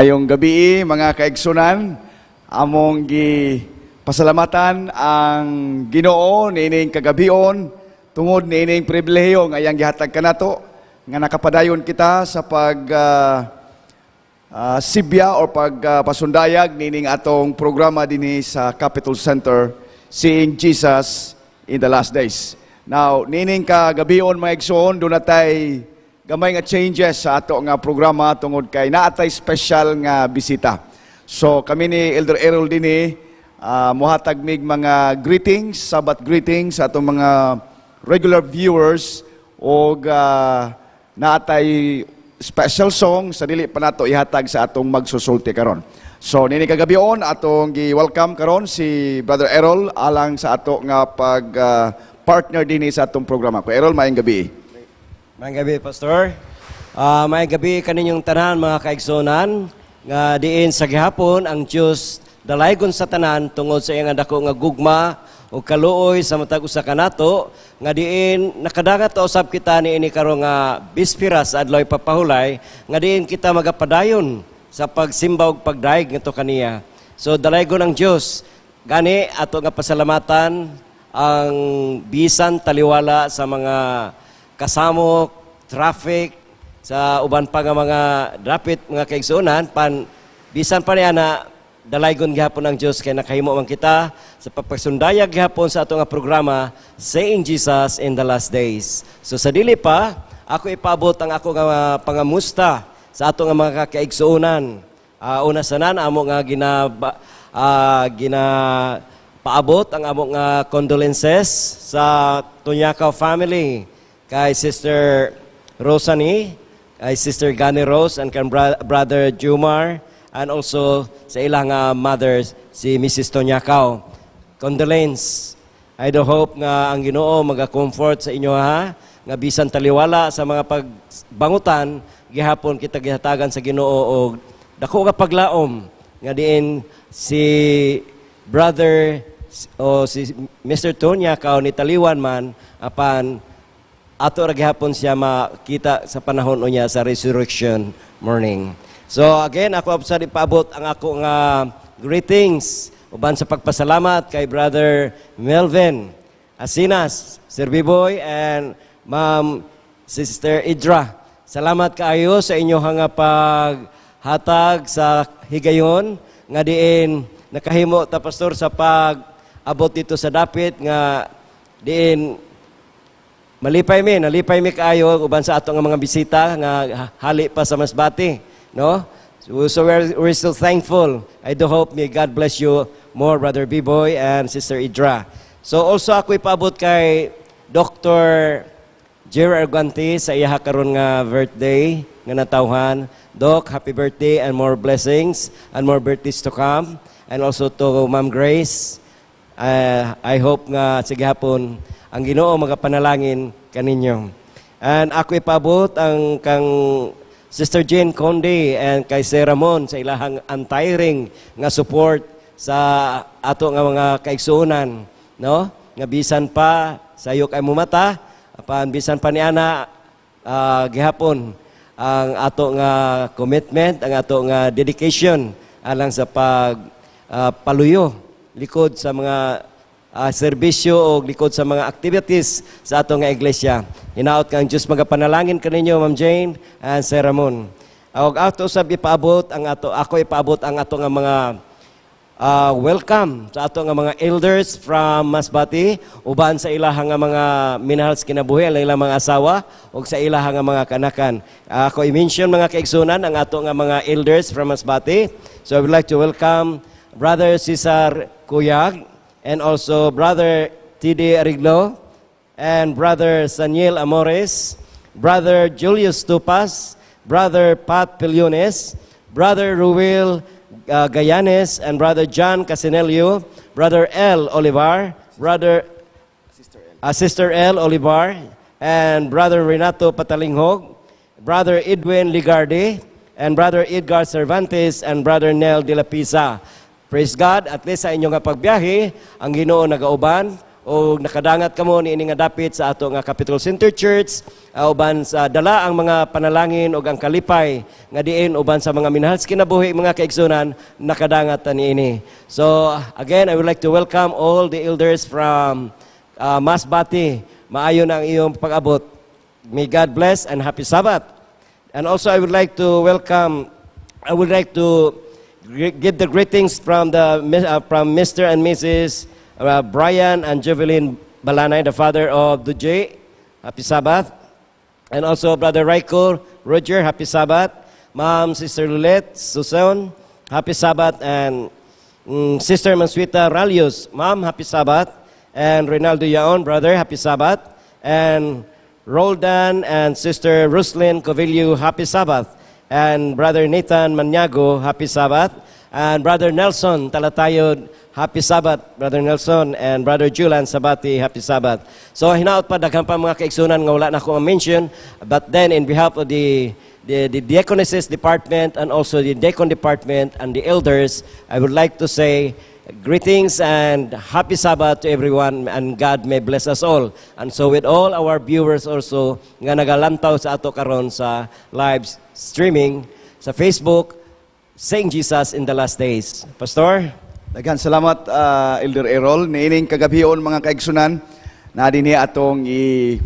Maayong gabi mga kaigsunan. Among gi pasalamatan ang Ginoo niining kagabion tungod niining pribilehiyo nga iyang gihatag kanato nga nakapadayon kita sa pag uh, uh, sibya or pagpasundayag ah, uh, niining atong programa dinhi sa Capital Center Seeing Jesus in the Last Days. Now, niining kagabion mga igsoon do natay gamay nga changes sa ato nga programa tungod kay naatay special nga bisita. So kami ni Elder Errol dini uh, eh, ah, muhatag mig mga greetings, sabat greetings sa atong mga regular viewers og uh, naatay special song sa dili pa nato ihatag sa atong magsusulti karon. So nini kagabi on atong gi-welcome karon si Brother Errol alang sa ato nga pag uh, partner dini eh sa atong programa. Ko Errol maayong gabi. Mayang gabi, Pastor. Uh, may gabi kaninyong tanan, mga kaigsonan, nga diin sa gihapon ang Diyos dalaygon sa tanan tungod sa iyang dako nga gugma o kaluoy sa matag usa kanato nga diin nakadagat usab kita ni ini karon nga bispira sa adlaw papahulay nga diin kita magapadayon sa pagsimba og pagdayeg ngadto kaniya. So dalaygon ang Dios gani ato nga pasalamatan ang bisan taliwala sa mga kasamok, traffic, sa uban pa nga mga dapit mga kaigsuonan pan bisan pa niya na dalaygon gihapon ang Dios kay nakahimo man kita sa pagpagsundayag gihapon sa ato nga programa Saying Jesus in the Last Days. So sa dili pa ako ipabot ang ako nga pangamusta sa ato nga mga kaigsuonan. Uh, una sanan amo nga gina uh, gina paabot ang amo nga condolences sa Tunyakaw family kay Sister Rosani, kay Sister Gani Rose, and kay Brother Jumar, and also sa ilang uh, ah, mother, si Mrs. Tonyakaw. Condolence. I do hope nga ang Ginoo maga-comfort sa inyo ha, nga bisan taliwala sa mga pagbangutan, gihapon kita gihatagan sa Ginoo o dako ka paglaom nga diin si brother o si Mr. Tonya kaon ni taliwan man apan ato ra gihapon siya makita sa panahon unya sa resurrection morning. So again, ako sa ipaabot ang ako nga greetings uban sa pagpasalamat kay brother Melvin Asinas, Sir Biboy and Ma'am Sister Idra. Salamat kaayo sa inyo nga paghatag sa higayon nga diin nakahimo ta pastor sa pag abot dito sa dapit nga diin Malipay mi, nalipay mi kaayo uban sa ato nga mga bisita nga hali pa sa Masbati, no? So, so we're, we're still thankful. I do hope may God bless you more, Brother B-Boy and Sister Idra. So also ako ipaabot kay Dr. Jerry Arganti sa iya karon nga birthday nga natawhan. Doc, happy birthday and more blessings and more birthdays to come. And also to Ma'am Grace, uh, I hope nga sige hapon ang Ginoo magapanalangin kaninyo. And ako ipabot ang kang Sister Jane Conde and kay Sir Ramon sa ilahang untiring nga support sa ato nga mga kaigsuonan, no? Nga bisan pa sayo kay mumata, apan bisan pa ni ana uh, gihapon ang ato nga commitment, ang ato nga dedication alang sa pag uh, paluyo likod sa mga uh, serbisyo o likod sa mga activities sa ato nga iglesia. Hinaot kang ang Diyos magapanalangin kaninyo, Ma'am Jane and Sir Ramon. Ah, og ato sab ipaabot ang ato ako ipaabot ang ato nga mga uh, welcome sa ato nga mga elders from Masbati uban sa ilaha nga mga minahal sa kinabuhi ang ilang mga asawa og sa ilaha nga mga kanakan. ako i-mention mga kaigsoonan ang ato nga mga elders from Masbati. So I would like to welcome Brother Cesar Kuyag and also Brother T.D. Riglo and Brother Saniel Amores, Brother Julius Tupas, Brother Pat Piliones, Brother Rubil uh, Gayanes, and Brother John Casinelio, Brother L. Olivar, Brother Sister L. Uh, Sister L. Olivar, and Brother Renato Patalinghog, Brother Edwin Ligardi, and Brother Edgar Cervantes, and Brother Nel De La Pisa. Praise God, at least sa inyo nga pagbiyahe, ang Ginoo nagauban o nakadangat kamo ni ini nga dapit sa ato nga Capital Center Church ah, uban sa dala ang mga panalangin ug ang kalipay nga diin uban sa mga minahals kinabuhi mga kaigsunan nakadangat ani ini. So again, I would like to welcome all the elders from uh, ah, Masbati. Maayo na ang iyong pag-abot. May God bless and happy Sabbath. And also I would like to welcome I would like to give the greetings from, the, uh, from Mr. and Mrs. Uh, Brian and Jeveline Balanay, the father of Dujay. Happy Sabbath. And also Brother Raikul, Roger, Happy Sabbath. Mom, Sister Lulette, Susan, Happy Sabbath. And um, Sister Mansuita Ralius, Mom, Happy Sabbath. And Reynaldo Yaon, Brother, Happy Sabbath. And Roldan and Sister Ruslin Covillo, Happy Sabbath and Brother Nathan Manyago, Happy Sabbath. And Brother Nelson Talatayod, Happy Sabbath, Brother Nelson, and Brother Julian Sabati, Happy Sabbath. So, hinaot pa daghan pa mga kaigsunan nga wala na akong mention, but then in behalf of the the, the Deaconesses Department and also the Deacon Department and the elders, I would like to say Greetings and happy Sabbath to everyone and God may bless us all. And so with all our viewers also nga nagalantaw sa ato karon sa live streaming sa Facebook Saying Jesus in the Last Days. Pastor? Daghan salamat uh, Elder Errol niining kagabhion mga kaigsunan na dinhi atong i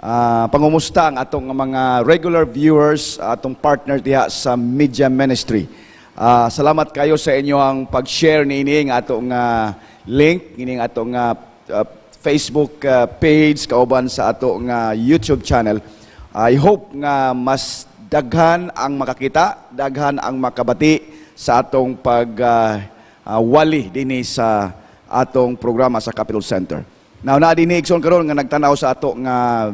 uh, pangumusta ang atong mga regular viewers atong partner diha sa media ministry. Uh, salamat kayo sa inyo ang pag-share nining atong uh, link, ining atong uh, uh, Facebook uh, page kauban sa atong uh, YouTube channel. I hope nga mas daghan ang makakita, daghan ang makabati sa atong pagwali uh, uh, dinhi sa atong programa sa Capital Center. Now na dinhi igsoon karon nga nagtanaw sa atong nga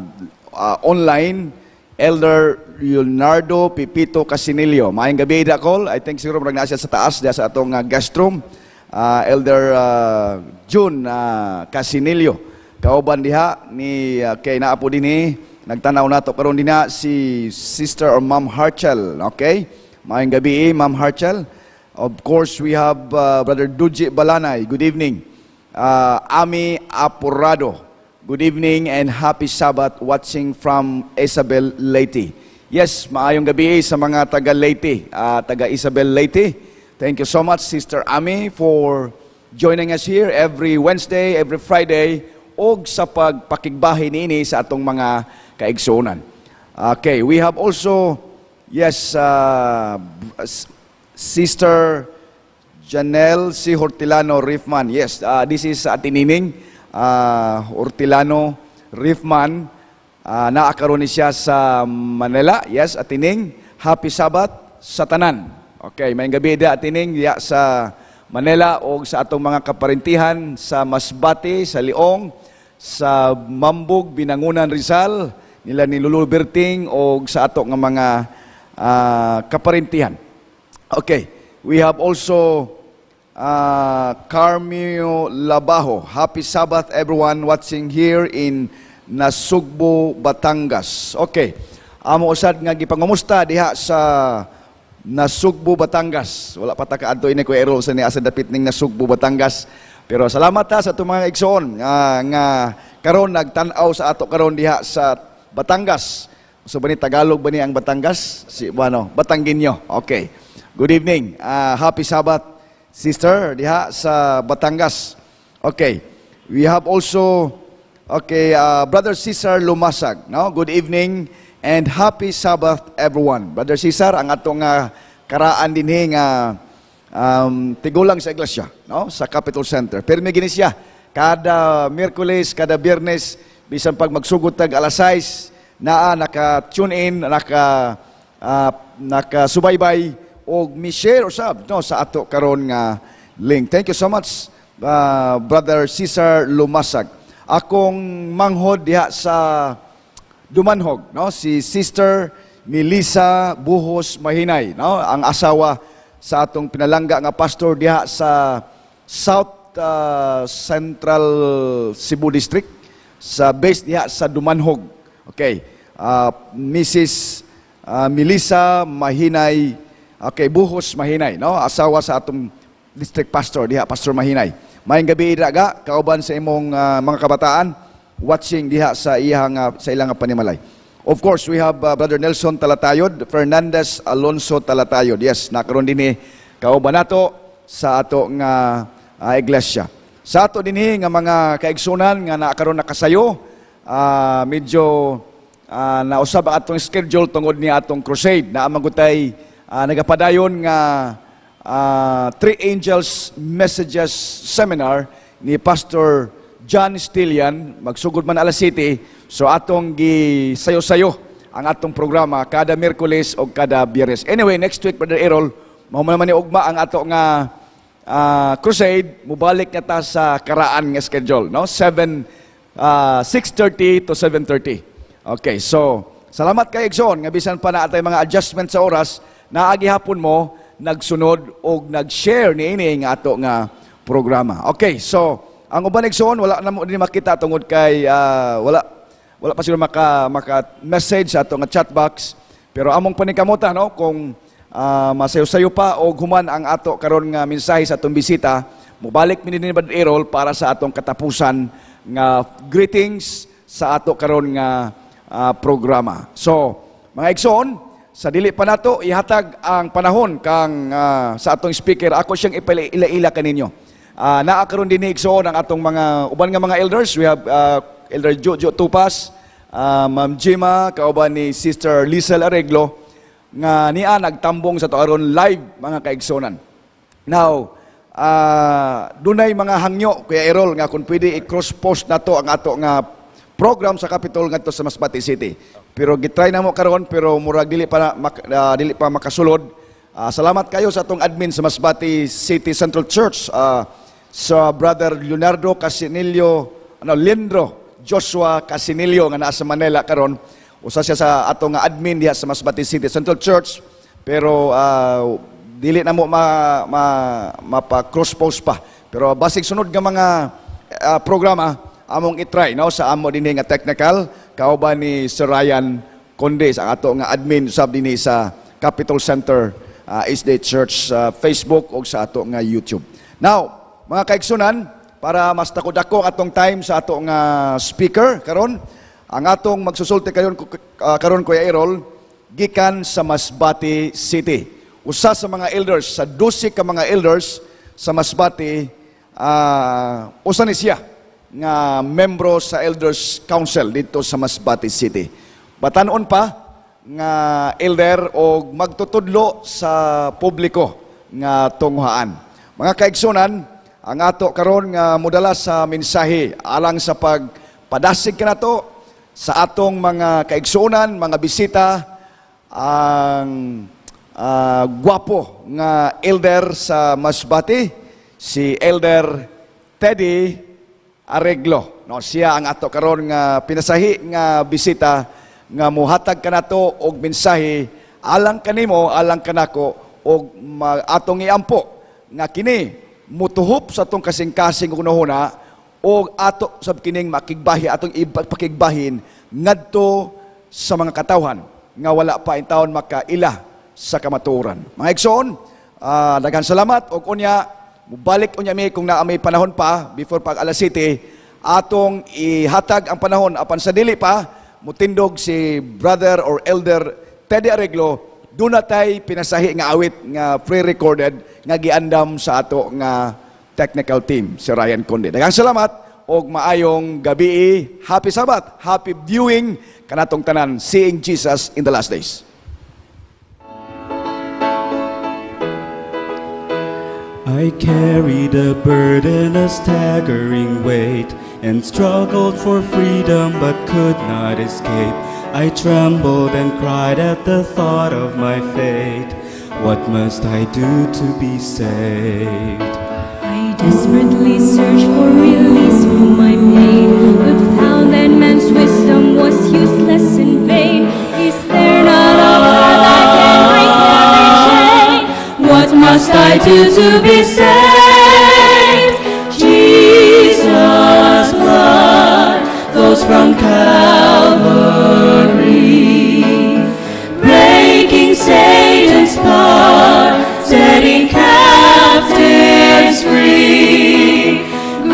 uh, online Elder Leonardo Pipito Casinilio. Maayong gabi, Idakol. I think siguro marag sa taas, dyan sa atong uh, guest room. Uh, Elder uh, June uh, Casinilio. Kauban diha ni uh, kay naapo din ni nagtanaw nato karon dinha si Sister or Ma'am Harchel, okay? Maayong gabi, eh, Ma'am Harchel. Of course, we have uh, Brother Duji Balanay. Good evening. Uh, Ami Apurado. Good evening and happy Sabbath watching from Isabel Leyte. Yes, maayong gabi sa mga taga Leyte, uh, taga Isabel Leyte. Thank you so much Sister Ami for joining us here every Wednesday, every Friday og sa pagpakigbahin ini sa atong mga kaigsuonan. Okay, we have also yes uh, Sister Janelle C. Hortilano Riffman. Yes, uh, this is Atinining. Uh, uh, Ortilano Riffman. Uh, naakaroon siya sa Manila. Yes, atining. Happy Sabbath sa Tanan. Okay, may gabi da atining ya sa Manila o sa atong mga kaparintihan sa Masbate, sa Liong, sa Mambog, Binangunan, Rizal, nila ni Lulu Berting o sa ato nga mga uh, kaparintihan. Okay, we have also uh, Carmio Labajo. Happy Sabbath everyone watching here in Nasugbo, Batangas. Okay. Amo usad nga gipangumusta diha sa Nasugbo, Batangas. Wala pa ta kaadto ini ko erol sa ni asa dapit ning Nasugbo, Batangas. Pero salamat ha sa itong mga igsoon uh, nga karon nagtanaw sa ato karon diha sa Batangas. So ba ni Tagalog ba ni ang Batangas? Si ano, Batanginyo. Okay. Good evening. Uh, happy Sabbath sister diha sa Batangas. Okay. We have also okay, uh, Brother Cesar Lumasag. No? Good evening and happy Sabbath everyone. Brother Cesar, ang atong uh, karaan dinhi eh nga uh, um, tigulang sa iglesia, no? Sa Capital Center. Pero may gini siya kada Miyerkules, kada Biyernes bisan pag magsugod tag alas 6 naa naka-tune in, naka uh, naka subaybay og mi-share usab no sa ato karon nga link. Thank you so much uh, brother Cesar Lumasag. Akong manghod diha sa Dumanhog no si Sister Melissa Buhos Mahinay no ang asawa sa atong pinalangga nga pastor diha sa South uh, Central Cebu District sa base diha sa Dumanhog. Okay. Uh, Mrs. Uh, Melissa Mahinay Okay, buhos mahinay, no? Asawa sa atong district pastor diha Pastor Mahinay. Maayong gabi daga kauban sa imong uh, mga kabataan watching diha sa iyang uh, ah, sa ilang panimalay. Of course, we have uh, Brother Nelson Talatayod, Fernandez Alonso Talatayod. Yes, nakaroon din ni kauban nato sa ato nga uh, iglesia. Sa ato din nga mga kaigsunan nga nakaroon na kasayo, uh, medyo uh, nausab atong schedule tungod ni atong crusade na amagutay uh, nagapadayon nga uh, Three Angels Messages Seminar ni Pastor John Stilian, magsugod man alas city, so atong gi sayo sayo ang atong programa kada Miyerkules o kada Biyernes. Anyway, next week, Brother Errol, mahuman man ni Ugma ang ato nga uh, crusade, mubalik na ta sa karaan nga schedule, no? 7, uh, 6.30 to 7.30. Okay, so, salamat kay Exxon, nga bisan pa na atay mga adjustment sa oras, naa hapon mo nagsunod og nag-share ni ini nga ato nga programa. Okay, so ang uban igsoon wala na mo din makita tungod kay uh, wala wala pa sila maka maka message ato nga chat box. Pero among panikamutan no kung uh, masayo-sayo pa og human ang ato karon nga mensahe sa atong bisita, mubalik mi ni Brad para sa atong katapusan nga greetings sa ato karon nga uh, programa. So, mga igsoon, sa dili pa nato ihatag ang panahon kang uh, sa atong speaker ako siyang ipailaila kaninyo uh, naa karon dinhi igsoon ang atong mga uban nga mga elders we have uh, elder Jojo Tupas uh, Ma'am Jima kauban ni Sister Lisel Areglo nga niya nagtambong sa tuaron live mga kaigsonan now uh, dunay mga hangyo kuya Errol nga kun pwede i-cross post nato ang ato nga program sa Capitol ngadto sa Masbate City. Pero gitry na mo karon pero murag dili pa mak, uh, dili pa makasulod. Uh, salamat kayo sa atong admin sa Masbate City Central Church uh, sa brother Leonardo Casinilio ano Lindro Joshua Casinilio nga naa sa Manila karon usa siya sa atong admin diha sa Masbate City Central Church pero uh, dili na mo ma, ma mapa cross post pa pero basic sunod nga mga uh, programa among itry no sa amo dinhi nga technical kauban ni Sir Ryan Condes sa ato nga admin sab dinhi sa Capital Center uh, ah, is the church uh, Facebook o sa ato nga YouTube. Now, mga kaigsunan, para mas takod ako atong time sa ato nga speaker karon, ang atong magsusulti karon uh, karon Kuya Errol gikan sa Masbate City. Usa sa mga elders, sa 12 ka mga elders sa Masbate, uh, usa ni siya nga membro sa Elders Council dito sa Masbate City. Batanon pa nga elder o magtutudlo sa publiko nga tunghaan. Mga kaigsunan, ang ato karon nga mudala sa mensahe alang sa pagpadasig kanato sa atong mga kaigsunan, mga bisita ang uh, gwapo nga elder sa Masbate, si Elder Teddy areglo. No, siya ang ato karon nga pinasahi nga bisita nga muhatag kanato og mensahe alang kanimo, alang kanako og atong iampo nga kini mutuhop sa tong kasing-kasing unahuna o ato sab kining makigbahi atong ipakigbahin ngadto sa mga katawhan nga wala pa in taon makaila sa kamaturan. Mga igsoon, uh, daghan salamat og unya balik unya mi kung naa may panahon pa before pag alas city atong ihatag ang panahon apan sa dili pa mutindog si brother or elder Teddy Areglo dunatay pinasahi nga awit nga pre-recorded nga giandam sa ato nga technical team si Ryan Conde. Daghang salamat og maayong gabi. Happy Sabat, happy viewing kanatong tanan seeing Jesus in the last days. I carried a burden, a staggering weight, and struggled for freedom but could not escape. I trembled and cried at the thought of my fate. What must I do to be saved? I desperately searched for release from my pain, must I do to be saved? Jesus' blood flows from Calvary, breaking Satan's power, setting captives free.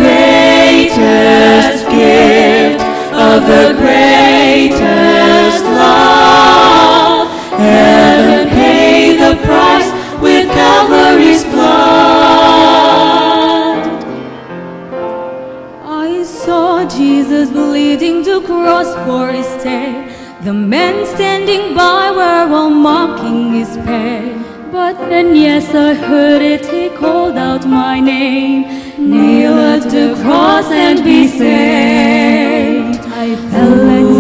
Greatest gift of the greatest love, heaven paid the price with Calvary's blood. I saw Jesus bleeding to cross for his day. The men standing by were all mocking his pain. But then, yes, I heard it, he called out my name. Kneel at the cross and be saved. I fell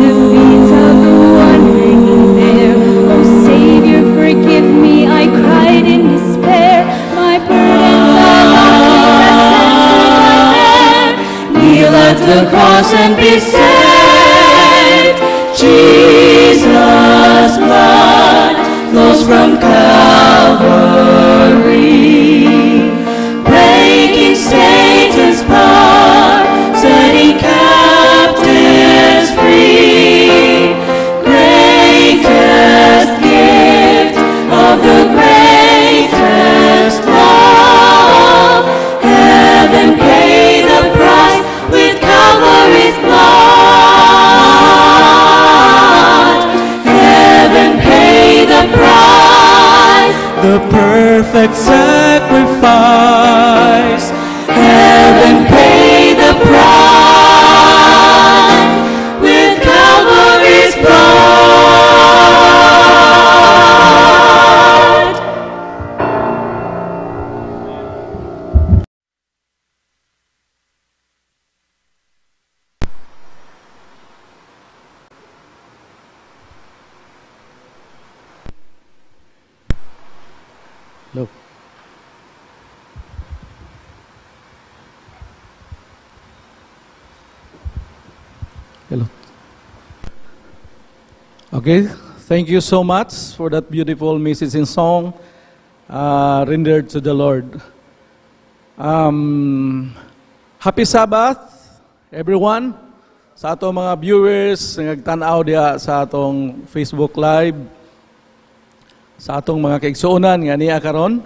the cross and be saved. Jesus' blood flows from Calvary, breaking sin. price, the perfect sacrifice. Heaven paid the price. Okay, thank you so much for that beautiful message and song uh, rendered to the Lord. Um, happy Sabbath, everyone. Sa atong mga viewers, nagtanaw diya sa atong Facebook Live, sa atong mga kaigsuunan, nga niya karon,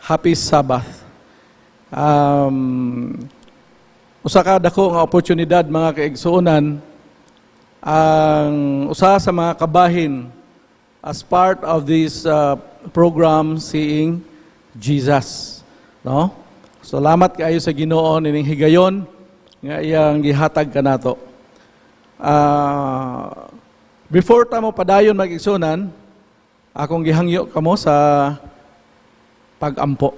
Happy Sabbath. Um, usaka dako nga oportunidad mga kaigsuunan ang usa sa mga kabahin as part of this uh, program Seeing Jesus. No? Salamat kayo sa Ginoo ining higayon nga iyang gihatag kanato. Uh, ah, before ta mo padayon mag akong gihangyo kamo sa pagampo.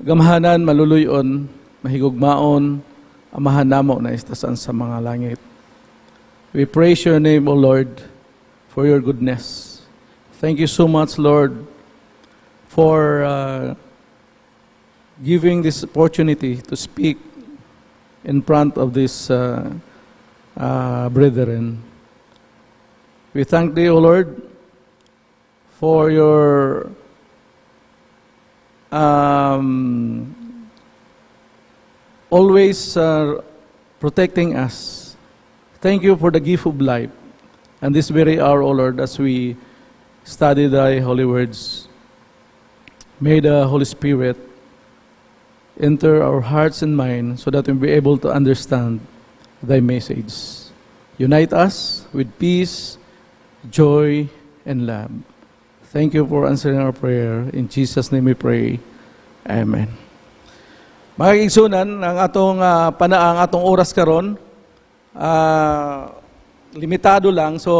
Gamhanan maluluyon, mahigugmaon, amahan namo na istasan sa mga langit. We praise your name, O Lord, for your goodness. Thank you so much, Lord, for uh, giving this opportunity to speak in front of these uh, uh, brethren. We thank thee, O Lord, for your um, always uh, protecting us Thank you for the gift of life. And this very hour, O Lord, as we study thy holy words, may the Holy Spirit enter our hearts and minds so that we we'll be able to understand thy message. Unite us with peace, joy, and love. Thank you for answering our prayer. In Jesus' name we pray. Amen. Mga kaigsunan, ang atong uh, ah, panaang atong oras karon uh, limitado lang. So,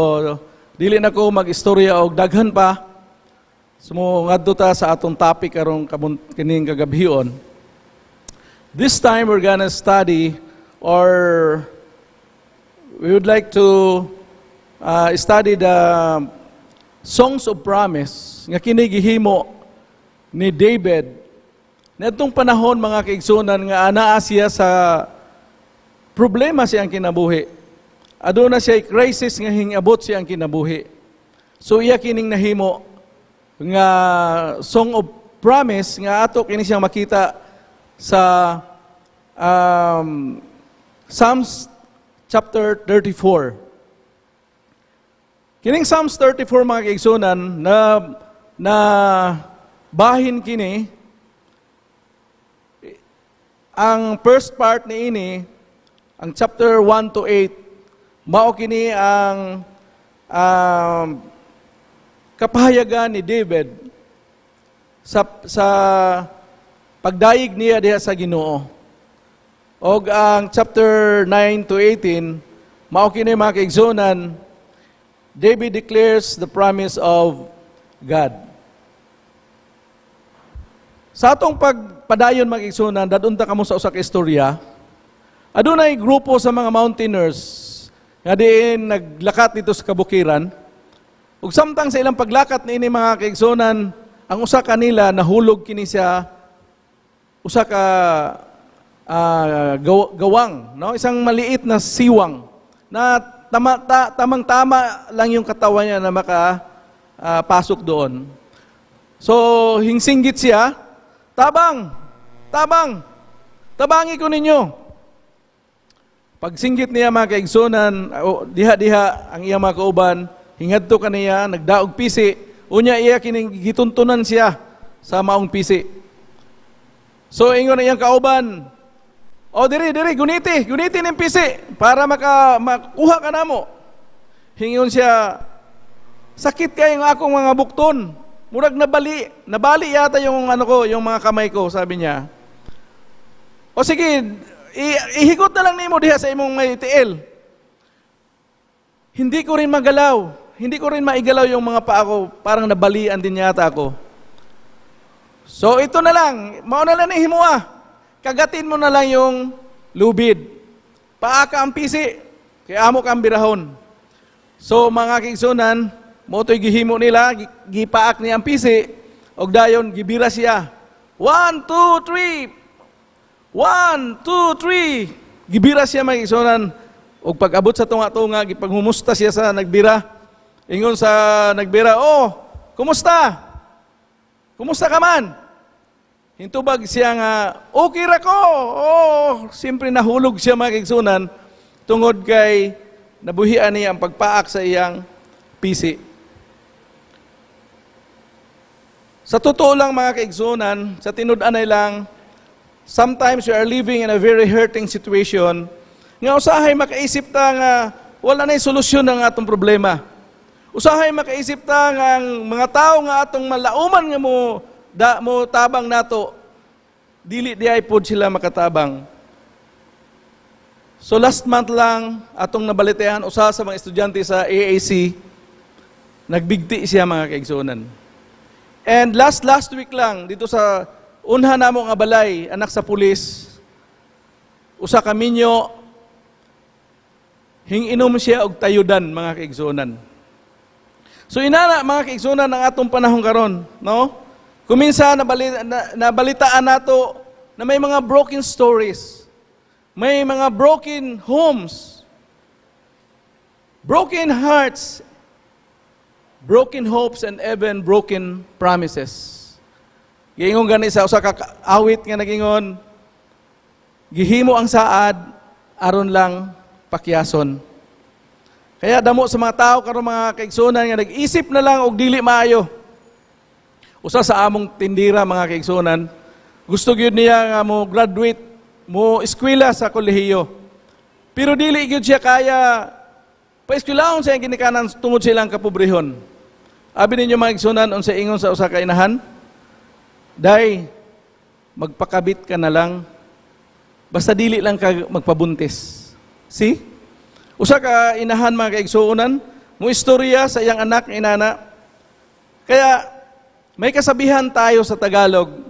dili na ko mag-istorya o daghan pa. Sumo ngadto ta sa atong topic karong kining kagabihon. This time we're gonna study or we would like to uh, study the Songs of Promise nga kinigihimo ni David. Nitong panahon mga kaigsoonan nga anaa siya sa Problema ang kinabuhi. Aduna siya crisis nga hingabot ang kinabuhi. So iya kining nahimo nga song of promise nga ato kini siyang makita sa um, Psalms chapter 34. Kining Psalms 34 mga kaigsunan na na bahin kini ang first part ni ini ang chapter 1 to 8, mao kini ang um, kapahayagan ni David sa, sa pagdaig niya diha sa Ginoo. Og ang chapter 9 to 18, mao kini mga kaigsunan, David declares the promise of God. Sa atong pagpadayon mga igsunan, dadunta kamo sa usa ka istorya Adunay grupo sa mga mountaineers nga diin naglakat dito sa kabukiran. Ug samtang sa ilang paglakat ni ini mga kaigsonan, ang usa kanila nahulog kini siya usa ka uh, gawang, no? Isang maliit na siwang na tama, ta, tamang tama lang yung katawan niya na maka uh, pasok doon. So, hingsinggit siya, tabang, tabang, tabangi ko ninyo. Pagsingit niya mga kaigsunan, diha-diha ang iya mga kauban, hingadto kaniya, nagdaog pisi, unya iya kining gituntunan siya sa maong pisi. So ingon ang iyang kauban, o diri, diri, guniti, guniti ng pisi para maka, makuha ka na mo. Hingon siya, sakit ang akong mga bukton. Murag nabali, nabali yata yung ano ko, yung mga kamay ko, sabi niya. O sige, I, ihigot na lang nimo diha sa imong may tiil. Hindi ko rin magalaw. Hindi ko rin maigalaw yung mga paa ko. Parang nabalian din yata ako. So ito na lang. Mao na lang ni Kagatin mo na lang yung lubid. Paa ka ang pisi. Kaya amo ang birahon. So mga kigsunan, moto'y gihimo nila, gipaak ni ang pisi, og dayon gibira siya. One, two, three, One, two, three. Gibira siya may isunan. O pag-abot sa tunga-tunga, gipaghumusta siya sa nagbira. Ingon sa nagbira, Oh, kumusta? Kumusta ka man? Hintubag siya nga, okay ra ko. Oh, simpre nahulog siya mga kigsunan tungod kay nabuhian niya ang pagpaak sa iyang PC. Sa totoo lang mga kaigsunan, sa tinud-anay lang, Sometimes we are living in a very hurting situation. Nga usahay makaisip ta nga wala na solusyon ang atong problema. Usahay makaisip ta nga ang mga tao nga atong malauman nga mo da mo tabang nato dili di ay pod sila makatabang. So last month lang atong nabalitehan usa sa mga estudyante sa AAC nagbigti siya mga kaigsunan. And last last week lang dito sa Unha na mo nga balay, anak sa pulis, usa ka minyo, hinginom siya og tayudan, mga kaigsunan. So inana, mga kaigsunan, ang atong panahon karon, no? Kuminsa, nabalita, nabalitaan nato na may mga broken stories, may mga broken homes, broken hearts, broken hopes, and even broken promises. Giingon gani sa usa ka awit nga nagingon, gihimo ang saad aron lang pakyason. Kaya damo sa mga tao karon mga kaigsoonan nga nag-isip na lang og dili maayo. Usa sa among tindira mga kaigsoonan, gusto gyud niya nga mo graduate mo eskwela sa kolehiyo. Pero dili gyud siya kaya paeskwelaon sa ang ginikanan tungod silang kapobrehon. Abi ninyo mga kaigsoonan unsa ingon sa usa ka inahan? Day, magpakabit ka na lang. Basta dili lang ka magpabuntis. See? Usa ka inahan mga kaigsuunan, mo istorya sa iyang anak inana. Kaya may kasabihan tayo sa Tagalog,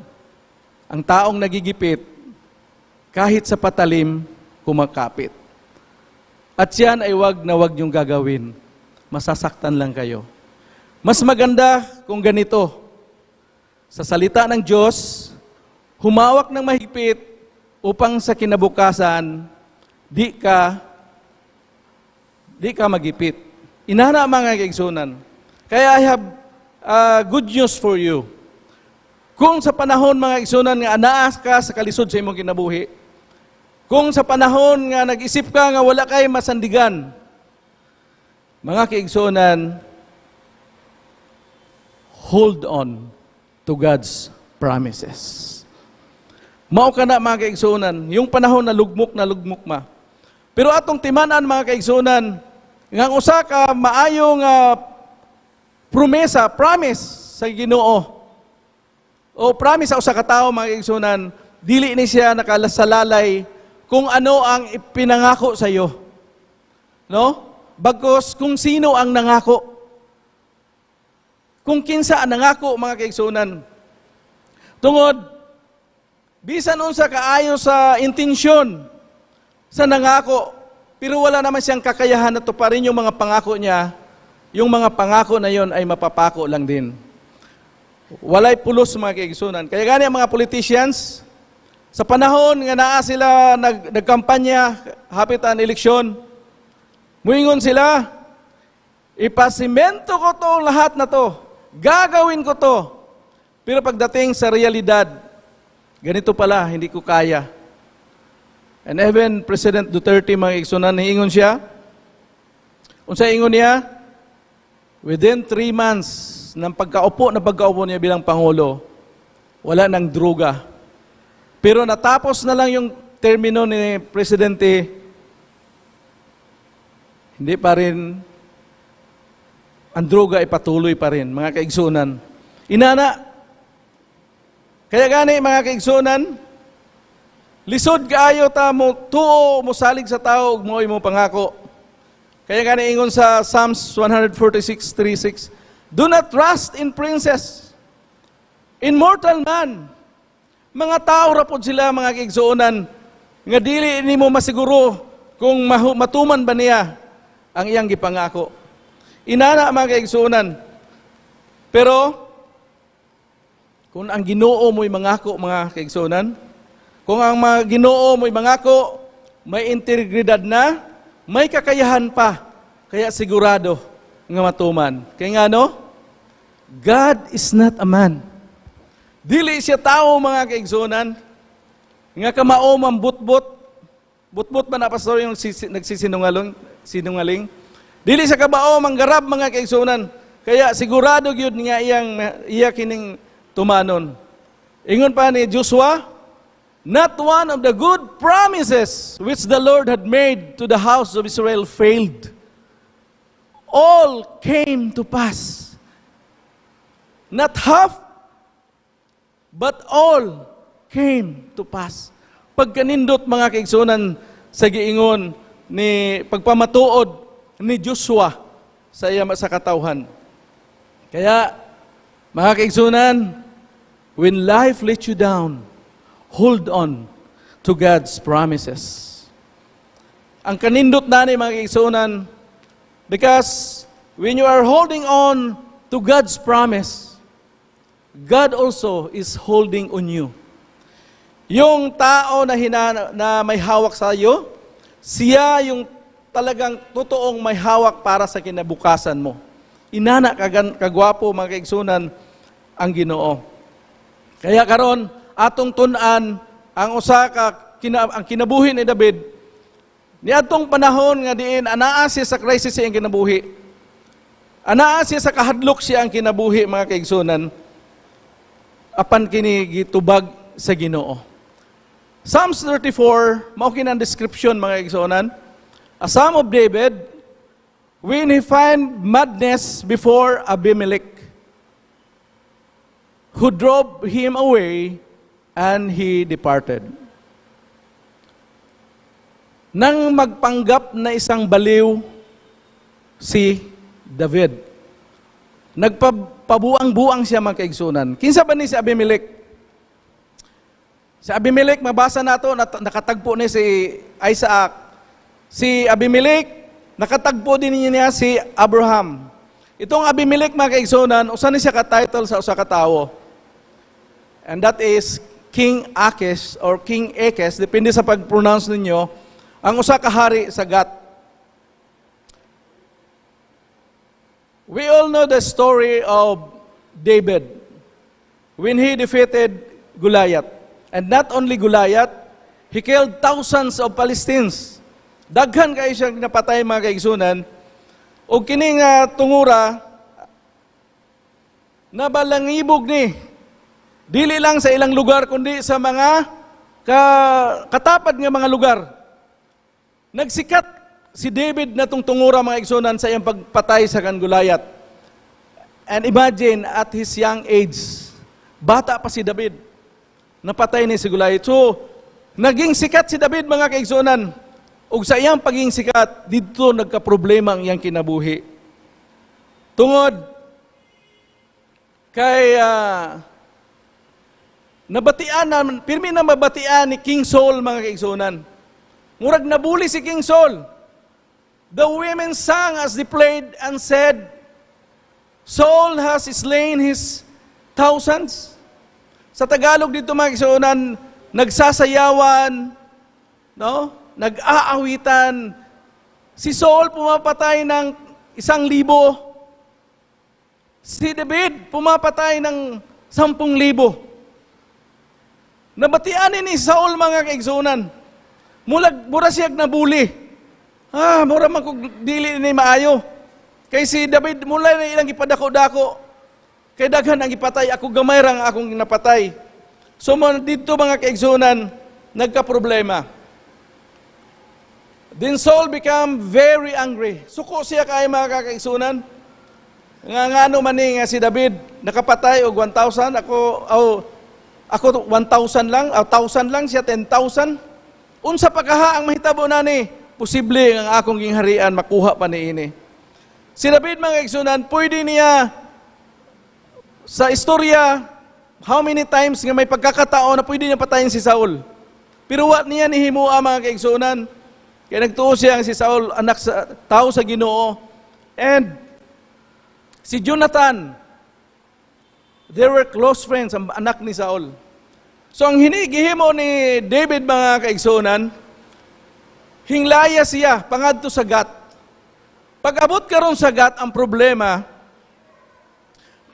ang taong nagigipit kahit sa patalim kumakapit. At yan ay wag na wag niyong gagawin. Masasaktan lang kayo. Mas maganda kung ganito, sa salita ng Diyos, humawak ng mahigpit upang sa kinabukasan, di ka, di ka magipit. Inana mga kaigsunan. Kaya I have uh, good news for you. Kung sa panahon mga igsunan nga anaas ka sa kalisod sa imong kinabuhi, kung sa panahon nga nag-isip ka nga wala kay masandigan, mga kaigsunan, hold on to God's promises. Mao ka na mga kaigsunan, yung panahon na lugmok na lugmok ma. Pero atong timanan mga kaigsunan, nga usa ka maayong uh, promesa, promise sa Ginoo. O promise sa usa ka tawo mga kaigsunan, dili ni siya nakalasalalay kung ano ang ipinangako sa iyo. No? Bagkus kung sino ang nangako kung kinsa nangako mga kaigsunan. Tungod, bisan unsa kaayo sa intensyon sa nangako, pero wala naman siyang kakayahan na tuparin yung mga pangako niya, yung mga pangako na yon ay mapapako lang din. Walay pulos mga kaigsunan. Kaya gani ang mga politicians, sa panahon nga naa sila nag, nagkampanya, hapit ang eleksyon, muingon sila, ipasimento ko to lahat na to. Gagawin ko to. Pero pagdating sa realidad, ganito pala, hindi ko kaya. And even President Duterte, mga iksunan, hiingon siya. Unsa ingon niya? Within three months ng pagkaupo na pagkaupo niya bilang Pangulo, wala ng droga. Pero natapos na lang yung termino ni Presidente, hindi pa rin ang droga ay patuloy pa rin, mga kaigsunan. Inana, kaya gani mga kaigsunan, lisod kaayo ta mo tuo mo salig sa tao ug mo pangako. Kaya gani ingon sa Psalms 146:36, Do not trust in princes, in mortal man. Mga tao ra pod sila mga kaigsunan nga dili nimo masiguro kung matuman ba niya ang iyang gipangako. Inana mga kaigsuunan. Pero, kung ang ginoo mo'y mangako mga kaigsuunan, kung ang mga ginoo mo'y mangako, may integridad na, may kakayahan pa, kaya sigurado nga matuman. Kaya nga no, God is not a man. Dili siya tao mga kaigsunan, nga kamao mambutbot, butbot ba na ah, pastor yung nagsisinungaling? Sinungaling? Dili sa kabao manggarab mga kaigsunan. Kaya sigurado gyud nga iyang iya kining tumanon. Ingon pa ni Joshua, Not one of the good promises which the Lord had made to the house of Israel failed. All came to pass. Not half, but all came to pass. Pagkanindot mga kaigsunan sa giingon ni pagpamatuod ni Joshua sa iya sa katawhan. Kaya, mga kaigsunan, when life lets you down, hold on to God's promises. Ang kanindot na ni mga kaigsunan, because when you are holding on to God's promise, God also is holding on you. Yung tao na, hina, na may hawak sa iyo, siya yung talagang totoong may hawak para sa kinabukasan mo. Inana kagan, kagwapo mga kaigsunan ang Ginoo. Kaya karon atong tun-an ang usa ka kina, ang kinabuhi ni David ni atong panahon nga diin anaa siya sa krisis siya ang kinabuhi. Anaa siya sa kahadlok siya ang kinabuhi mga kaigsunan apan kini gitubag sa Ginoo. Psalms 34 mao kinang description mga kaigsunan a psalm of David when he find madness before Abimelech, who drove him away and he departed. Nang magpanggap na isang baliw si David, nagpabuang-buang siya mga kaigsunan. Kinsa ba ni si Abimelech? Si Abimelech, mabasa nato nakatagpo ni si Isaac si Abimelech, nakatagpo din niya si Abraham. Itong Abimelech mga kaigsunan, usan siya ka-title sa usa ka tawo. And that is King Akes or King Akes, depende sa pag-pronounce ninyo, ang usa ka hari sa Gat. We all know the story of David when he defeated Goliath. And not only Goliath, he killed thousands of Palestinians. Daghan kay siyang napatay mga kaigsunan. O kining uh, tungura, nabalangibog ni. Dili lang sa ilang lugar, kundi sa mga ka, katapad nga mga lugar. Nagsikat si David na tungura mga igsunan sa iyang pagpatay sa Kangulayat. And imagine at his young age, bata pa si David, napatay ni si Gulayat. So, naging sikat si David mga kaigsunan ug sa iyang paging sikat didto nagkaproblema ang iyang kinabuhi tungod kay uh, nabatian na pirmi na mabatian ni King Saul mga kaigsoonan. murag nabuli si King Saul the women sang as they played and said Saul has slain his thousands sa Tagalog dito mga kaigsunan nagsasayawan no nag-aawitan. Si Saul pumapatay ng isang libo. Si David pumapatay ng sampung libo. Nabatianin ni Saul mga kaigsunan. Mulag mura siyag buli. Ah, mura man kog dili ni maayo. Kay si David mula na ilang ipadako-dako. Kay daghan ang ipatay ako gamay rang akong napatay. So dito mga kaigsunan nagka problema. Then Saul became very angry. Suko siya kay mga kakaisunan. Nga nga man ni nga si David nakapatay og 1,000 ako oh, ako 1,000 lang, oh, 1,000 lang siya 10,000. Unsa pa kaha ang mahitabo nani? Posible nga akong gingharian makuha pa ni ini. Si David mga kakaisunan, pwede niya sa istorya how many times nga may pagkakataon na pwede niya patayin si Saul. Pero wa niya ni ang mga kaigsoonan kaya nagtuo siya si Saul, anak sa, tao sa ginoo. And si Jonathan, they were close friends, ang anak ni Saul. So ang hinigihimo ni David mga kaigsunan, hinglaya siya pangadto sa gat. Pag abot karon sa gat ang problema,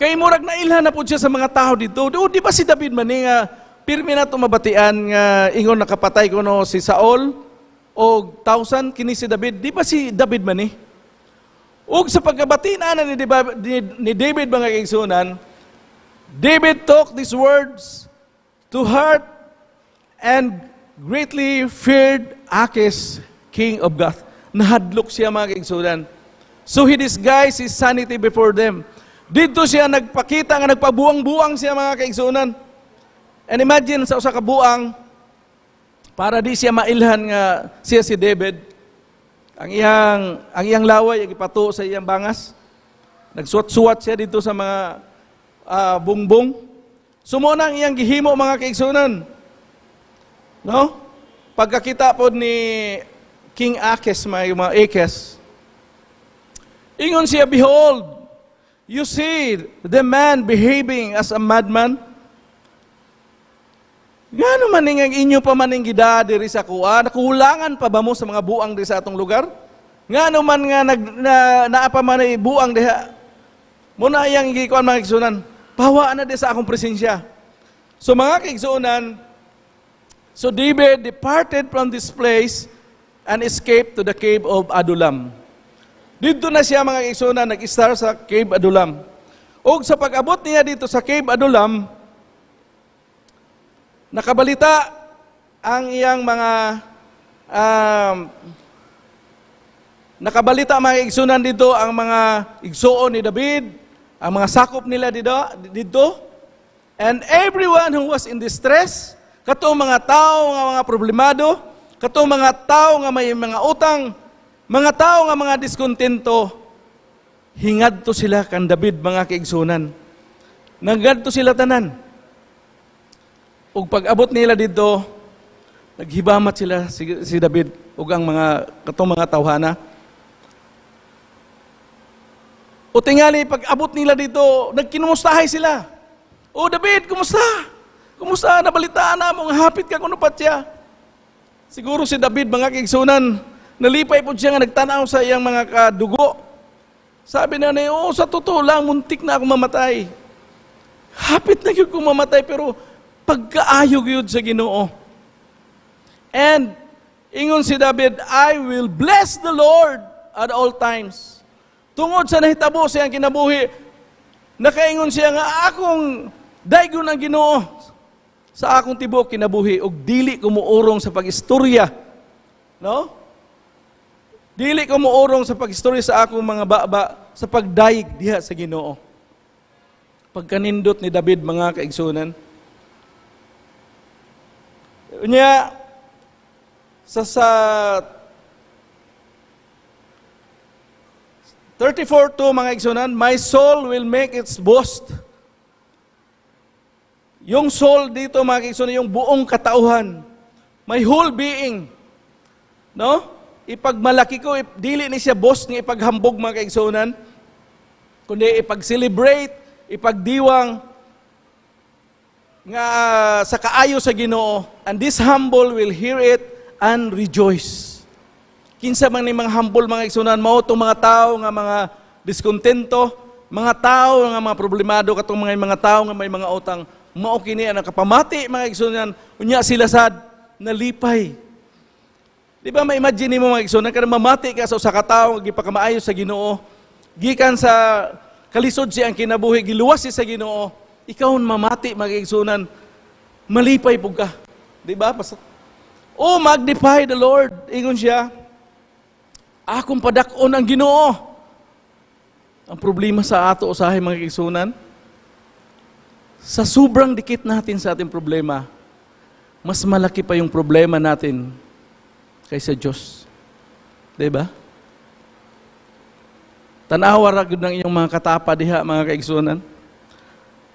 kay murag na ilha na pud siya sa mga tao dito. O, di ba si David man nga pirmi na tumabatian nga ingon nakapatay ko no si Saul? o thousand kini si David, di ba si David man ni? Eh? Ug sa pagkabatina na ni, ni David mga kaigsunan, David took these words to heart and greatly feared Achis, king of Gath. Nahadlok siya mga kaigsunan. So he disguised his sanity before them. Dito siya nagpakita nga nagpabuang-buang siya mga kaigsunan. And imagine sa usa ka buang, para di siya mailhan nga siya si David, ang iyang, ang iyang laway, ang ipato sa iyang bangas. Nagsuot-suot siya dito sa mga uh, bungbong. Sumuna ang iyang gihimo mga kaigsoonan No? Pagkakita po ni King Akes, may mga Akes, ingon siya, Behold, you see the man behaving as a madman, Ngano man ang inyo pa maning gida diri sa kuha? Nakulangan pa ba mo sa mga buang diri sa atong lugar? Ngano man nga nag, na, naapa man ay buang diha? Muna yang gikuan mga kigsunan. Pawaan na di sa akong presensya. So mga kigsunan, so David departed from this place and escaped to the cave of Adulam. Dito na siya mga kigsunan, nag-star sa cave Adulam. Og sa pag-abot niya dito sa cave Adulam, Nakabalita ang iyang mga um, nakabalita mga igsunan dito ang mga igsuon ni David, ang mga sakop nila dito, dito. And everyone who was in distress, katong mga tao nga mga problemado, katong mga tao nga may mga utang, mga tao nga mga diskontento, hingad to sila kan David mga kaigsunan. Nagadto sila tanan. Ug pag-abot nila dito, naghibamat sila si, si David ug ang mga katong mga tawhana. O tingali, pag-abot nila dito, nagkinumustahay sila. O David, kumusta? Kumusta? Nabalitaan na mong hapit ka kuno patya. Siguro si David, mga kigsunan, nalipay po siya nga nagtanaw sa iyang mga kadugo. Sabi na niya, oh, sa totoo lang, muntik na ako mamatay. Hapit na yun kung mamatay, pero pagkaayog yun sa Ginoo. And, ingon si David, I will bless the Lord at all times. Tungod sa nahitabo siyang kinabuhi, nakaingon siya nga akong daigon ang Ginoo sa akong tibok kinabuhi ug dili ko muurong sa pagistorya. No? Dili ko muurong sa pagistorya sa akong mga baba sa pagdayeg diha sa Ginoo. Pagkanindot ni David mga kaigsunan, Nya sa 34.2 mga igsunan, My soul will make its boast. Yung soul dito mga igsunan, yung buong katauhan. My whole being. No? Ipagmalaki ko, ip, dili ni siya boast nga ipaghambog mga igsunan, kundi ipag-celebrate, ipagdiwang, nga ah, sa kaayo sa Ginoo and this humble will hear it and rejoice kinsa man ni mga humble mga igsunan mao tong mga tao nga mga diskontento mga tao nga mga problemado katong mga mga tao nga may mga utang mao kini ang nakapamati mga igsunan unya sila sad nalipay Di ba ma-imagine mo mga igsunan kada mamati ka sa usa ka tawo nga gipakamaayo sa Ginoo gikan sa kalisod siya ang kinabuhi giluwas siya sa Ginoo ikaw mamati magigsunan, malipay po ka. Di ba? Basta, oh, magnify the Lord. Ingon siya, akong padakon ang ginoo. Ang problema sa ato usahay mga kigsunan, sa sobrang dikit natin sa ating problema, mas malaki pa yung problema natin kaysa Diyos. Di ba? Tanawa ragod ng inyong mga katapa diha mga kaigsunan.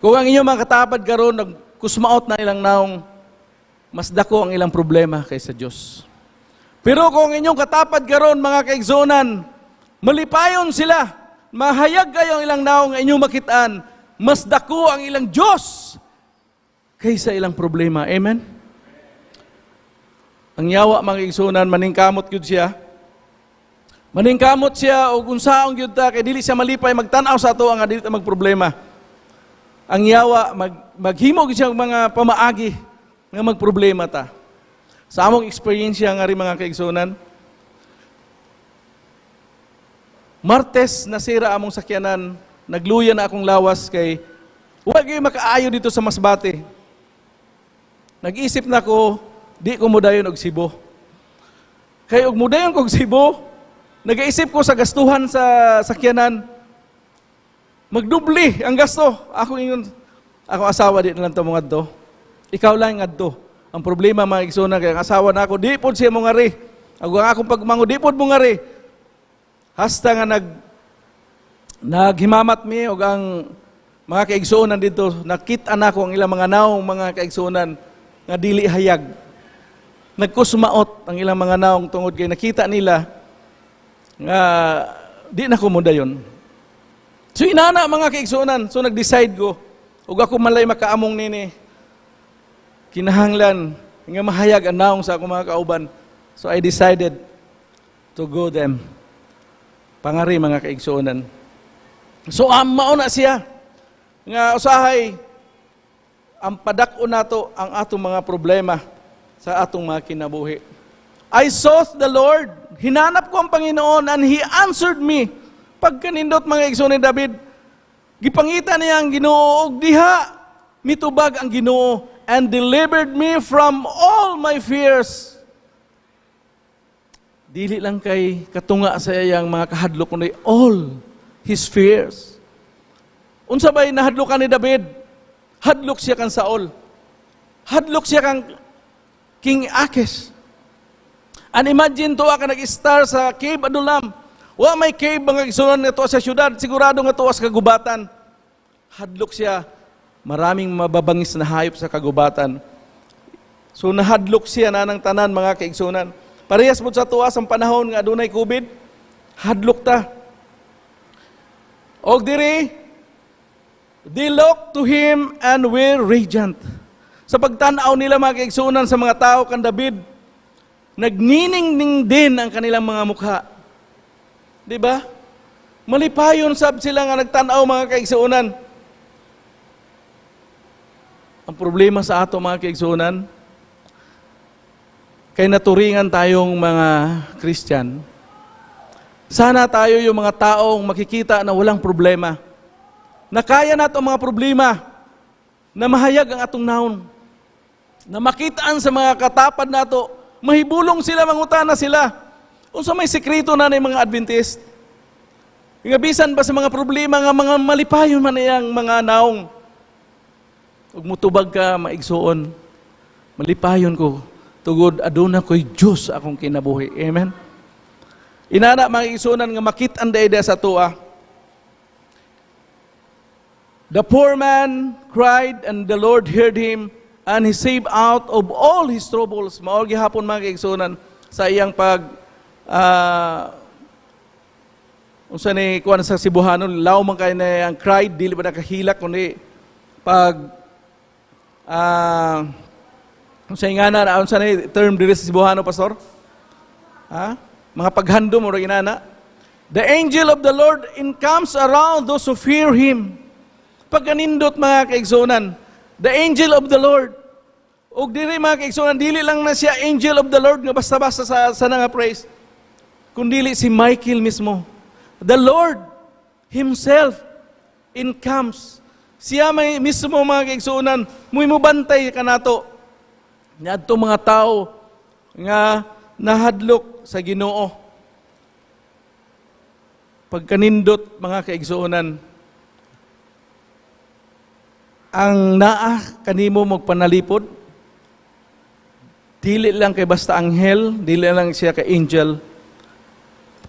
Kung ang inyong mga katapad karon nagkusmaot na ilang naong, mas dako ang ilang problema kaysa Diyos. Pero kung inyong katapad karon mga kaigzonan, malipayon sila, mahayag kayo ang ilang naong inyong makitaan, mas dako ang ilang Diyos kaysa ilang problema. Amen? Ang yawa mga kaigsonan, maningkamot yun siya. Maningkamot siya o kung saong yun ta, kay dili siya malipay, magtanaw sa ato ang adilita magproblema. problema ang yawa, mag, maghimog siya mga pamaagi nga magproblema ta. Sa among experience nga rin mga kaigsunan, Martes nasira among sakyanan, nagluya na akong lawas kay wag kayo makaayo dito sa Masbate. Nag-isip na ko, di ko mudayon og sibo. Kay og mudayon kog sibo, nag-iisip ko sa gastuhan sa sakyanan, Magdubli ang gasto. Ako ingon, ako asawa di lang to mga to. Ikaw lang nga to. Ang problema mga igsuna kay ang asawa na ako, di pod siya mga re. Ako ang akong pagmango, di pod mga re. Hasta nga nag naghimamat mi og ang mga kaigsuonan dito, nakita na ko ang ilang mga naong mga kaigsuonan nga dili hayag. Nagkusmaot ang ilang mga naong tungod kay nakita nila nga di na ko mudayon. So inana mga kaigsunan, so nag-decide ko, ug ako malay makaamong nini, kinahanglan, nga mahayag anaong sa akong mga kauban. So I decided to go them. Pangari mga kaigsunan. So um, mauna siya, nga usahay, ang padakon nato ang atong mga problema sa atong mga kinabuhi. I sought the Lord. Hinanap ko ang Panginoon and He answered me Pagkanindot mga igsoon ni David, gipangita niya ang Ginoo og diha mitubag ang Ginoo and delivered me from all my fears. Dili lang kay katunga sa iyang mga kahadlok kundi all his fears. Unsa bay nahadlokan ni David? Hadlok siya kang Saul. Hadlok siya kang King Akes. And imagine to ah, ka nag-star sa Cave Adulam. Wa may cave mga igsunan nga sa syudad, sigurado nga tuwas kagubatan. Hadlok siya, maraming mababangis na hayop sa kagubatan. So nahadlok siya na ng tanan mga kaigsunan. Parehas mo sa tuwas ang panahon nga adunay COVID, hadlok ta. Og diri, they look to him and were radiant. Sa pagtanaw nila mga kaigsunan sa mga tao kan David, nagniningning din ang kanilang mga mukha Di ba? Malipayon sab sila nga nagtanaw mga kaigsuunan. Ang problema sa ato mga kaigsuunan, kay naturingan tayong mga Christian, sana tayo yung mga taong makikita na walang problema. Na kaya nato mga problema, na mahayag ang atong naon. Na makitaan sa mga katapad nato, mahibulong sila, mangutana sila. Unsa may sekreto na ng mga Adventist? Nga bisan ba sa mga problema nga mga malipayon man ang mga naong ug mutubag ka maigsuon malipayon ko tugod aduna ko'y Dios akong kinabuhi. Amen. Inana mga igsuonan nga makit ang dayda sa tuwa. The poor man cried and the Lord heard him and he saved out of all his troubles. Mao hapon mga igsuonan sa iyang pag uh, unsa ni kuan sa Sibuhanon law man kay na ang cried dili ba nakahilak kundi pag uh, unsa ingana unsa ni term diri sa Sibuhanon pastor? Ha? Mga paghandom or inana. The angel of the Lord encamps around those who fear him. Pagkanindot mga kaigsonan, the angel of the Lord. Og diri mga kaigsonan dili lang na siya angel of the Lord nga basta-basta sa sa nga praise kundili si Michael mismo. The Lord Himself in comes. Siya may mismo mga kaigsuunan, muy mo bantay kanato. Nga mga tao nga nahadlok sa Ginoo. Pagkanindot mga kaigsuunan, ang naa kanimo magpanalipod, dili lang kay basta anghel, dili lang siya kay angel,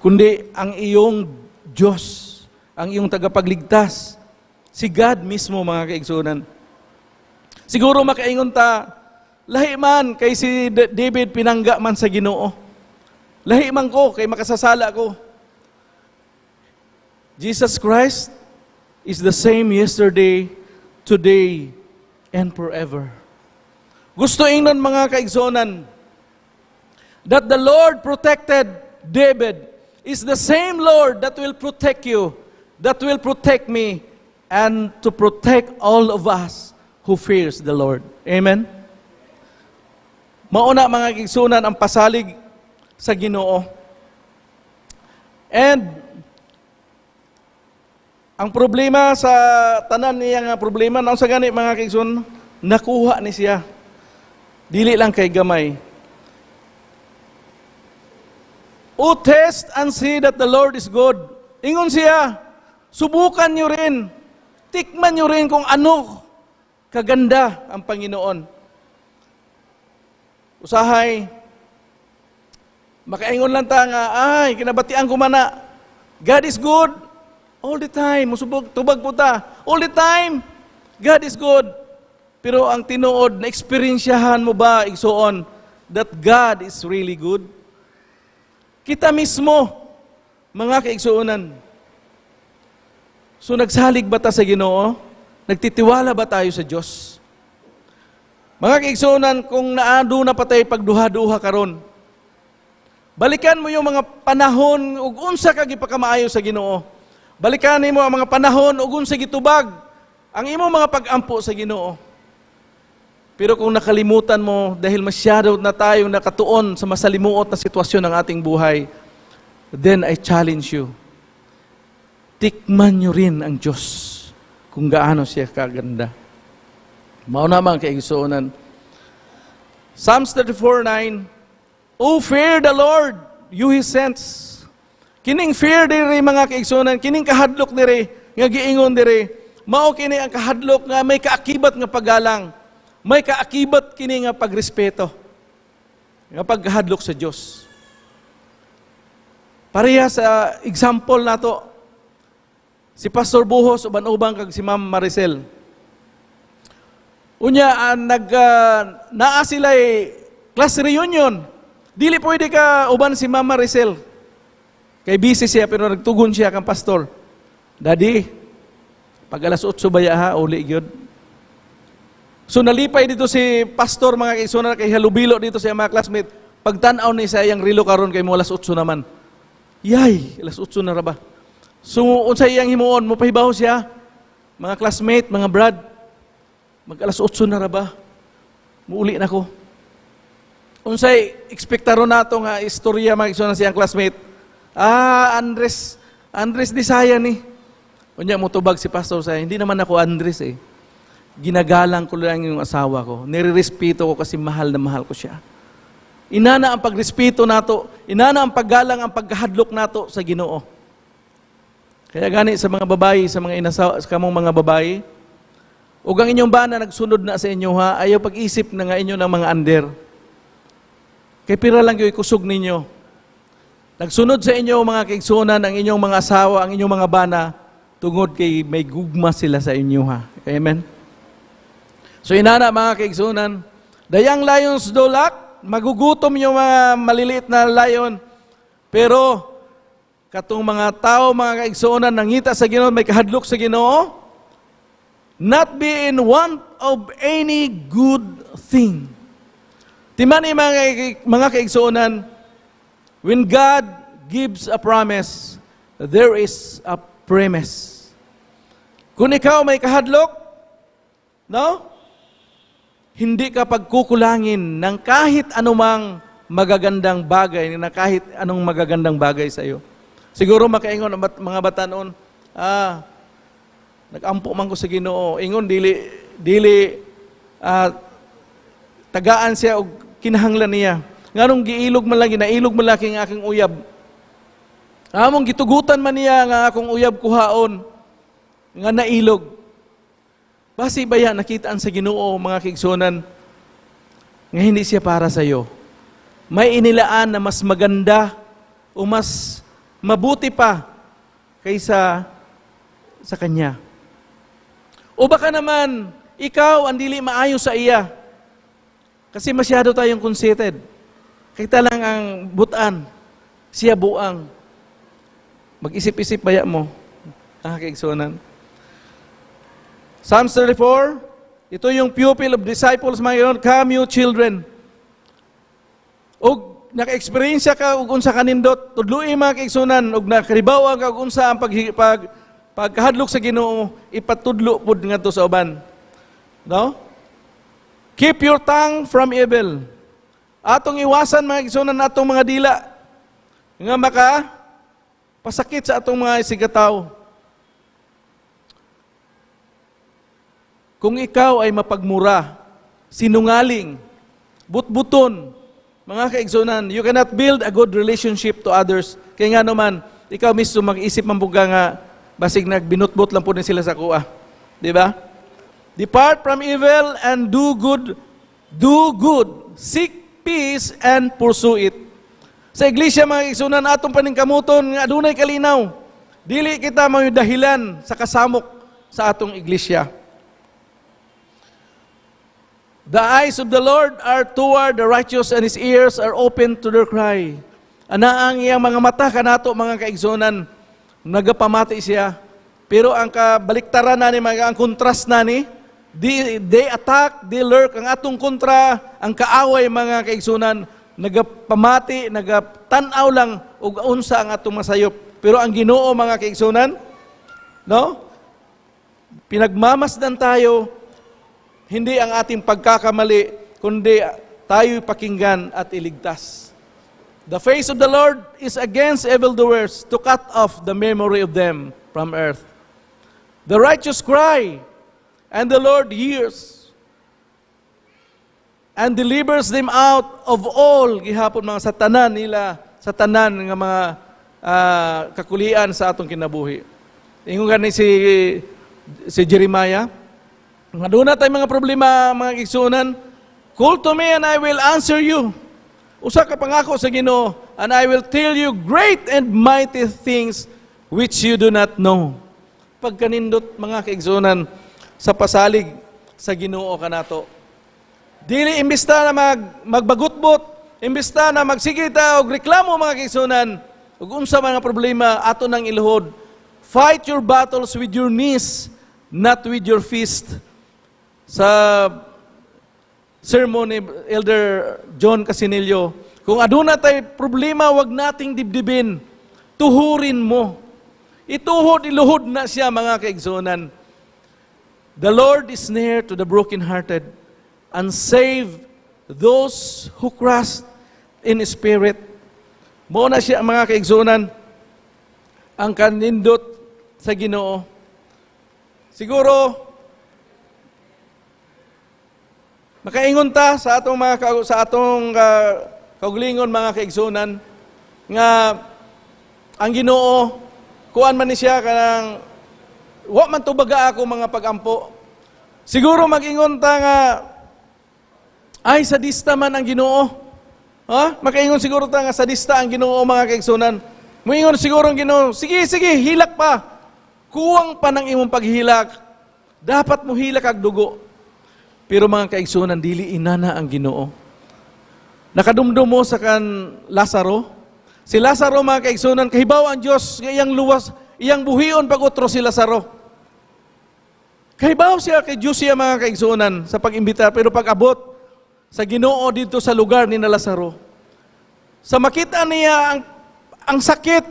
kundi ang iyong Diyos, ang iyong tagapagligtas. Si God mismo, mga kaigsunan. Siguro makaingon ta, lahi man kay si David pinangga man sa ginoo. Lahi man ko kay makasasala ko. Jesus Christ is the same yesterday, today, and forever. Gusto ingnon mga kaigsunan, that the Lord protected David is the same Lord that will protect you, that will protect me, and to protect all of us who fears the Lord. Amen? Mauna mga kigsunan ang pasalig sa ginoo. And ang problema sa tanan niya nga problema, nang sa gani mga kigsunan, nakuha ni siya. Dili lang kay gamay O test and see that the Lord is good. Ingon siya, subukan niyo rin. Tikman niyo rin kung ano kaganda ang Panginoon. Usahay, makaingon lang ta ay, kinabatian ko man God is good all the time. Musubog, tubag po ta. All the time, God is good. Pero ang tinuod, na eksperyensyahan mo ba, igsoon, that God is really good? Kita mismo, mga kaigsuunan. So nagsalig ba ta sa ginoo? Nagtitiwala ba tayo sa Diyos? Mga kaigsuunan, kung naado na patay pagduha-duha karon, balikan mo yung mga panahon ug unsa ka gipakamaayo sa Ginoo. Balikan nimo ang mga panahon ug unsa gitubag ang imo mga pag-ampo sa Ginoo. Pero kung nakalimutan mo dahil masyado na tayo nakatuon sa masalimuot na sitwasyon ng ating buhay, then I challenge you, tikman nyo rin ang Diyos kung gaano siya kaganda. Mao naman kay Igsuonan. Psalms 34:9 O fear the Lord, you His saints. Kining fear diri mga kaigsunan, kining kahadlok diri nga giingon diri, mao kini ang kahadlok nga may kaakibat nga pagalang may kaakibat kini nga pagrespeto, nga paghadlok sa Dios. Pareha sa example nato si Pastor Buhos uban ubang kag si Ma'am Maricel. Unya uh, nag uh, naa sila class reunion. Dili pwede ka uban si Ma'am Maricel. Kay busy siya pero nagtugon siya kang pastor. Daddy, pag alas 8 baya ha, uli gyud. So nalipay dito si pastor mga kaisuna kay halubilo dito sa mga classmate. Pagtanaw ni sa iyang rilo karon kay mo alas 8 naman. Yay, alas 8 na ra ba? So unsay iyang himuon mo pahibaw siya? Mga classmate, mga brad, mag alas 8 na ra ba? Muuli na ko. Unsay ekspektaro nato nga ah, istorya mga kaisuna siyang classmate? Ah, Andres, Andres di saya ni. Unya mo tubag si pastor sa hindi naman ako Andres eh ginagalang ko lang yung asawa ko. Nirerespeto ko kasi mahal na mahal ko siya. Inana ang pagrespeto nato, inana ang paggalang ang pagkahadlok nato sa Ginoo. Kaya gani sa mga babae, sa mga inasawa, sa kamong mga babae, ug ang inyong bana nagsunod na sa inyo ha, ayaw pag-isip na nga inyo ng mga under. Kay pira lang yung kusog ninyo. Nagsunod sa inyo mga kaigsunan, ang inyong mga asawa, ang inyong mga bana, tungod kay may gugma sila sa inyo ha. Amen? So inana mga kaigsunan, the young lions do lack, magugutom yung mga maliliit na lion. Pero katong mga tao, mga kaigsunan, nangita sa Ginoo, may kahadlok sa Ginoo, not be in want of any good thing. Timan mga, mga kaigsunan, when God gives a promise, there is a premise. Kung ikaw may kahadlok, no? Hindi ka pagkukulangin ng kahit anumang magagandang bagay, na kahit anong magagandang bagay sa iyo. Siguro makaingon ang mga bata noon, ah, nagampo man ko sa Ginoo. Ingon dili dili ah, tagaan siya og kinahanglan niya. Nga Nganong giilog man lang ginailog man laki ang aking uyab. Among gitugutan man niya nga akong uyab kuhaon nga nailog. Basi baya nakitaan sa ginoo mga kaigsunan, nga hindi siya para sa iyo. May inilaan na mas maganda o mas mabuti pa kaysa sa kanya. O baka naman, ikaw ang dili maayo sa iya. Kasi masyado tayong conceited. Kita lang ang butan. Siya buang. Mag-isip-isip baya mo. Nakakaigsonan. Ah, Psalms 34, ito yung pupil of disciples mga yun, come you children. Og naka-experience ka og unsa kanindot, tudluin mga kaigsunan, og nakaribaw ka og unsa ang pag, pag, pagkahadlok sa ginoo, ipatudlo pud nga to sa uban. No? Keep your tongue from evil. Atong iwasan mga kaigsunan atong mga dila nga maka pasakit sa atong mga isigataw. Kung ikaw ay mapagmura, sinungaling, butbuton, mga kaigsunan, you cannot build a good relationship to others. Kaya nga naman, ikaw mismo mag-isip man buga nga, basig nagbinutbot lang po din sila sa kuha. Di ba? Depart from evil and do good. Do good. Seek peace and pursue it. Sa iglesia, mga kaigsunan, atong paningkamuton, nga adunay kalinaw. Dili kita may dahilan sa kasamok sa atong iglesia. The eyes of the Lord are toward the righteous and His ears are open to their cry. Ana ang iyang mga mata kanato mga kaigsonan nagapamati siya. Pero ang kabaliktaran na ni mga ang kontrast na ni di, they attack, they lurk ang atong kontra, ang kaaway mga kaigsunan nagapamati, nagatan-aw lang og unsa ang atong masayop. Pero ang Ginoo mga kaigsunan, no? Pinagmamasdan tayo hindi ang ating pagkakamali, kundi tayo'y pakinggan at iligtas. The face of the Lord is against evildoers to cut off the memory of them from earth. The righteous cry, and the Lord hears and delivers them out of all gihapon mga satanan nila satanan tanan nga mga uh, kakulian sa atong kinabuhi. Ingon gani si si Jeremiah nga doon na tayong mga problema, mga kiksunan, Call to me and I will answer you. Usa ka pangako sa Ginoo, and I will tell you great and mighty things which you do not know. Pagkanindot mga kaigsunan sa pasalig sa Ginoo kanato. Dili imbista na mag magbagutbot, imbista na magsigita og reklamo mga kaigsunan ug unsa mga problema ato nang iluhod. Fight your battles with your knees, not with your fist sa sermon ni Elder John Casinillo, kung aduna tay problema, wag nating dibdibin. Tuhurin mo. Ituhod, iluhod na siya mga kaigsunan. The Lord is near to the brokenhearted and save those who crust in spirit. Mo na siya mga kaigsunan ang kanindot sa Ginoo. Siguro Makaingon ta sa atong mga sa atong uh, kauglingon mga kaigsoonan nga ang Ginoo kuan man ni siya kanang wa man tubaga ako mga pagampo. Siguro magingon ta nga ay sadista man ang Ginoo. Ha? Makaingon siguro ta nga sadista ang Ginoo mga kaigsoonan. Muingon siguro ang Ginoo, sige sige hilak pa. Kuwang pa ng imong paghilak. Dapat mo hilak kag dugo. Pero mga kaigsunan, dili inana ang ginoo. Nakadumdumo sa kan Lazaro. Si Lazaro, mga kaigsunan, kahibaw ang Diyos, iyang luwas, iyang buhion pag-utro si Lazaro. Kahibaw siya kay Diyos siya, mga kaigsunan, sa pag-imbita. Pero pag-abot sa ginoo dito sa lugar ni na Lazaro, sa makita niya ang, ang sakit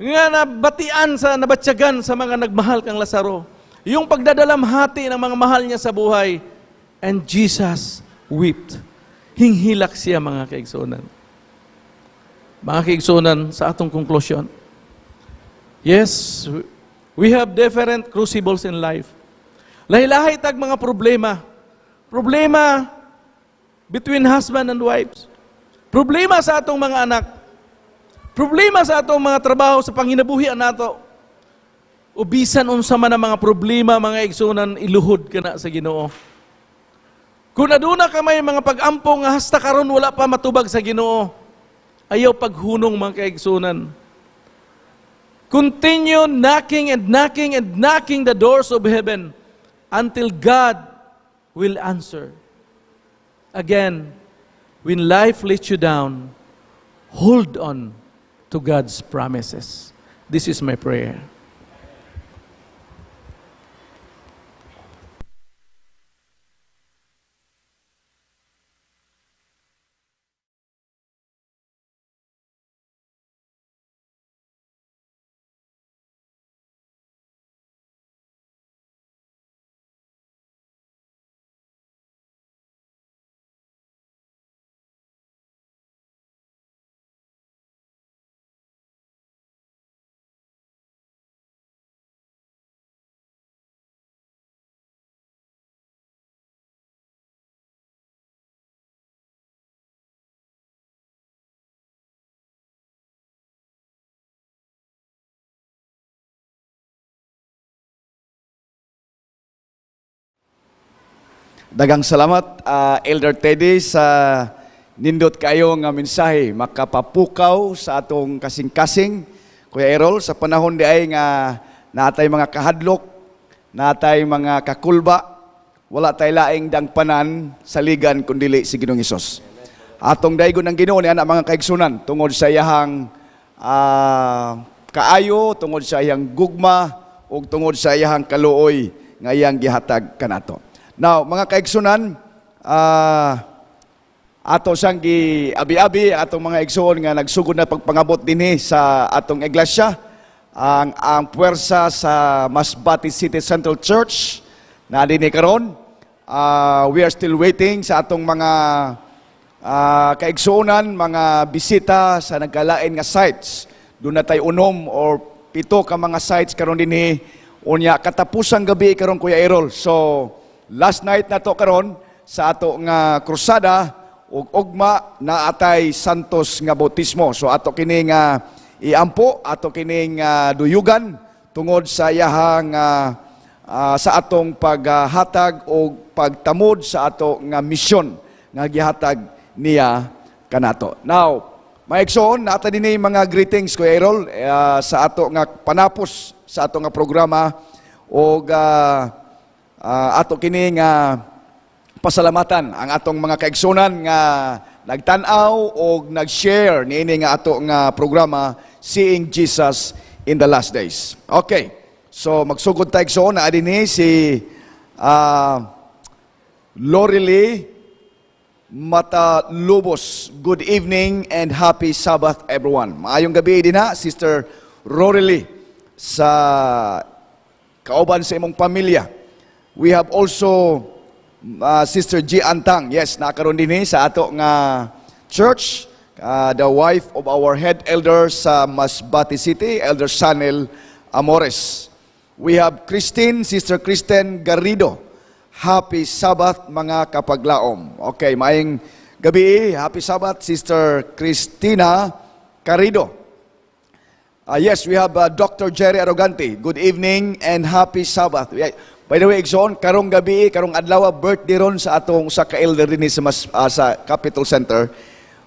nga nabatian sa nabatyagan sa mga nagmahal kang Lazaro, yung pagdadalamhati ng mga mahal niya sa buhay. And Jesus wept. Hinghilak siya mga kaigsunan. Mga kaigsunan, sa atong konklusyon, yes, we have different crucibles in life. Lahilahay tag mga problema. Problema between husband and wives. Problema sa atong mga anak. Problema sa atong mga trabaho sa panginabuhi nato ubisan unsa man ang mga problema, mga igsunan, iluhod ka na sa ginoo. Kung aduna ka may mga pag-ampong nga hasta karon wala pa matubag sa ginoo, ayaw paghunong mga kaigsunan. Continue knocking and knocking and knocking the doors of heaven until God will answer. Again, when life lets you down, hold on to God's promises. This is my prayer. Dagang salamat, uh, Elder Teddy, sa nindot kayo nga ah, mensahe makapapukaw sa atong kasing-kasing. Kuya Erol, sa panahon di ay nga natay mga kahadlok, natay mga kakulba, wala tay laing dangpanan sa ligan kundili si Ginoong Isos. Atong daigon ng Ginoo ni anak mga kaigsunan tungod sa iyahang uh, kaayo, tungod sa iyang gugma, ug tungod sa iyahang kaluoy nga iyang gihatag kanato. Now, mga kaigsunan, uh, ato siyang gi-abi-abi atong mga igsoon nga nagsugod na pagpangabot dinhi sa atong iglesia ang ang puwersa sa Masbate City Central Church na dinhi karon. Uh, we are still waiting sa atong mga uh, kaigsuonan, mga bisita sa nagkalain nga sites. Doon na tayo unom or pito ka mga sites karon dinhi unya katapusang gabi karon Kuya Erol. So, last night na to karon sa ato nga krusada ug ugma na atay santos nga bautismo. So ato kini nga iampo, ato kini nga duyugan tungod sa yahang uh, ah, uh, sa atong paghatag og pagtamod sa ato nga misyon nga gihatag niya kanato. Now, maigsoon nata dinhi mga greetings ko Errol uh, sa ato nga panapos sa ato nga programa og uh, ah, uh, ato kini nga pasalamatan ang atong mga kaigsoonan nga nagtanaw o nag-share niini nga ato nga programa Seeing Jesus in the Last Days. Okay. So magsugod tayo igsoon na adini si uh, ah, Lorelei Matalubos. Good evening and happy Sabbath everyone. Maayong gabi din ha, Sister Lorelei sa kauban sa imong pamilya. We have also mm, uh, Sister G. Antang. Yes, nakaroon din eh, sa ato nga church. Uh, the wife of our head elder sa Masbate City, Elder Sanel Amores. We have Christine, Sister Kristen Garrido. Happy Sabbath mga kapaglaom. Okay, maing gabi. Happy Sabbath, Sister Christina Garrido. Uh, yes, we have uh, Dr. Jerry Arrogante. Good evening and happy Sabbath. By the way, Exxon, karong gabi, karong adlaw, birthday ron sa atong sa ka-elder din sa, mas, uh, sa Capital Center,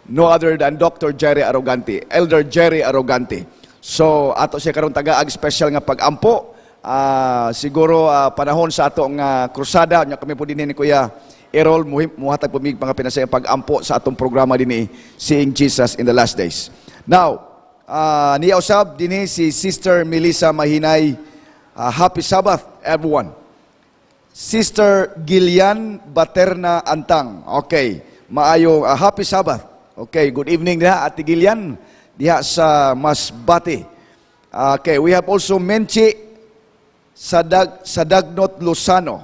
no other than Dr. Jerry Arrogante, Elder Jerry Arrogante. So, ato siya karong taga ag special nga pag-ampo. Uh, siguro uh, panahon sa atong uh, krusada, nya kami po din ni Kuya Errol, muhatag pumig mga pag-ampo sa atong programa din Seeing Jesus in the Last Days. Now, uh, niya usab din si Sister Melissa Mahinay. Uh, happy Sabbath, everyone. Sister Gillian Baterna Antang. Okay. Maayong uh, happy Sabbath. Okay, good evening diha Ate Gillian diha sa Masbate. Okay, we have also Menchi Sadag Sadagnot Lusano.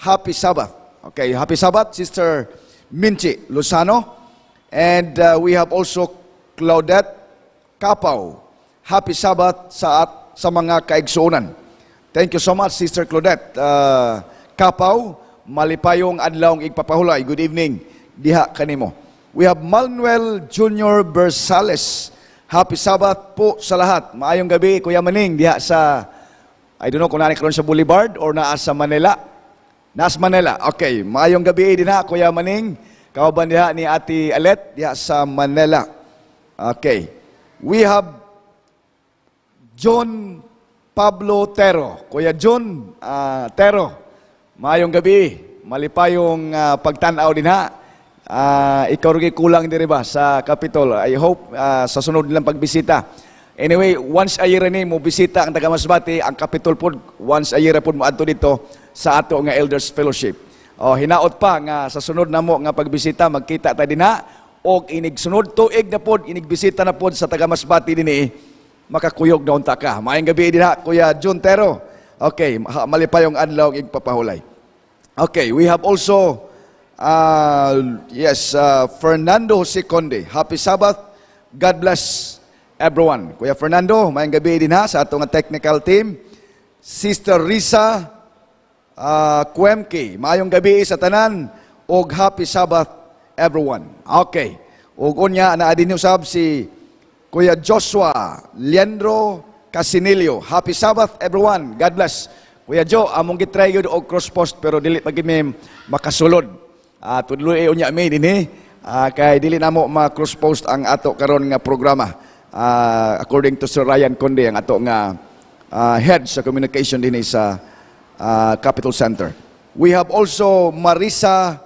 Happy Sabbath. Okay, happy Sabbath Sister Menchi Lusano. And uh, we have also Claudette Kapaw. Happy Sabbath sa at sa mga kaigsuonan. Thank you so much Sister Claudette. Uh, Kapaw, malipayong adlawng igpapahulay. Good evening, diha kanimo. We have Manuel Jr. Bersales. Happy Sabbath po sa lahat. Maayong gabi, Kuya Maning, diha sa, I don't know kung nanik sa Boulevard or naa sa Manila. Nas Manila. Okay, maayong gabi din ha, Kuya Maning. Kawaban diha ni Ate Alet, diha sa Manila. Okay. We have John Pablo Tero. Kuya John uh, Tero. Mayong gabi, malipayong uh, pagtanaw din ha. Uh, ikaw rin kulang din ba sa Capitol. I hope uh, sa sunod nilang pagbisita. Anyway, once a year ni mo bisita ang taga Masbate, ang Capitol po, once a year po mo adto dito sa ato nga Elders Fellowship. Oh, hinaot pa nga sa sunod na mo nga pagbisita, magkita ta din ha. O inigsunod tuig na pod, inigbisita na pod sa taga Masbate din eh. Makakuyog na unta ka. Maayong gabi din ha, Kuya Juntero. Okay, mali pa yung adlaw ig papahulay. Okay, we have also uh, yes, uh, Fernando Jose Conde. Happy Sabbath. God bless everyone. Kuya Fernando, mayang gabi din ha sa atong technical team. Sister Risa uh, Kwemke, maayong gabi sa tanan og happy Sabbath everyone. Okay. Ug unya na adin usab si Kuya Joshua Leandro Casinilio. Happy Sabbath everyone. God bless. Kuya Joe, among gitry yun o cross post pero dili pag makasulod. Uh, ah, tuloy unya mi dinhi uh, kay dili namo ma cross post ang ato karon nga programa. Uh, according to Sir Ryan Conde ang ato nga uh, head sa communication dinhi sa uh, Capital Center. We have also Marisa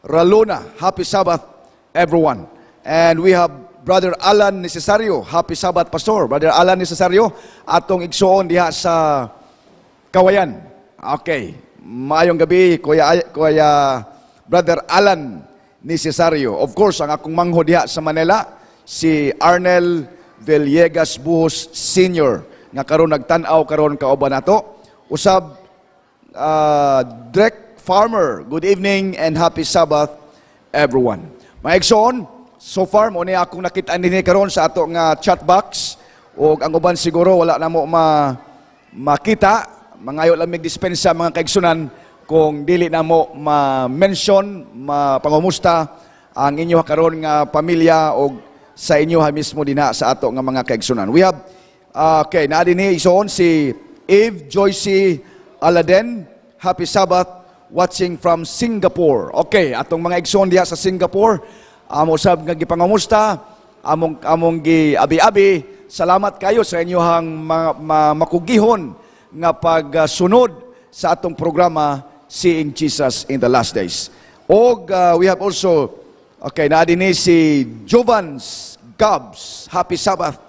Raluna. Happy Sabbath everyone. And we have Brother Alan Necesario. Happy Sabbath, Pastor. Brother Alan Necesario, atong igsuon diha sa Kawayan. Okay. Maayong gabi, Kuya, Kuya Brother Alan Necesario. Of course, ang akong mangho diha sa Manila, si Arnel Villegas Buhos Sr. Nga karon nagtanaw karon kauban nato. Usab uh, ah, Drake Farmer. Good evening and happy Sabbath everyone. Maigsoon, So far, mo ni akong nakita ni karon sa ato nga chat box o ang uban siguro wala na mo ma makita mangayo lamig dispensa mga kaigsunan kung dili na mo ma-mention, ma-pangumusta ang inyo karon nga pamilya o sa inyo ha mismo dinha sa ato nga mga kaigsunan. We have uh, okay, na dinhi isoon si Eve Joyce Aladen. Happy Sabbath watching from Singapore. Okay, atong mga igsoon diha sa Singapore amo sab nga gipangamusta, among among gi abi abi Salamat kayo sa inyong ma, ma, makugihon nga pagsunod sa atong programa Seeing Jesus in the Last Days. Og uh, we have also okay, na din si Jovans Gabs. Happy Sabbath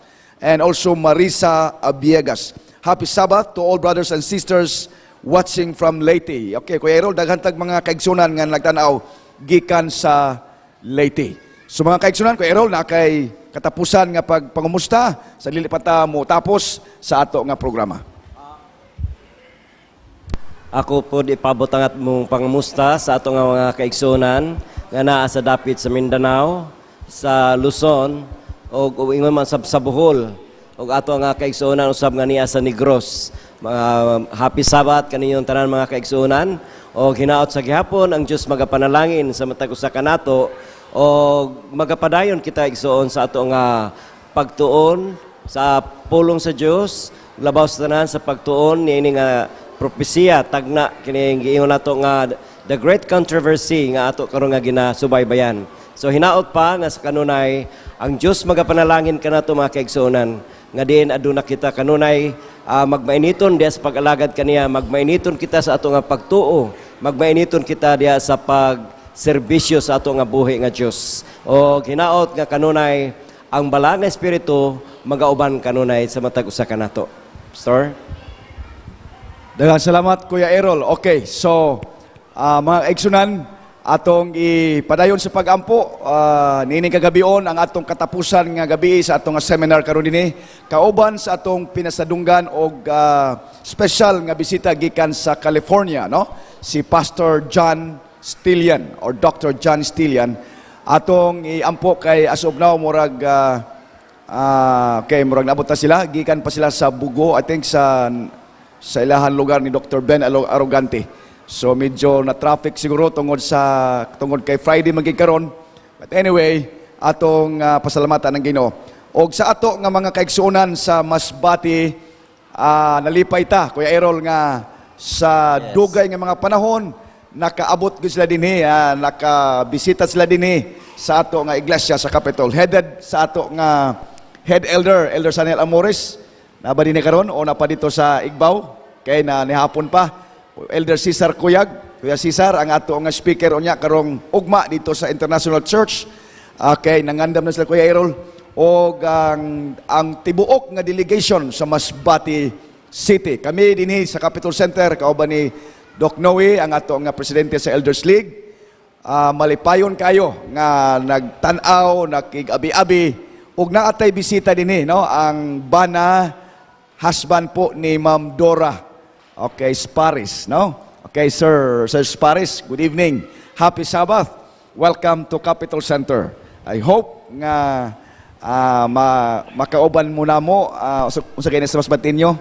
and also Marisa Abiegas. Happy Sabbath to all brothers and sisters watching from Leyte. Okay, Kuya Erol, daghantag mga kaigsunan nga nagtanaw gikan sa Leyte. So mga kaigsunan, ko Errol, na kay katapusan nga pagpangumusta sa lilipata mo tapos sa ato nga programa. Ako po di ang at mong pangamusta sa ato nga mga kaigsunan nga naa sa dapit sa Mindanao, sa Luzon, o ingon man sa, sa Bohol, o ato nga kaigsunan usab nga niya sa Negros. Mga happy Sabbath kaninyong tanan mga kaigsunan, o hinaot sa gihapon ang Diyos magapanalangin sa matag usa kanato o magapadayon kita igsuon sa ato nga pagtuon sa pulong sa Dios labaw sa tanan sa pagtuon ni ini nga propesya tagna kining giingon nato nga the great controversy nga ato karon nga ginasubaybayan so hinaot pa nga sa kanunay ang Dios magapanalangin kanato mga kaigsuonan nga diin aduna kita kanunay uh, magmainiton diya sa pag-alagad kaniya magmainiton kita sa ato nga pagtuo magmainiton kita diya sa pag serbisyo sa ato nga buhi nga Dios. O ginaot nga kanunay ang bala nga espiritu magauban kanunay sa matag usa ka nato. Pastor? Daghang salamat Kuya Errol. Okay, so uh, mga igsunan atong ipadayon sa pagampo uh, ah, nining kagabion ang atong katapusan nga gabi sa atong seminar karon dinhi kauban sa atong pinasadunggan og uh, special nga bisita gikan sa California no si Pastor John Stilian or Dr. John Stilian atong iampo kay asubnaw murag uh, uh, kay murag naabot na sila gikan pa sila sa Bugo I think sa sa ilahan lugar ni Dr. Ben Arrogante So medyo na traffic siguro tungod sa tungod kay Friday magiging But anyway, atong uh, pasalamatan ng Ginoo. Og sa ato nga mga kaigsuonan sa Masbati uh, nalipay ta Kuya Erol nga sa yes. dugay nga mga panahon nakaabot ko sila dinhi eh, ah, nakabisita sila dinhi eh, sa ato nga iglesia sa Capitol headed sa ato nga head elder elder Sanel Amores na ba dinhi karon o na dito sa Igbaw kay na nihapon pa elder Cesar Kuyag Kuya Cesar ang ato nga speaker unya karong ugma dito sa International Church okay ah, nangandam na sila Kuya Errol o ang, ang tibuok nga delegation sa Masbati City. Kami dinhi eh, sa Capitol Center, kauban ni Doc Noe, ang ato nga presidente sa Elders League. Uh, malipayon kayo nga nagtanaw, nakigabi-abi ug naatay bisita dinhi no ang bana husband po ni Ma'am Dora. Okay, Sparis, no? Okay, sir, Sir Sparis, good evening. Happy Sabbath. Welcome to Capital Center. I hope nga uh, ma makauban mo na mo uh, ah, sa kanya sa mas batin nyo,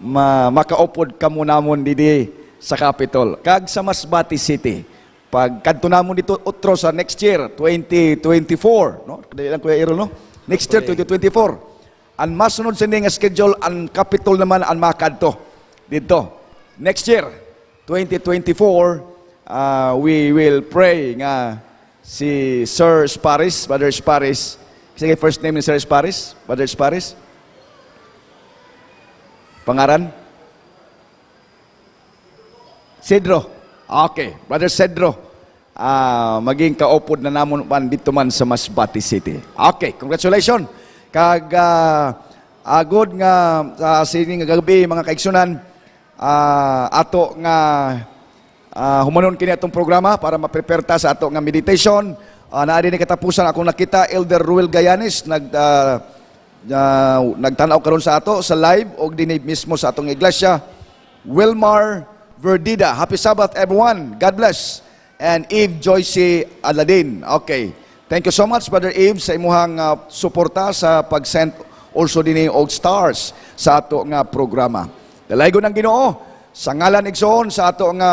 ma makaupod ka mo na mo didi sa Capitol, kag sa Masbate City. Pag kanto na mo dito utro sa next year, 2024, no? lang Kuya Iro, no? Next year, 2024. Ang masunod sa nga schedule, ang Capitol naman ang makadto dito. Next year, 2024, uh, ah, we will pray nga si Sir Sparis, Brother Sparis. Sige, first name ni Sir Sparis, Brother Sparis. Pangaran? Cedro. Okay, Brother Cedro. Uh, maging kaupod na namon pan dito man sa Masbate City. Okay, congratulations. Kag uh, ah, agod ah, nga uh, sining nga gabi mga kaigsunan uh, ato nga uh, humanon kini atong programa para ma-prepare ta sa ato nga meditation. Uh, naa ni katapusan akong nakita Elder Ruel Gayanes nag uh, uh, nagtanaw karon sa ato sa live og dinhi mismo sa atong iglesia. Wilmar Verdida. Happy Sabbath, everyone. God bless. And Eve Joyce Aladin. Okay. Thank you so much, Brother Eve, sa imuhang uh, suporta sa pag-send also din og stars sa ato nga programa. Dalay ng ginoo, sa ngalan igsoon sa ato nga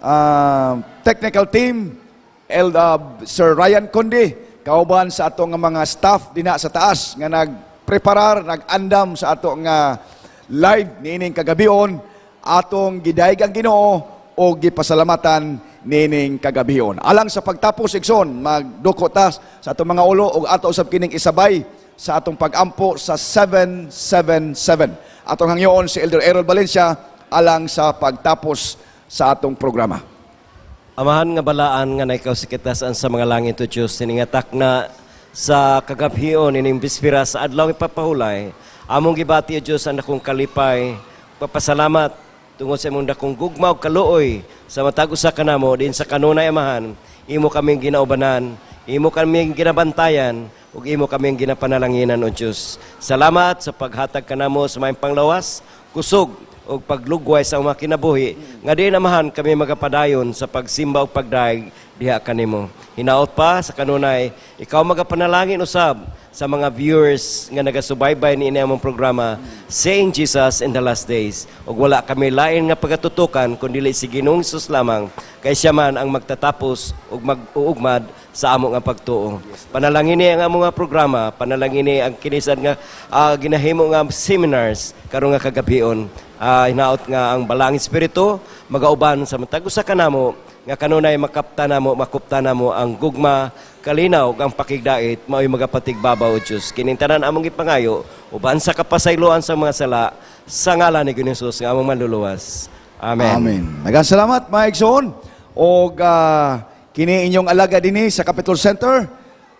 uh, technical team, El, uh, ah, Sir Ryan Condi, kauban sa ato nga mga staff dinha sa taas nga nagpreparar, nagandam sa ato nga live niining kagabion atong gidayeg ang Ginoo o gipasalamatan nining kagabihon. Alang sa pagtapos igsoon, magdukotas sa atong mga ulo og ato usab kining isabay sa atong pagampo sa 777. Atong hangyoon si Elder Errol Valencia alang sa pagtapos sa atong programa. Amahan nga balaan nga naikaw si kitasan sa mga langit o Diyos, siningatak na sa kagabhion, ining bispira sa adlaw ipapahulay, among gibati o Diyos ang akong kalipay, papasalamat tungod sa imong dakong gugma ug kaluoy sa matag usa kanamo din sa kanunay amahan imo kaming ginaubanan imo kaming ginabantayan ug imo kaming ginapanalanginan o Dios salamat sa paghatag kanamo sa mayong panglawas kusog ug paglugway sa mga kinabuhi nga diin amahan kami magapadayon sa pagsimba ug pagdayeg diha kanimo. Hinaot pa sa kanunay, ikaw magapanalangin usab sa mga viewers nga nagasubaybay ni inyong programa Saying Jesus in the Last Days. Og wala kami lain nga pagatutukan kundi si Ginoong Jesus lamang kay siya man ang magtatapos ug mag-uugmad sa amo nga pagtuo. Panalangin ni ang among programa, panalangin ni ang kinisad nga uh, ginahimo nga seminars karong nga kagabion. Uh, hinaot nga ang balangin espiritu magauban sa matag usa kanamo nga kanunay makapta mo, makupta mo ang gugma kalinaw ang pakigdait maoy magapatigbabaw o Dios kining among gipangayo uban sa kapasayloan sa mga sala sa ngalan ni Ginoong Hesus nga among manluluwas amen amen daghang salamat mga igsoon og uh, kini inyong alaga dinhi sa Capitol Center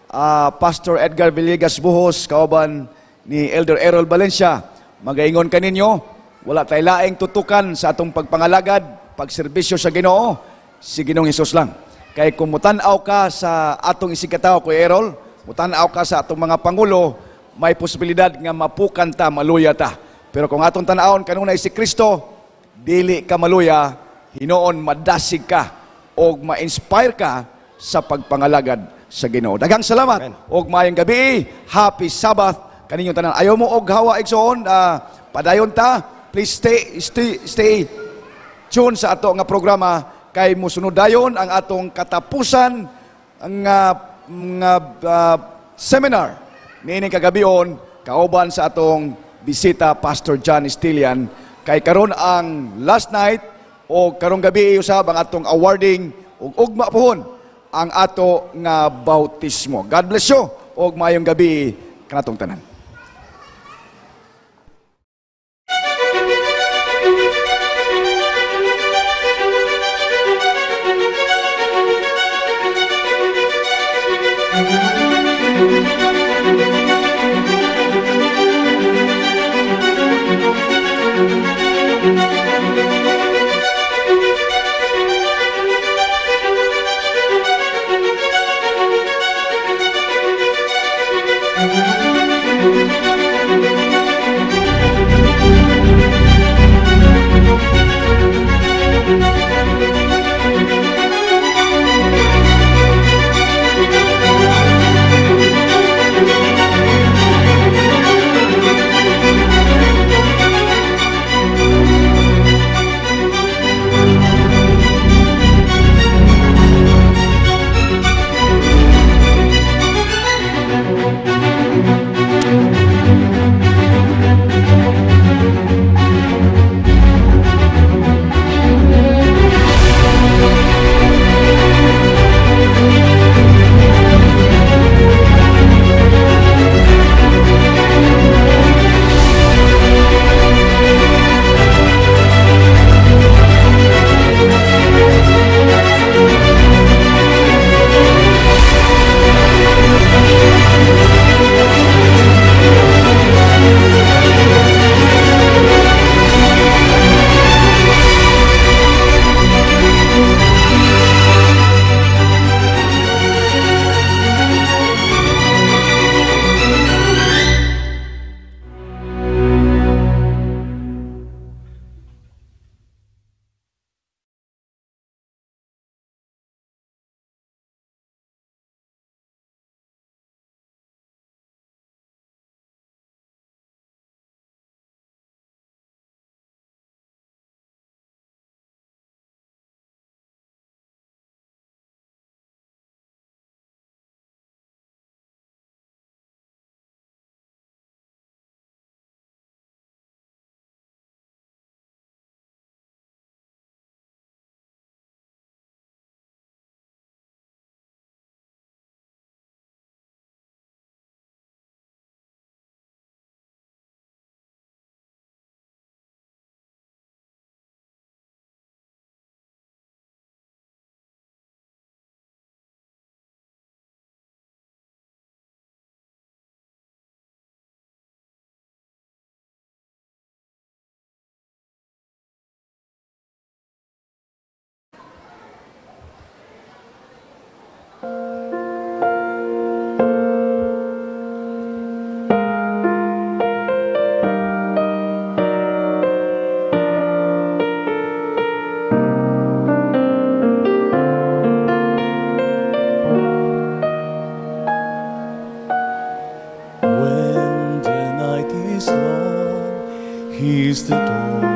uh, Pastor Edgar Villegas Buhos kauban ni Elder Errol Valencia magaingon kaninyo wala tay laing tutukan sa atong pagpangalagad pagserbisyo sa Ginoo si Ginoong Hesus lang. Kay kung mutanaw ka sa atong isigkataw, Kuya Errol, mutanaw ka sa atong mga Pangulo, may posibilidad nga mapukan ta, maluya ta. Pero kung atong tanawon kanunay si Kristo, dili ka maluya, hinoon madasig ka o ma-inspire ka sa pagpangalagad sa Ginoo. Daghang salamat Amen. maayong gabi. Happy Sabbath kaninyong tanan. Ayaw mo og hawa igsoon, uh, ah, padayon ta. Please stay stay stay tune sa ato nga programa kay musunod ang atong katapusan nga ah, nga uh, seminar niining kagabion kauban sa atong bisita Pastor John Estilian kay karon ang last night o karong gabi usab ang atong awarding ug ugma pohon ang ato nga bautismo. God bless you ug maayong gabi kanatong tanan. Thank you. He's the door.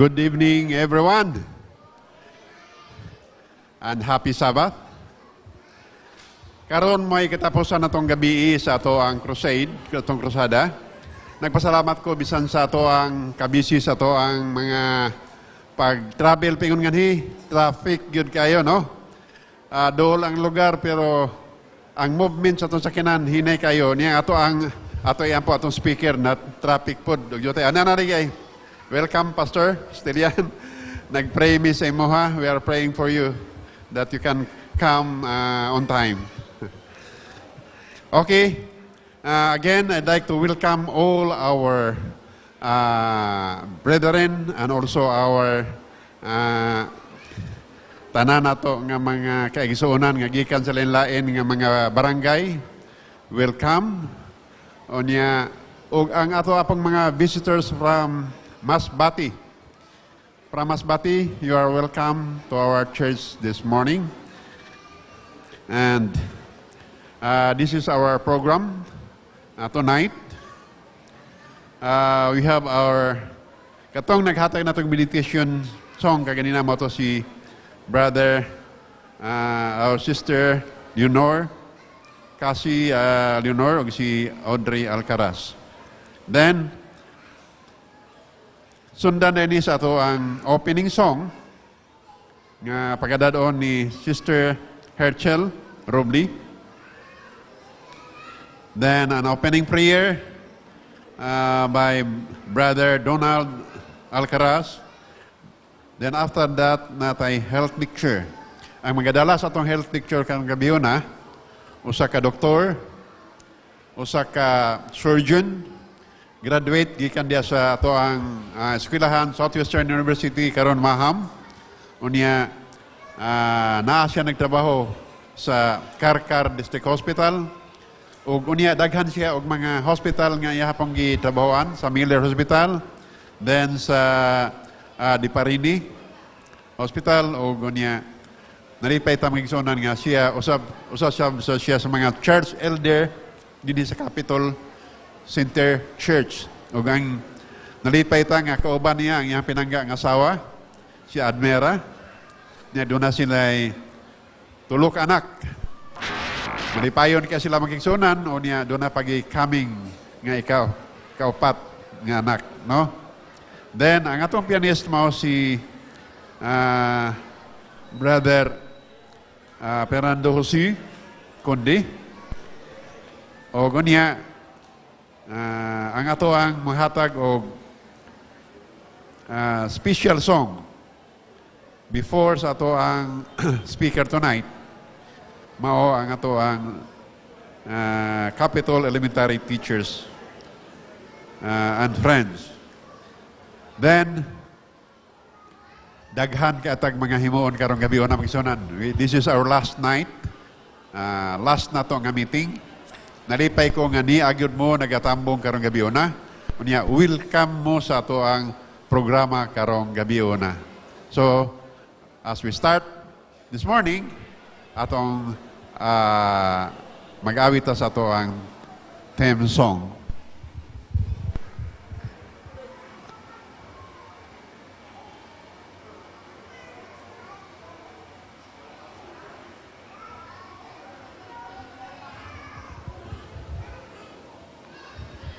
Good evening, everyone. And happy Sabbath. Karon may katapusan natong gabi sa ato ang crusade, atong krusada. Nagpasalamat ko bisan sa ato ang kabisi sa ato ang mga pag-travel pingon nganhi, traffic gyud kayo no. Uh, ah, dol ang lugar pero ang movement sa atong sakinan hinay kayo niya ato ang ato iyan po atong speaker na traffic pod. Dugyo tayo. Ano na ano, rin Welcome, Pastor Stelian. Nag-pray mi sa imo ha. We are praying for you that you can come uh, on time. okay. Uh, again, I'd like to welcome all our uh, brethren and also our uh, tanan nato nga mga kaigsuonan nga gikan sa lain-lain nga mga barangay. Welcome. Onya og ang ato apang mga visitors from Masbati. From Masbati, you are welcome to our church this morning. And uh, this is our program uh, tonight. Uh, we have our katong naghatag na meditation song kaganina mo to si brother uh, our sister Leonor kasi uh, Leonor o si Audrey Alcaraz. Then Sundan na ni sa ato ang opening song nga pagadaon ni Sister Herchel Robley. Then an opening prayer uh, by Brother Donald Alcaraz. Then after that, natay health lecture. Ang magadala sa atong health lecture kang gabi na, ah. usa ka doktor, usa ka surgeon, graduate gikan dia sa ato ang uh, eskwelahan Southwestern University karon Maham unya uh, na siya nagtrabaho sa Karkar District Hospital ug unya daghan siya og mga hospital nga iya pang gitrabahoan sa Miller Hospital then sa uh, Diparini Hospital ug unya naripay ta mga nga siya usab usab siya, siya sa mga church elder dinhi sa capital Center Church. o gang nalipay ta nga kauban niya ang iyang pinangga nga asawa si Admera. niya doon na sila tulok anak. Malipayon kaya sila magkiksunan o niya doon na pagi coming nga ikaw, kaupat nga anak, no? Then, ang atong pianist mo si uh, Brother uh, Fernando Jose Kundi. O niya, uh, ang ato ang mahatag og uh, special song before sa ato ang speaker tonight mao ang ato ang uh, ah, Capital Elementary Teachers uh, and Friends. Then, daghan ka atag mga himuon karong gabi o na magsunan. This is our last night. Uh, last na to nga meeting. Nalipay ko nga ni agyod mo nagatambong karong gabi na. Unya welcome mo sa ato ang programa karong gabi na. So as we start this morning atong uh, mag-awit sa ato ang theme song.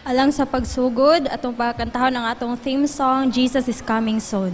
alang sa pagsugod atong pakantahon ang atong theme song Jesus is Coming Soon.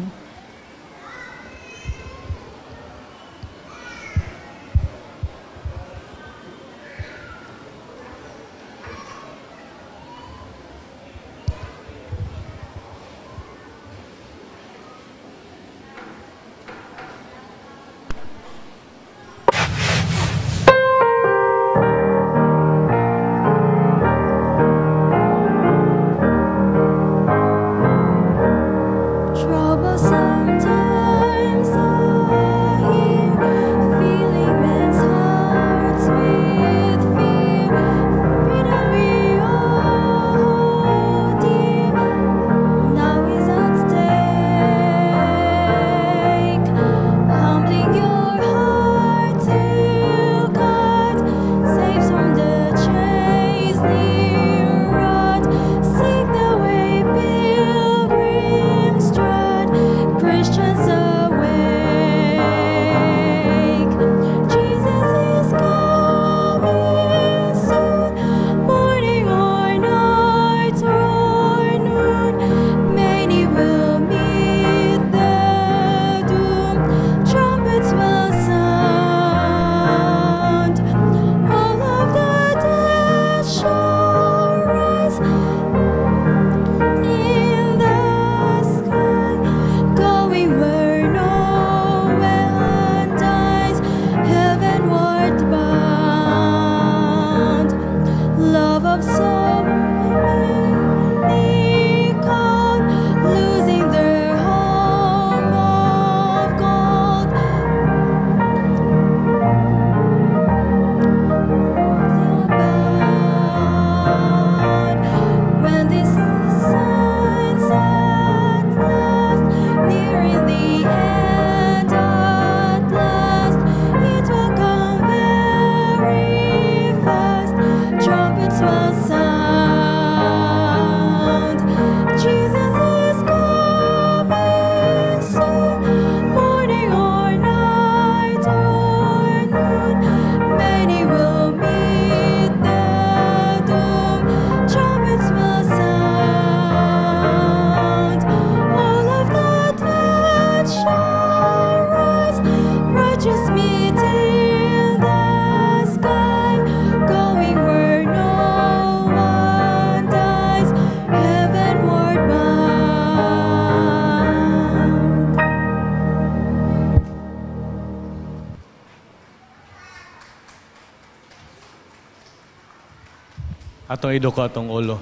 atong idoko atong ulo.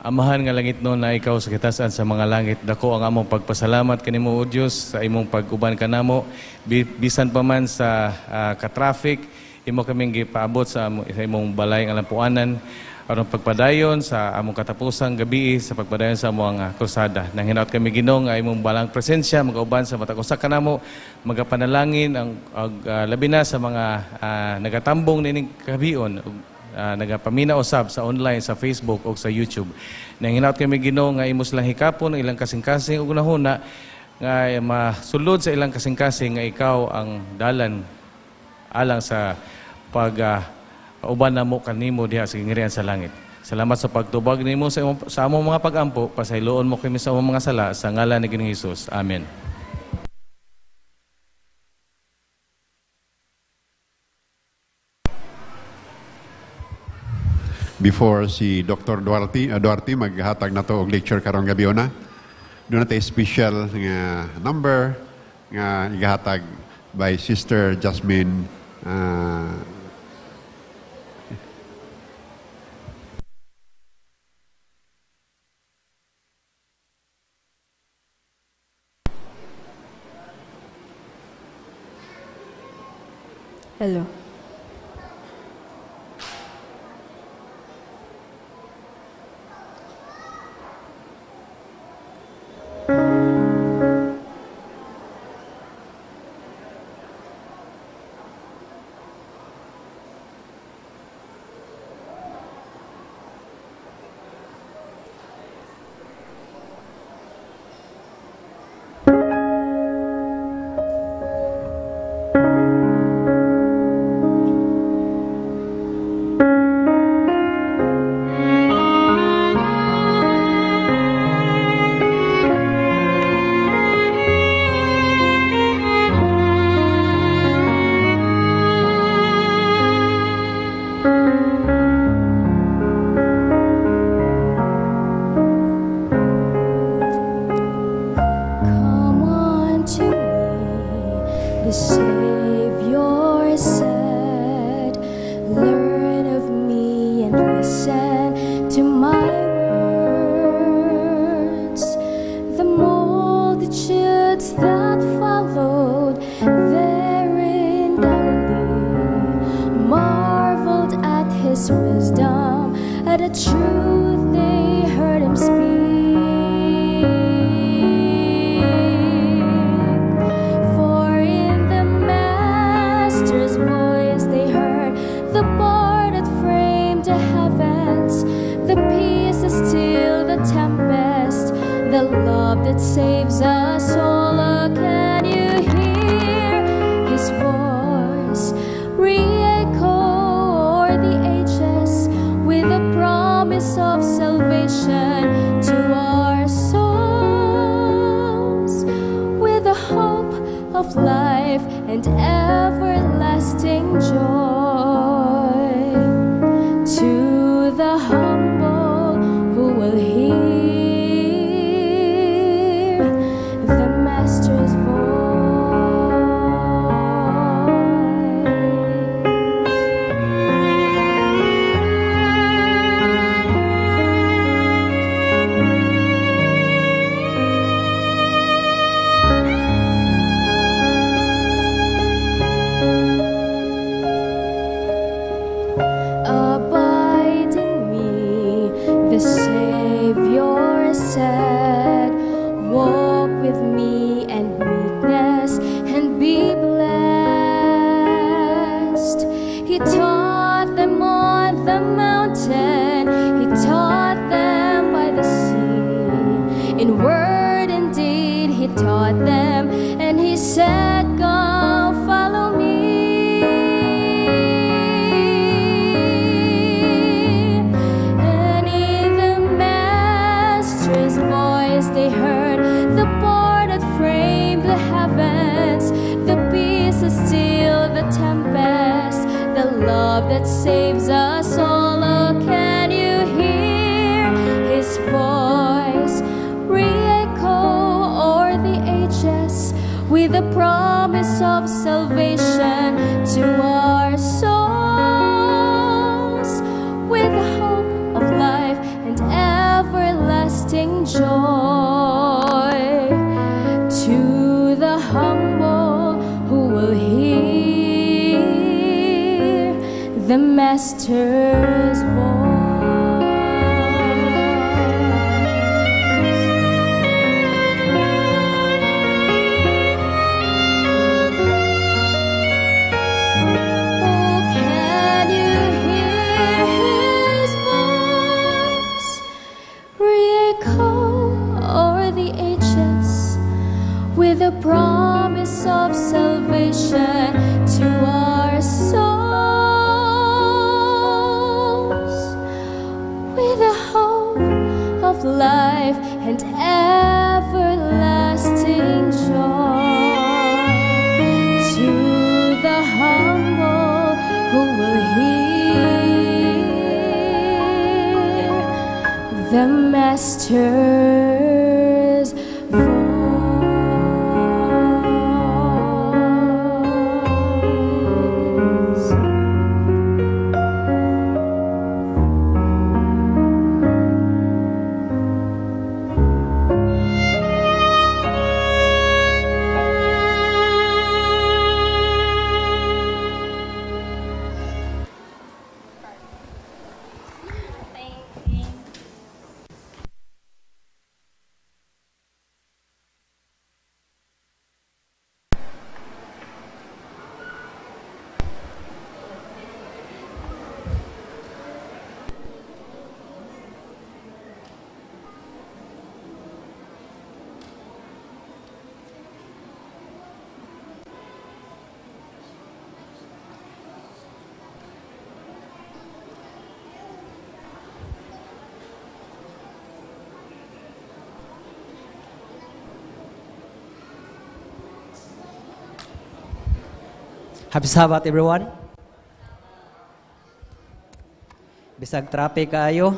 Amahan nga langit no na ikaw sa kitasan sa mga langit. Dako ang among pagpasalamat kanimo o Dios sa imong pag-uban kanamo bisan pa man sa uh, ka-traffic imo kaming gipaabot sa, sa imong balay nga lampuanan aron pagpadayon sa among katapusang gabi sa pagpadayon sa among uh, krusada. Nang hinaot kami Ginoo ay imong balang presensya magauban sa mata usa kanamo magapanalangin ang uh, labi na sa mga uh, nagatambong nining kabion Ah, nagapamina usab sa online, sa Facebook o sa YouTube. Nanghinaot kami Ginoo nga imos lang hikapon ilang kasing-kasing ug nahuna nga masulod sa ilang kasing-kasing nga ikaw ang dalan alang sa pag uh, uban na mo kanimo diha sa gingirian sa langit. Salamat sa pagtubag nimo sa, sa among mga pagampo, pasayloon mo kami sa among mga sala sa ngalan ni Ginoong Hesus. Amen. before si Dr. Duarte, uh, Duarte maghatag na to og lecture karong gabi na. Doon natin special nga number nga igahatag by Sister Jasmine uh, Hello. Happy Sabbath everyone. Bisag traffic kayo.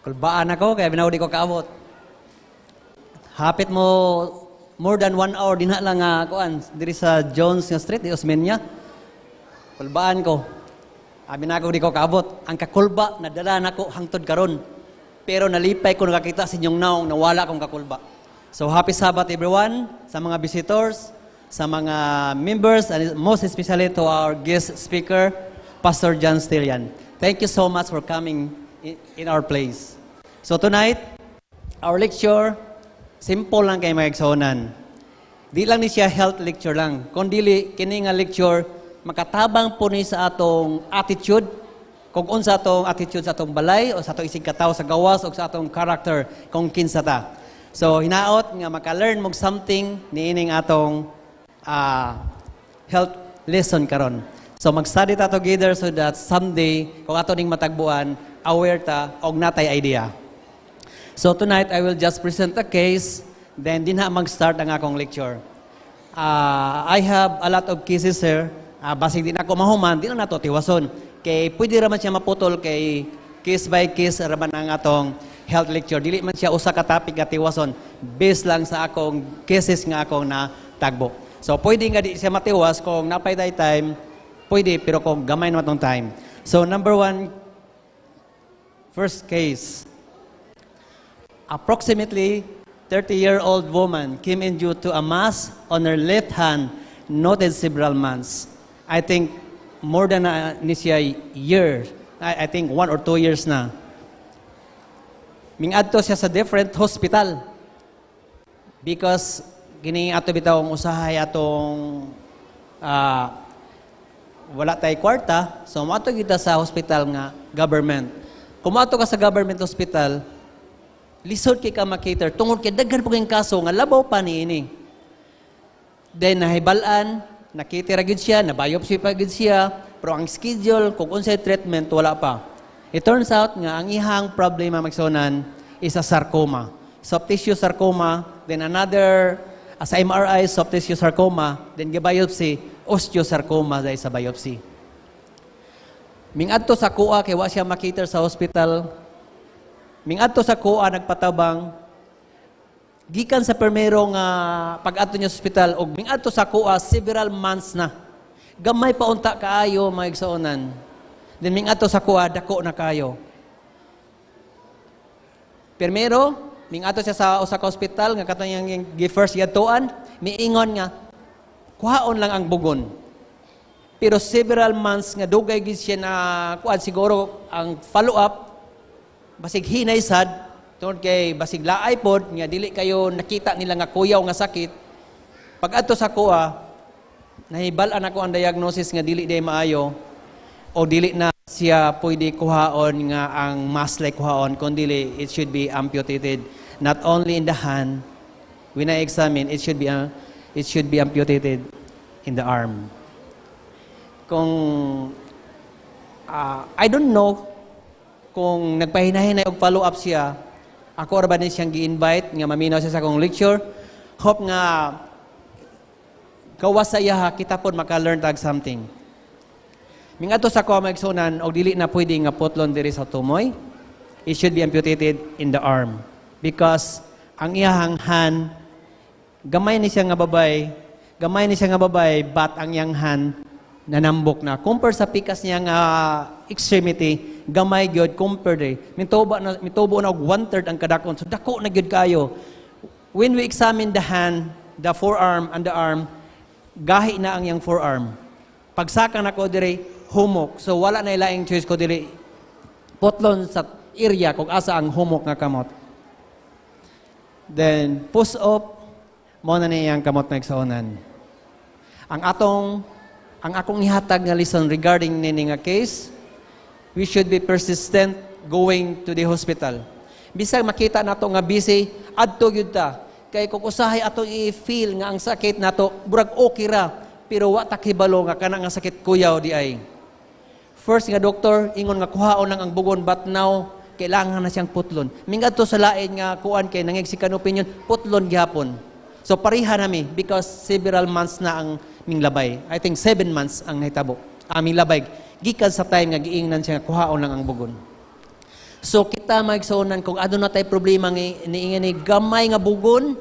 Kulbaan ako kaya binaw di ko kaabot. Hapit mo more than one hour din lang nga kuan diri sa Jones nga Street di Osmeña. Kulbaan ko. Amin ah, ako di ko kaabot. Ang kakulba nadala nako hangtod karon. Pero nalipay ko nakakita sa inyong naong nawala akong kakulba. So happy Sabbath everyone sa mga visitors, sa mga members, and most especially to our guest speaker, Pastor John Stilian. Thank you so much for coming in our place. So tonight, our lecture, simple lang kay mga eksonan. Di lang ni siya health lecture lang, kundi kini nga lecture, makatabang po ni sa atong attitude, kung unsa atong attitude sa atong balay, o sa atong isigkataw sa gawas, o sa atong character, kung kinsa ta. So, hinaot nga maka-learn mo something ni ining atong uh, health lesson karon. So magstudy ta together so that someday kung ato ning matagbuan aware ta og natay idea. So tonight I will just present a case then dinha mag-start ang akong lecture. Uh, I have a lot of cases here. Uh, ah, basig din ako mahuman, din na nato tiwason. Kay pwede ra man siya maputol kay case by case ra man ang atong health lecture. Dili man siya usa ka topic nga tiwason based lang sa akong cases nga akong na tagbo. So, pwede nga di siya matiwas kung napay day time, pwede, pero kung gamay naman tong time. So, number one, first case, approximately 30-year-old woman came in due to a mass on her left hand, noted several months. I think more than a, siya year. I, I think one or two years na. Mingad to siya sa different hospital because Kini ato bitaw ang usahay atong uh, wala tay kwarta, so mato kita sa hospital nga government. Kung mato ka sa government hospital, lisod kay ka makater tungod kay daghan po kaso nga labaw pa ni ini. Then nahibal-an, nakitira gyud siya, nabiopsy pa gyud siya, pero ang schedule kung unsay treatment wala pa. It turns out nga ang ihang problema magsonan is a sarcoma. Soft tissue sarcoma, then another as MRI, soft tissue sarcoma, then biopsy, osteosarcoma dahil sa biopsy. Mingadto sa kuha, kay wa siya makiter sa hospital. Mingadto sa kuha, nagpatabang. Gikan sa permero nga uh, pag-adto niya sa hospital, og mingadto sa kuha, several months na. Gamay pa unta kaayo, mga igsaonan. Then mingadto sa kuha, dako na kaayo. Permero, Mingato siya sa usa ka ospital nga kato niyang gi-first yadtuan, miingon nga kuhaon lang ang bugon. Pero several months nga dugay gid siya na kuan siguro ang follow up basig hinay sad tungod kay basig laay pod nga dili kayo nakita nila nga kuyaw nga sakit. Pag adto sa kuha, nahibal-an ako ang diagnosis nga dili day maayo o dili na siya pwede kuhaon nga ang maslay kuhaon, kundi it should be amputated not only in the hand, when I examine, it should be, uh, it should be amputated in the arm. Kung, uh, I don't know kung nagpahinahinay og follow-up siya, ako or ba ni siyang gi-invite nga maminaw siya sa akong lecture. Hope nga gawas sa iya kita pod maka-learn tag something. Mingato sa ko magsunan, og dili na pwede nga putlon diri sa tumoy. It should be amputated in the arm. Because ang iyahang han, gamay ni siya nga babay, gamay ni siya nga babay, but ang iyang han, nanambok na. Compare sa pikas niya nga extremity, gamay gyud compare Mitubo na mitubo na og one third ang kadakon. So dako na gyud kayo. When we examine the hand, the forearm and the arm, gahi na ang iyang forearm. Pagsaka na ko dire humok. So wala na ilaing choice ko dire potlon sa area kung asa ang humok nga kamot. Then, push up, mo na niyang kamot na eksoonan. Ang atong, ang akong ihatag nga lesson regarding nini nga case, we should be persistent going to the hospital. Bisag makita nato nga busy, adto gyud ta. Kay kung usahay atong i-feel nga ang sakit nato, burag okay ra, pero wa ta kibalo nga kana nga sakit kuyaw di ay. First nga doktor, ingon nga kuhaon lang ang bugon but now kailangan na siyang putlon. Mingadto sa lain nga kuan kay nangigsikan opinion, putlon gihapon. So pariha nami because several months na ang ming labay. I think seven months ang nahitabo. Aming ah, labay. Gikan sa time nga giingnan siya kuhaon lang ang bugon. So kita magsuonan kung aduna tay problema ni niingan ni gamay nga bugon,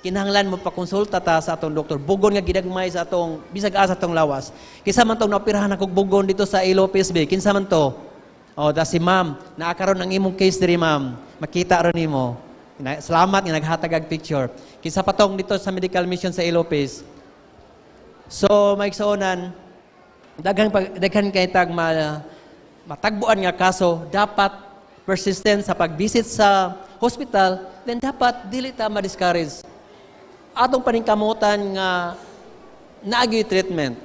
kinahanglan mo pa konsulta ta sa atong doktor. Bugon nga gidagmay sa atong bisag asa atong lawas. Kinsa man tong napirhan akog bugon dito sa Ilocos Bay? Kinsa man to? Oh, da si ma'am, naakaroon ng imong case diri ma'am. Makita ron nimo. Salamat nga naghatag og picture. Kinsa patong dito sa medical mission sa Ilopes. So, maigsuonan, daghang daghan kay tag ma, matagbuan nga kaso dapat persistent sa pagbisit sa hospital, then dapat dili ta ma-discourage. Atong paningkamutan nga naagi treatment.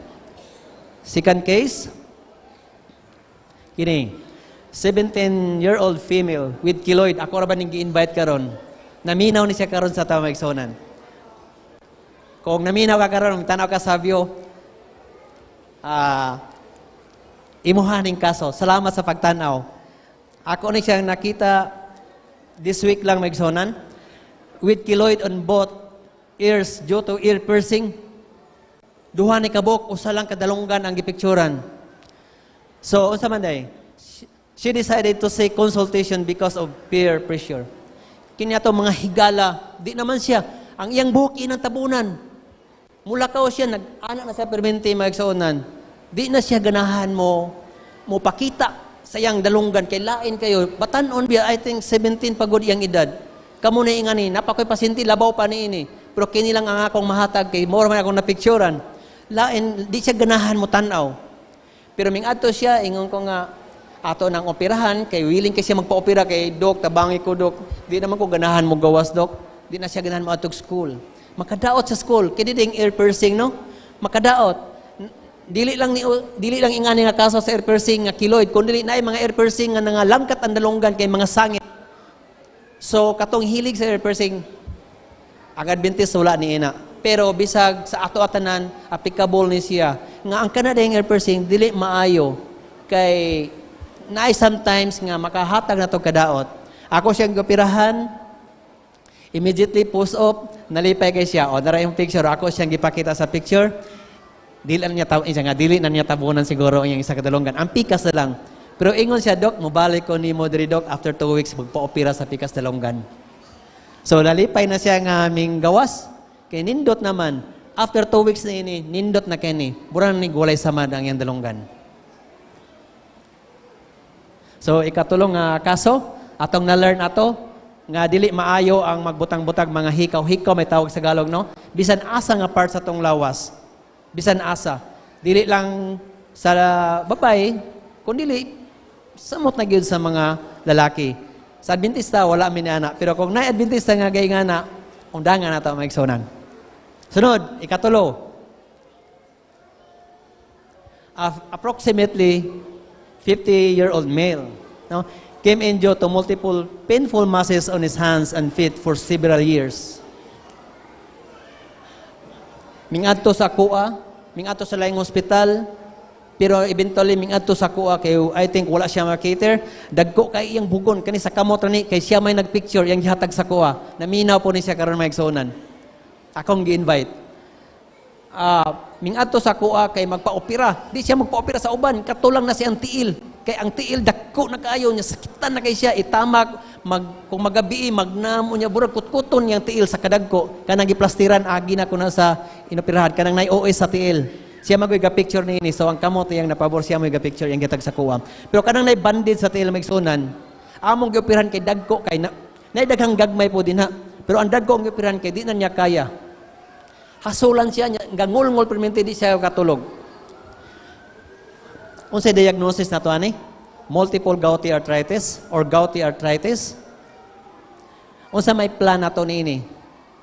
Second case, kini 17-year-old female with keloid. Ako ra ba ning gi-invite karon? Naminaw ni siya karon sa tama igsonan. Kung naminaw ka karon, tanaw ka sabyo, uh, ah, imuhaning kaso. Salamat sa pagtanaw. Ako ni siyang nakita this week lang magsonan with keloid on both ears due to ear piercing. Duha ni kabok usa lang kadalungan ang gipicturan. So unsa man day? she decided to seek consultation because of peer pressure. Kinya to mga higala, di naman siya. Ang iyang buki ng tabunan. Mula kao siya, nag-anak na sa permente magsaunan. Di na siya ganahan mo, mo pakita sa iyang dalungan kay lain kayo. Batanon biya, I think 17 pagod iyang edad. Kamo na ingani, napakoy pasinti, labaw pa ni ini. Pero kini lang ang akong mahatag kay more man akong napicturan. Lain, di siya ganahan mo tanaw. Pero ming ato siya, ingon ko nga, ato nang operahan, kay willing kasi magpa-opera kay Dok, tabangi ko Dok, di naman ko ganahan mo gawas Dok, di na siya ganahan mo atog school. Makadaot sa school, kaya ding ear piercing no? Makadaot. Dili lang ni dili lang ingani nga kaso sa ear piercing nga keloid kun dili naay mga ear piercing nga nangalangkat ang dalunggan kay mga sangit. So katong hilig sa ear piercing ang Adventist wala ni ina. Pero bisag sa ato atanan applicable ni siya nga ang kana ear piercing dili maayo kay na sometimes nga makahatag na to kadaot. Ako siyang gupirahan, immediately post up, nalipay kay siya. O, nara yung picture. Ako siyang gipakita sa picture. Dili na niya, tab- isa nga, dili na niya tabunan siguro ang isa kadalongan. Ang pikas na lang. Pero ingon siya, Dok, mabalik ko ni Modri Dok after two weeks, magpa-opera sa pikas dalongan. So, lalipay na siya nga aming gawas. Kay nindot naman. After two weeks na ini, nindot na kini. Buran ni gulay sama ang yung dalongan. So ikatulong nga kaso, atong na-learn ato, nga dili maayo ang magbutang-butag mga hikaw-hikaw, may tawag sa Galog, no? Bisan asa nga part sa tong lawas. Bisan asa. Dili lang sa babay, kundi samot na gyud sa mga lalaki. Sa Adventista, wala min ana. Pero kung na Adventista nga gay nga na, undangan nato maigsunan. Sunod, ikatulo. Approximately 50-year-old male, no, came in injured to multiple painful masses on his hands and feet for several years. Mingato sa kuha, mingadto sa laing hospital, pero eventually mingadto sa kuha kay I think wala siya makater. Dagko kay iyang bugon kani sa kamot ni kay siya may nagpicture yang gihatag sa kuha. Naminaw po ni siya karon may eksonan. Akong gi-invite uh, ah, mingadto sa kuha kay magpaopera. Di siya magpaopera sa uban, katulang na si ang tiil. Kay ang tiil dako na kayo niya, sakitan na kay siya, itamak mag kung magabi magnamo niya burag kutkuton yang tiil sa kadagko kanang giplastiran agi na ko na sa inoperahan kanang nay OS sa tiil. Siya magoy ga picture ini so ang kamot yang napabor siya magoy ga picture yang gitag sa kuha. Pero kanang nay bandid sa tiil magsunan, among gioperahan kay dagko kay na, nay daghang gagmay po din ha. Pero ang dagko ang gioperahan kay di na niya kaya Kasulan siya niya, nga ngulngol permente di siya katulog. Unsay diagnosis na to ani? Multiple gouty arthritis or gouty arthritis. Unsa may plan nato niini?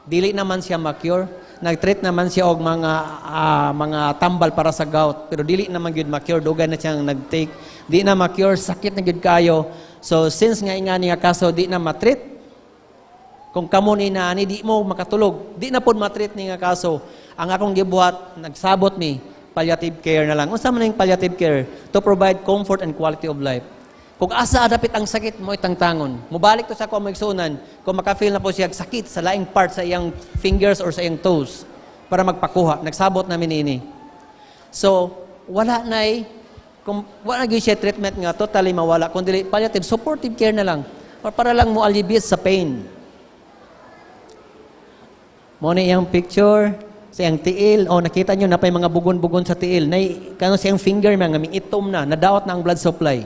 Dili naman siya ma-cure. Nag-treat naman siya og mga uh, mga tambal para sa gout, pero dili naman gyud ma-cure. Dugay na siyang nag-take. Di na ma-cure, sakit na gyud kayo. So since nga ingani nga kaso di na ma-treat, kung kamo ni naani, di mo makatulog. Di na pod matreat ni nga kaso. Ang akong gibuhat, nagsabot mi, palliative care na lang. Unsa man ning palliative care? To provide comfort and quality of life. Kung asa adapit ang sakit mo itang tangon, mubalik to sa ko magsunan, kung makafeel na po siya sakit sa laing part sa iyang fingers or sa iyang toes para magpakuha. Nagsabot namin ini. So, wala na kung wala gyud siya treatment nga totally mawala kundi palliative supportive care na lang para, para lang mo alleviate sa pain. Mo ni yang picture sa siyang tiil oh nakita nyo na pay mga bugon-bugon sa tiil nay kano siyang finger man nga itom na nadawat na ang blood supply.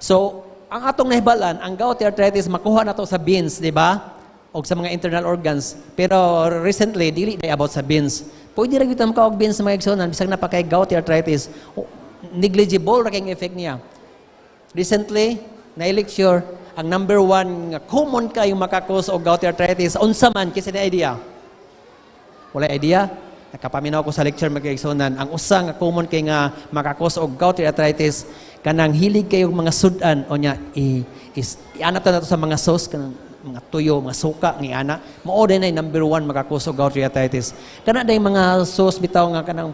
So ang atong nahibalan ang gouty arthritis makuha na to sa beans, di ba? O sa mga internal organs. Pero recently dili na about sa beans. Pwede ra gyud ka og beans sa mga igsoon bisag na pa gouty arthritis negligible ra kay effect niya. Recently, na-lecture, ang number one nga common kayo makakos o gouty arthritis unsa man kisa na idea wala idea nakapaminaw ko sa lecture magkaigsunan ang usang nga common kay nga makakos og gouty arthritis kanang hilig kayo mga sudan o nya i, is ianap na nato sa mga sauce kanang mga tuyo, mga suka, ni ana, mao din ay number one makakos og gouty arthritis. na day mga sauce bitaw nga kanang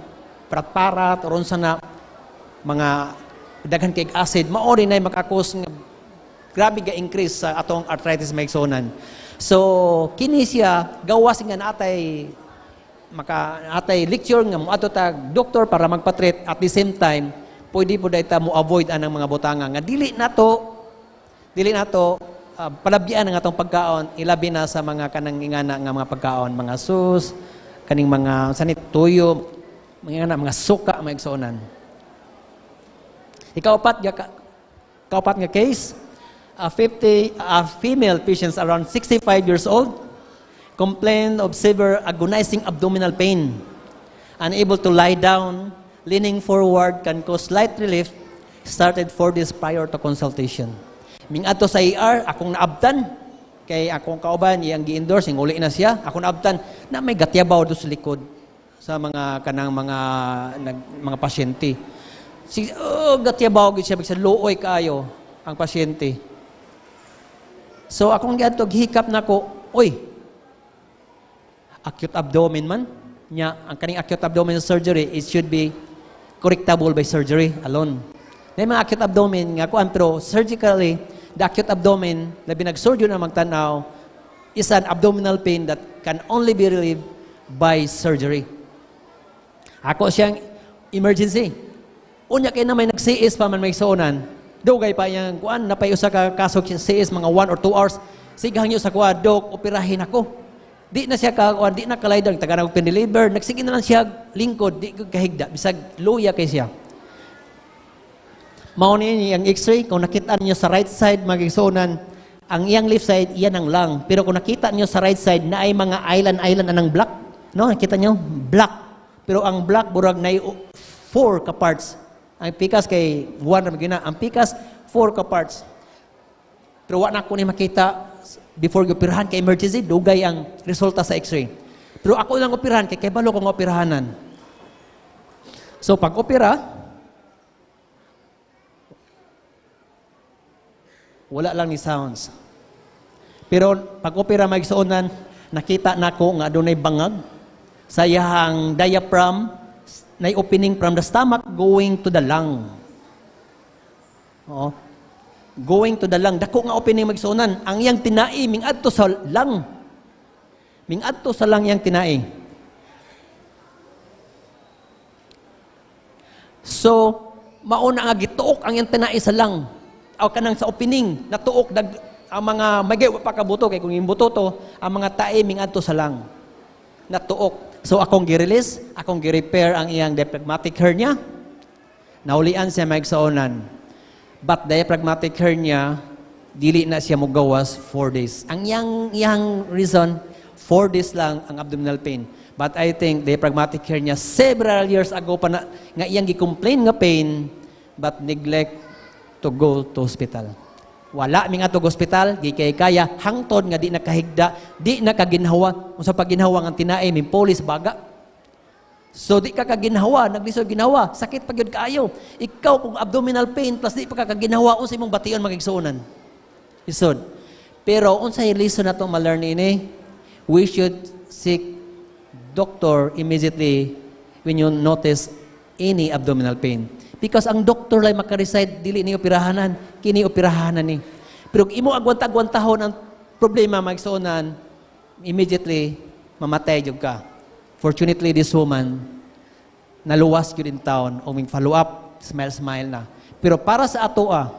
parat-parat, ron sa na mga daghan kay acid, mao din ay makakos nga grabe ga increase sa atong arthritis maigsonan. So kini siya gawas nga natay maka atay lecture nga moadto tag doktor para magpa-treat at the same time pwede po dayta mo avoid anang mga butanga nga dili nato dili nato uh, ah, palabian ang atong pagkaon ilabi na sa mga kanang ingana nga mga pagkaon mga sus kaning mga sanit tuyo mga ingana mga suka mga eksonan ikaw pat nga ka, pat nga case a 50 a female patients around 65 years old complained of severe agonizing abdominal pain. Unable to lie down, leaning forward can cause slight relief started for this prior to consultation. Ming ato sa ER, akong naabtan, kay akong kauban, iyang gi-endorse, uli na siya, ako naabtan, na may gatyabaw do sa likod sa mga kanang mga nag, mga pasyente. Si, oh, gatyabaw gyud siya, sa luoy kaayo ang pasyente. So akong giadto gihikap nako, oy. Acute abdomen man nya ang kaning acute abdomen surgery it should be correctable by surgery alone. Nay mga acute abdomen nga kuan pero surgically the acute abdomen labi nag-surgery na magtanaw is an abdominal pain that can only be relieved by surgery. Ako siyang emergency. Unya kay na may nag-CS pa man may suonan, Dugay pa yang kuan, napay usa ka kaso CS mga 1 or 2 hours. Sigahan niyo sa kuha, dok, operahin ako. Di na siya ka, kuan, di na kalay taga na pin-deliver. Nagsige na lang siya lingkod, di ko kahigda. Bisag luya kay siya. Mao ni ang x-ray, kung nakita niyo sa right side magigsunan, ang iyang left side, iyan ang lang. Pero kung nakita niyo sa right side na ay mga island-island anang black, no, nakita niyo, black. Pero ang black, burag na 4 ka parts ang pikas kay Juan Ramagina, ang pikas, four ka parts. Pero wa na ko ni makita before gopirahan kay emergency, dugay ang resulta sa x-ray. Pero ako lang operahan, kay kabalo kong operahanan. So pag opera, wala lang ni sounds. Pero pag opera magsuonan, nakita nako nga dunay bangag sa iyang diaphragm na opening from the stomach going to the lung. Oh, Going to the lung. Dako nga opening magsunan. Ang yang tinai, ming adto sa lung. Ming adto sa lung yang tinai. So, mauna nga gituok ang yang tinai sa lung. O kanang sa opening, natuok dag, ang mga magay pa kabuto kay kung imbuto to, ang mga tae ming adto sa lung. Natuok. So akong girelease, akong girepair ang iyang diaphragmatic hernia. Naulian siya maigsaonan. But diaphragmatic hernia, dili na siya mugawas 4 days. Ang iyang, iyang reason, 4 days lang ang abdominal pain. But I think diaphragmatic hernia several years ago pa na nga iyang gi-complain nga pain but neglect to go to hospital wala ming atog ospital gikay kaya hangtod nga di nakahigda di nakaginhawa unsa paginhawa ang tinae min polis baga so di ka kaginhawa naglisod ginawa sakit pagyod kaayo ikaw kung abdominal pain plus di pa ka kaginhawa unsa imong bation magigsuonan isod pero unsay lesson nato ma-learn ini we should seek doctor immediately when you notice any abdominal pain Because ang doktor lay makareside, dili ni operahanan, kini operahanan ni. Pero imo agwanta-agwantahon ang problema magsuonan, immediately, mamatay jud ka. Fortunately, this woman, naluwas gyud in town, o may follow up, smile-smile na. Pero para sa ato ah,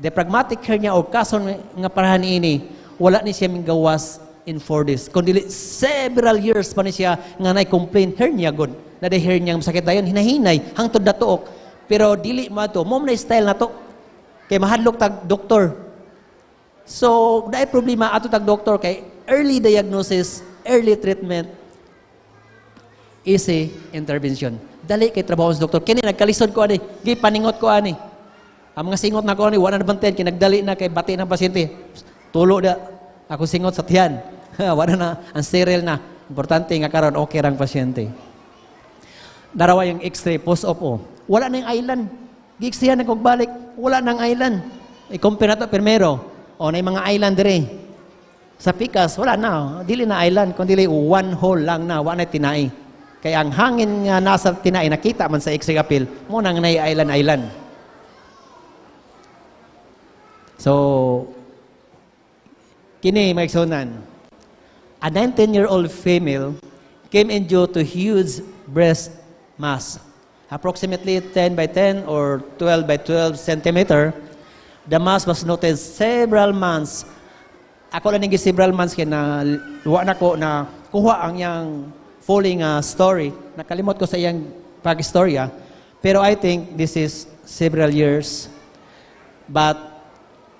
the pragmatic care niya o kaso nga parahan ini, wala ni siya gawas in 40s. Kundi several years pa ni siya nga na-complain, her gud. Na the her niya, sakit dayon, hinahinay, hangtod na tuok pero dili mo ato. Mom na style na to. Kay mahadlok tag doktor. So, dahil problema ato tag doktor kay early diagnosis, early treatment, easy intervention. Dali kay trabaho sa doktor. Kini nagkalisod ko ani, gi paningot ko ani. Ang mga singot na ko ani wala na bantayan kay nagdali na kay bati ng pasyente. Tulo da ako singot sa tiyan. wala na ang sterile na. Importante nga karon okay rang pasyente. Darawa yung x-ray post-op o. Oh. Wala na yung island. Giiksihan na balik. Wala na ang island. I-compare nato primero. O, na mga island dire. Sa Picas, wala na. Dili na island, kundi one hole lang na. Wala na tinai. Kaya ang hangin nga nasa tinai, nakita man sa Iksigapil, muna nga na island-island. So, kini mga a 19-year-old female came in due to huge breast mass approximately 10 by 10 or 12 by 12 centimeter, the mass was noted several months. Ako lang naging several months kaya na luwa na ko na kuha ang yang falling nga uh, story. Nakalimot ko sa iyang pag Pero I think this is several years. But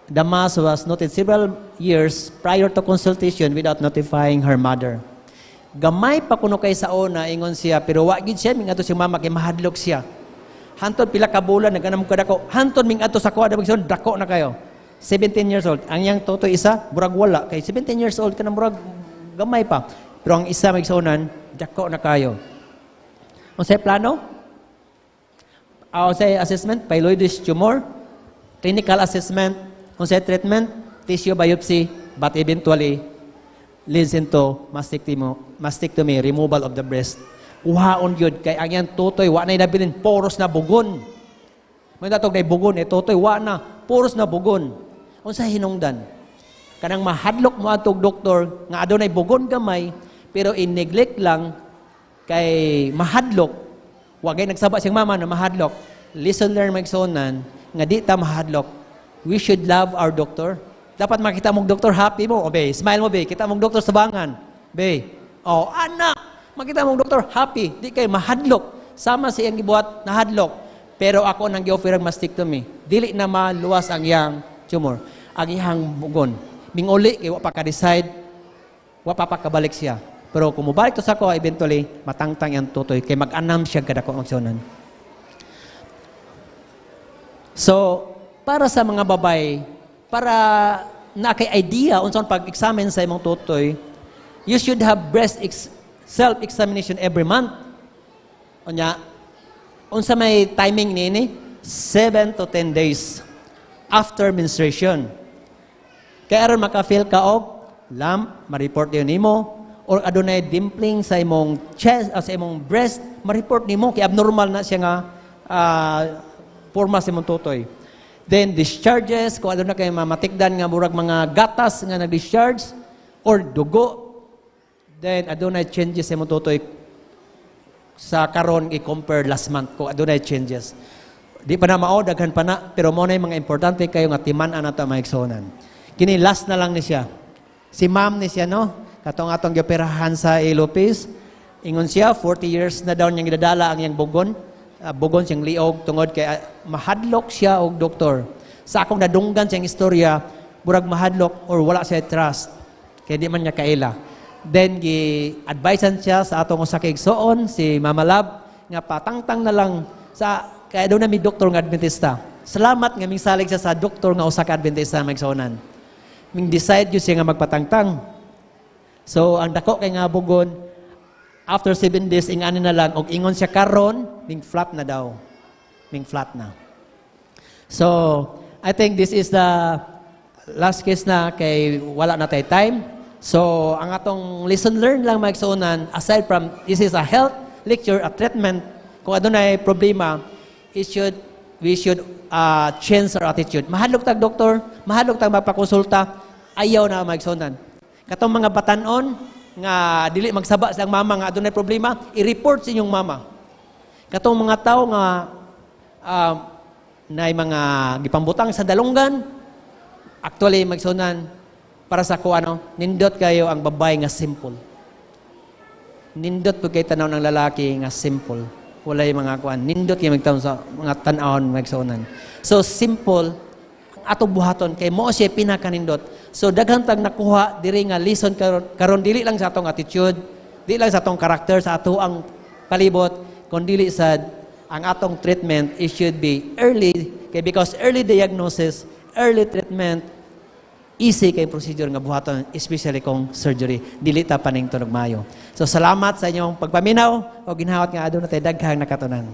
the mass was noted several years prior to consultation without notifying her mother gamay pa kuno kay sa una ingon siya pero wa gid siya ming ato si mama kay mahadlok siya hantod pila ka bulan naganam ko dako hantod ming ato sa kuha dapat dako na kayo 17 years old ang yang toto isa burag wala kay 17 years old kanang burag gamay pa pero ang isa magsunan dako na kayo unsay plano aw say assessment pyloidish tumor clinical assessment unsay treatment tissue biopsy but eventually leads into mastectomy, mastectomy removal of the breast. Uhaon yun. Kay ang yan totoy, wa na'y nabilin, poros na bugon. May datog na'y bugon, eh totoy, wa na, poros na bugon. Unsa hinungdan? Kanang mahadlok mo atog doktor, nga adunay bugon gamay, pero in-neglect lang, kay mahadlok, wagay nagsaba siyang mama na mahadlok. Listen learn magsonan, nga di ta mahadlok. We should love our doctor. Dapat makita mong doktor, happy mo. O, be, smile mo, bay, Kita mong doktor sa bangan. Be. O, anak, makita mong doktor, happy. Di kayo mahadlok. Sama sa iyang gibuhat, nahadlok. Pero ako nang gioffer ang mastectomy. Dili na maluwas ang iyang tumor. Ang iyang bugon. Minguli, kay wa pa ka-decide, wa pa pa siya. Pero kung mubalik to sa ko, eventually, matangtang yung tutoy. Kay mag-anam siya kadako ang siyonan. So, para sa mga babae, para na kay idea unsa pag-examine sa imong tutoy, you should have breast ex- self-examination every month. Unya, unsa may timing nini? 7 to 10 days after menstruation. kay aron maka-feel ka og lump, ma-report yun nimo or adunay dimpling sa imong chest uh, sa imong breast, ma-report nimo kay abnormal na siya nga uh, forma sa imong tutoy. Then discharges, kung ano na kayo mamatikdan nga murag mga gatas nga nag-discharge or dugo. Then adunay changes mo tutoy sa karon i-compare last month ko adunay changes. Di pa na mao daghan pa na pero mo na mga importante kayo nga timan-an nato maigsonan. Kini last na lang ni siya. Si ma'am ni siya no, katong atong giperahan sa Ilopis. Ingon siya 40 years na daw niyang gidadala ang iyang bugon uh, bugon siyang liog tungod kay ah, mahadlok siya og doktor. Sa akong nadunggan siyang istorya, burag mahadlok or wala siya trust kay di man niya kaila. Then gi advisean siya sa atong usa ka si Mama Lab nga patangtang na lang sa kay daw na mi doktor nga Adventista. Salamat nga ming salig siya sa doktor nga usa ka Adventista magsoonan. Ming decide gyud siya nga magpatangtang. So ang dako kay nga bugon After seven days, ing ani na lang, og ingon siya karon, ming flat na daw. Ming flat na. So, I think this is the last case na kay wala na tay time. So, ang atong listen learn lang maigsuonan, aside from this is a health lecture, a treatment, kung adunay ano problema, it should, we should uh, change our attitude. Mahalog tag doktor, mahalog tag magpakonsulta, ayaw na maigsuonan. Katong mga batanon, nga dili magsaba sa mama nga adunay problema, i-report sa inyong mama. Katong mga tao nga um, ah, na mga gipambutang sa dalungan, actually magsunan para sa ko ano, nindot kayo ang babay nga simple. Nindot po kay tanaw ng lalaki nga simple. Walay mga kuan. Nindot kayo magtanaw sa mga tanawon magsunan. So simple atong buhaton kay mo siya pinakanindot. So daghang tag nakuha diri nga lesson karon karon dili lang sa atong attitude, dili lang sa atong character sa ato ang palibot, kundi dili sad ang atong treatment it should be early kay because early diagnosis, early treatment easy kay procedure nga buhaton especially kung surgery dili ta paning tunog mayo. So salamat sa inyong pagpaminaw o ginhawat nga aduna tay daghang nakatunan.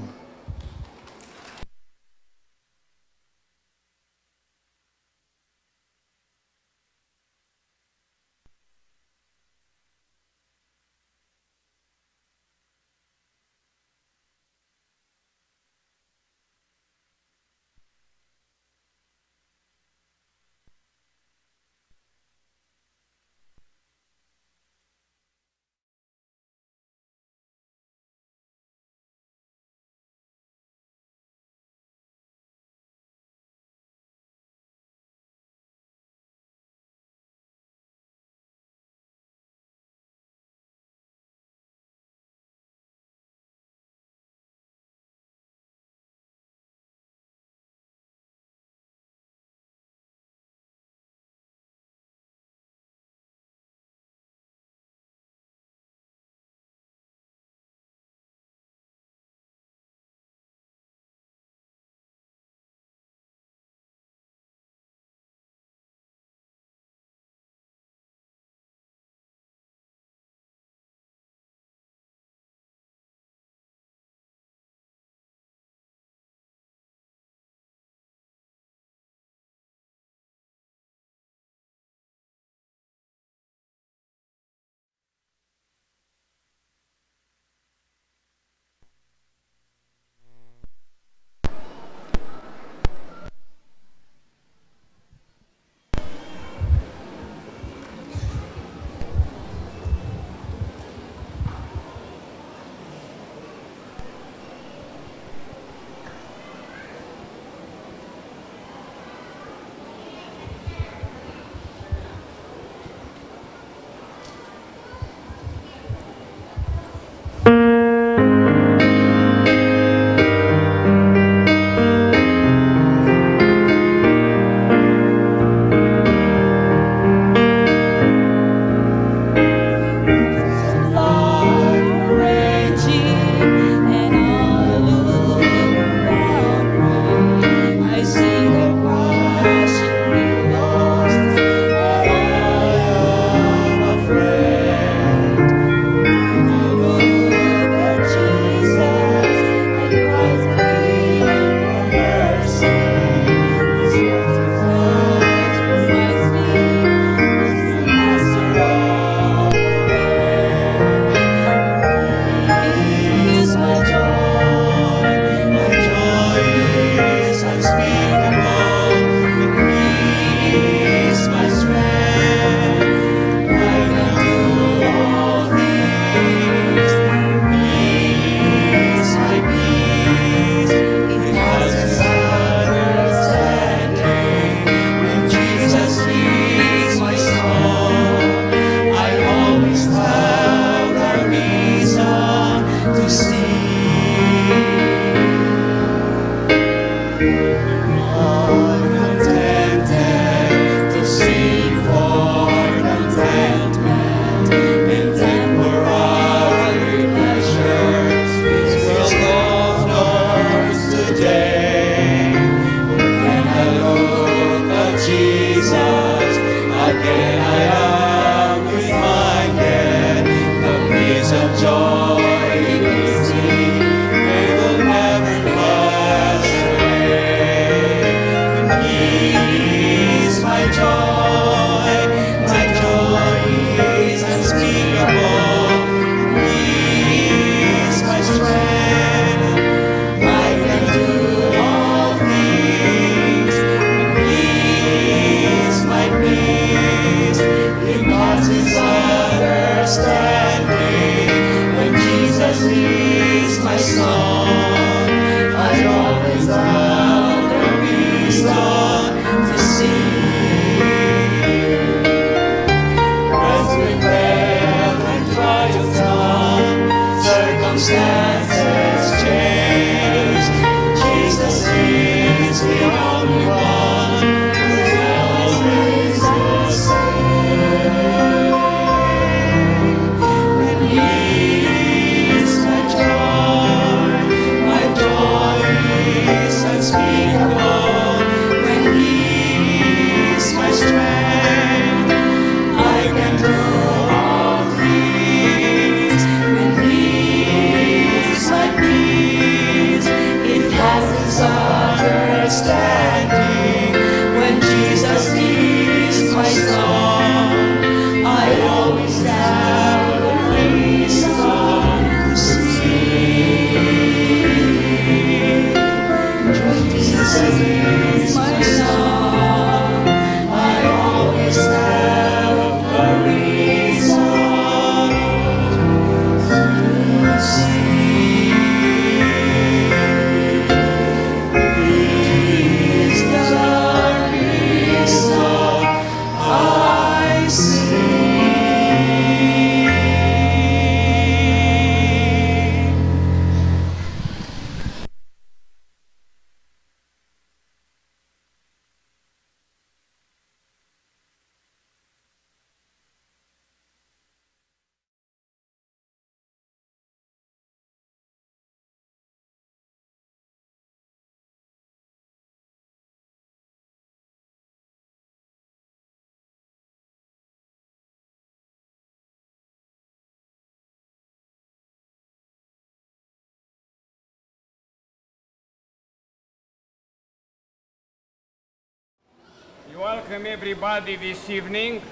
body this evening.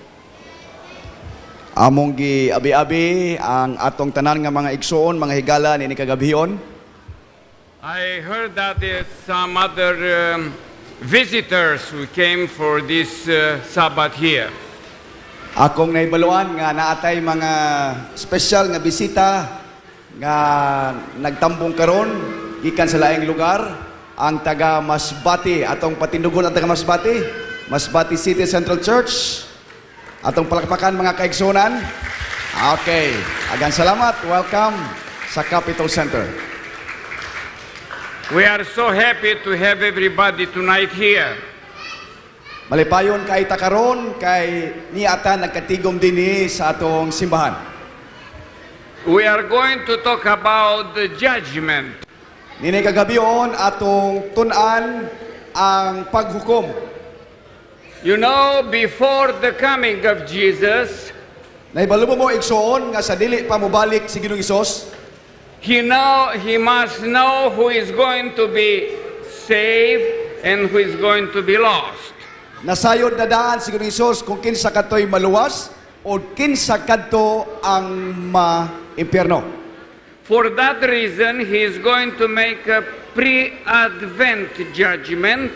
Among gi abi-abi ang atong tanan nga mga igsoon, mga higala ni kagabihon. I heard that uh, some other um, visitors who came for this uh, Sabbath here. Akong naibaluan nga naatay mga special nga bisita nga nagtambong karon gikan sa laing lugar ang taga Masbati atong patindugon ang taga Masbati. Masbati City Central Church. Atong palakpakan mga kaigsunan. Okay. Agan salamat. Welcome sa Capital Center. We are so happy to have everybody tonight here. Malipayon kay takaron kay niata nagkatigom dinhi sa atong simbahan. We are going to talk about the judgment. Nini kagabion atong tunan ang paghukom You know, before the coming of Jesus, Nahibalo mo igsoon nga sa dili pa mobalik si Ginoong Isos, he know he must know who is going to be saved and who is going to be lost. Nasayod na daan si Ginoong Isos kung kinsa katoy maluwas o kinsa kadto ang ma-impyerno. For that reason, he is going to make a pre-advent judgment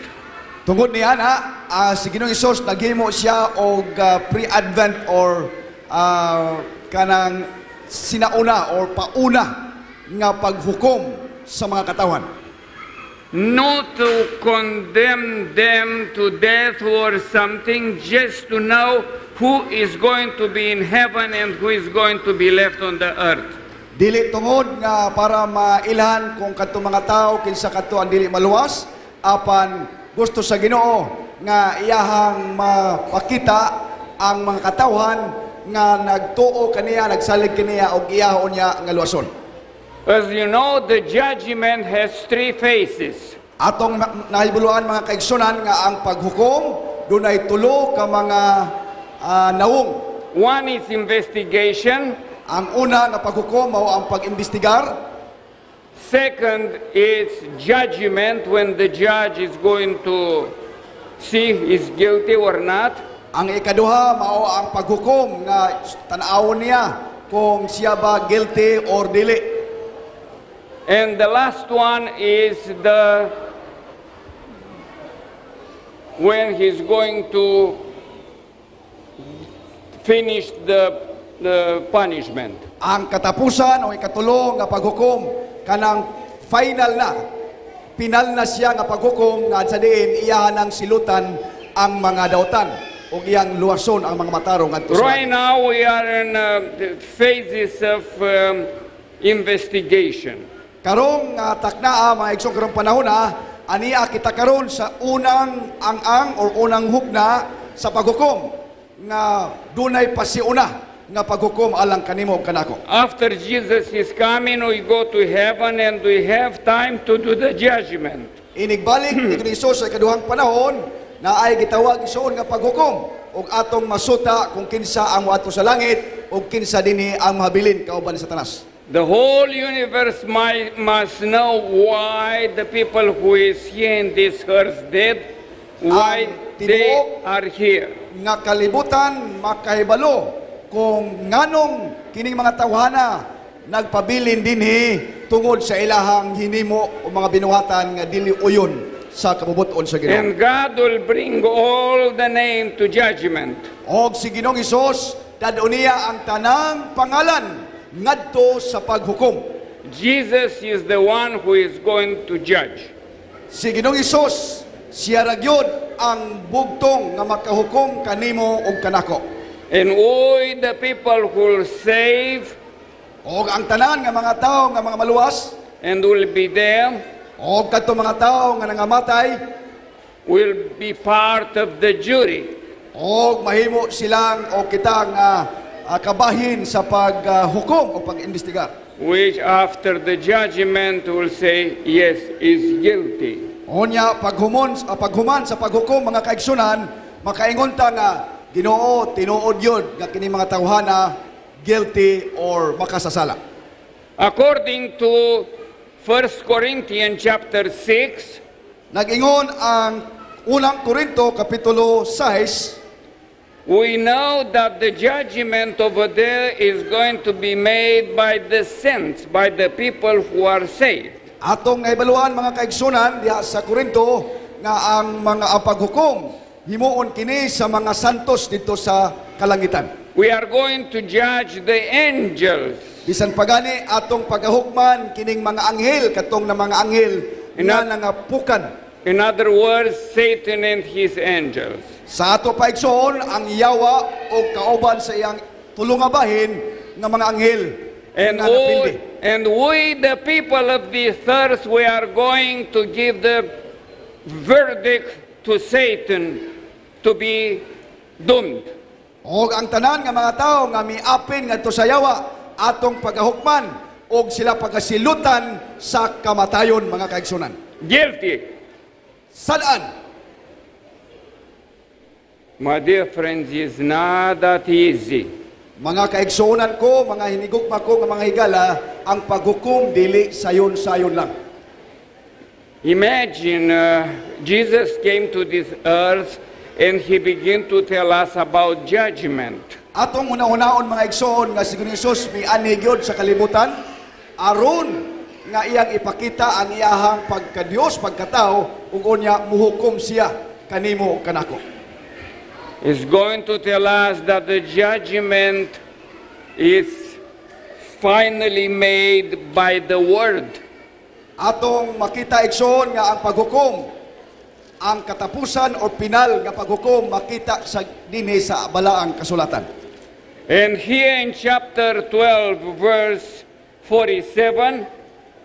Tungod niya na, uh, ah, si Ginoong Isos, naghimo siya og uh, pre-advent or uh, kanang sinauna or pauna nga paghukom sa mga katawan. Not to condemn them to death or something, just to know who is going to be in heaven and who is going to be left on the earth. Dili tungod nga para mailhan kung kato mga tao kinsa kato ang dili maluwas apan gusto sa Ginoo nga iyahang mapakita ang mga katawhan nga nagtuo kaniya, nagsalig kaniya og iyahon niya nga luwason. As you know, the judgment has three phases. Atong nahibuluan mga kaigsunan nga ang paghukom dunay tulo ka mga uh, nawong. One is investigation. Ang una na paghukom mao ang pag-imbestigar. Second it's judgment when the judge is going to see is guilty or not. Ang ikaduha mao ang paghukom nga tan-awon niya kung siya ba guilty or dili. And the last one is the when he's going to finish the the punishment. Ang katapusan o ikatulong nga paghukom kanang final na pinal na siya nga paghukom nga sa diin iyahan ang silutan ang mga dautan o iyang luwason ang mga matarong at Right now we are in uh, phases of um, investigation. Karong uh, taknaa mga igsoon karong panahon ah, aniya kita karon sa unang ang-ang or unang hugna sa paghukom nga dunay pasiuna nga paghukom alang kanimo kanako. After Jesus is coming, we go to heaven and we have time to do the judgment. Inigbalik ni Kristo sa kaduhang panahon na ay gitawag isoon nga paghukom ug atong masuta kung kinsa ang moadto sa langit ug kinsa dinhi ang mahabilin kauban ni Satanas. The whole universe might, must know why the people who is here in this earth dead, why they are here. Nga kalibutan makahibalo kung nganong kining mga tawhana nagpabilin dinhi tungod sa ilahang hinimo o mga binuhatan nga dili uyon sa kabubuton sa Ginoo. And God will bring all the name to judgment. Og si Ginoong Isus dadon ang tanang pangalan ngadto sa paghukom. Jesus is the one who is going to judge. Si Ginoong Isus siya ragyod ang bugtong nga makahukom kanimo og kanako. And we the people who save o ang tanan nga mga tao nga mga maluwas and will be there o kato mga tao nga nangamatay will be part of the jury. O mahimo silang o kitang uh, kabahin sa paghukom uh, o pag-imbestigar. Which after the judgment will say yes is guilty. Onya paghumon sa ah, paghuman sa paghukom mga kaigsunan makaingon ta nga Ginoo, tinuod yun nga kini mga tawhana guilty or makasasala. According to 1 Corinthians chapter 6, nagingon ang unang Korinto kapitulo 6, We know that the judgment over there is going to be made by the saints, by the people who are saved. Atong naibaluan mga kaigsunan diha sa Korinto nga ang mga apaghukom himuon kini sa mga santos dito sa kalangitan. We are going to judge the angels. Bisan pagani atong pagahukman kining mga anghel katong na mga anghel in na nangapukan. In other words, Satan and his angels. Sa ato paigsoon ang yawa o kauban sa iyang tulungabahin ng mga anghel. And, na and we, the people of this earth, we are going to give the verdict to Satan to be doomed. Og ang tanan nga mga tao nga miapin ngadto sa yawa atong pagahukman og sila pagasilutan sa kamatayon mga kaigsunan. Guilty. Saan? My dear friends, it's not that easy. Mga kaigsunan ko, mga hinigugma ko, mga higala, ang paghukom dili sayon-sayon lang. Imagine uh, Jesus came to this earth and he begin to tell us about judgment. Atong una-unaon mga igsoon nga si Jesus miani gyud sa kalibutan aron nga iyang ipakita ang iyahang pagkadiyos pagkatao ug unya muhukom siya kanimo kanako. Is going to tell us that the judgment is finally made by the word. Atong makita igsoon nga ang paghukom ang katapusan o pinal nga paghukom makita sa dinhi sa balaang kasulatan. And here in chapter 12 verse 47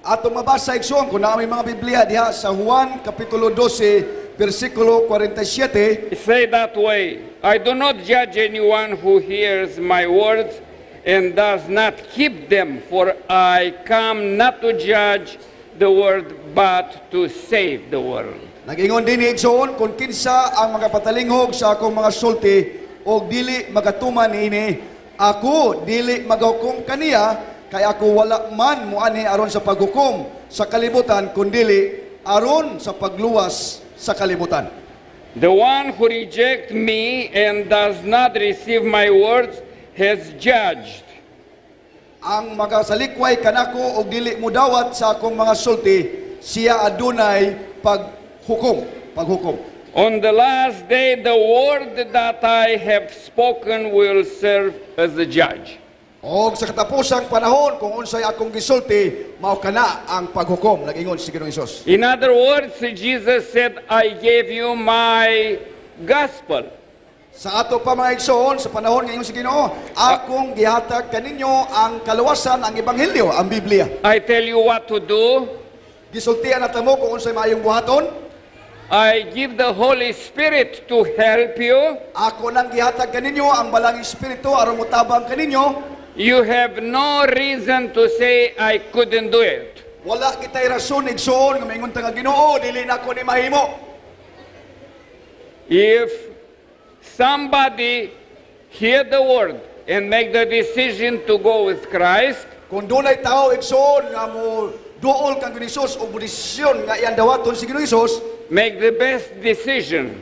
At mabasa igsoon kun naami mga Biblia diha sa Juan kapitulo 12 versikulo 47 Say that way I do not judge anyone who hears my words and does not keep them for I come not to judge the world but to save the world Nagingon din ni Igsoon kung kinsa ang mga patalinghog sa akong mga sulti o dili magatuman ini ako dili maghukom kaniya kay ako wala man mo ani aron sa paghukom sa kalibutan kundili aron sa pagluwas sa kalibutan. The one who reject me and does not receive my words has judged. Ang magasalikway kanako og dili mo dawat sa akong mga sulti siya adunay pag hukom, paghukom. On the last day, the word that I have spoken will serve as a judge. Og sa katapusang panahon, kung unsay akong gisulti, mao kana ang paghukom. Nagingon si Ginoong Isos. In other words, Jesus said, I gave you my gospel. Sa ato pa mga igsoon, sa panahon ngayon si Ginoo, akong gihatag kaninyo ang kaluwasan, ang ebanghelyo, ang Biblia. I tell you what to do. Gisultian mo kung unsay maayong buhaton. I give the Holy Spirit to help you. Ako lang gihatag kaninyo ang balang espiritu aron mutabang kaninyo. You have no reason to say I couldn't do it. Wala kitay rason igsuon nga maingon ta nga Ginoo dili nako ni mahimo. If somebody hear the word and make the decision to go with Christ, kung dunay tawo igsuon nga mo duol kang Ginoo og desisyon nga iyang si Ginoo Jesus make the best decision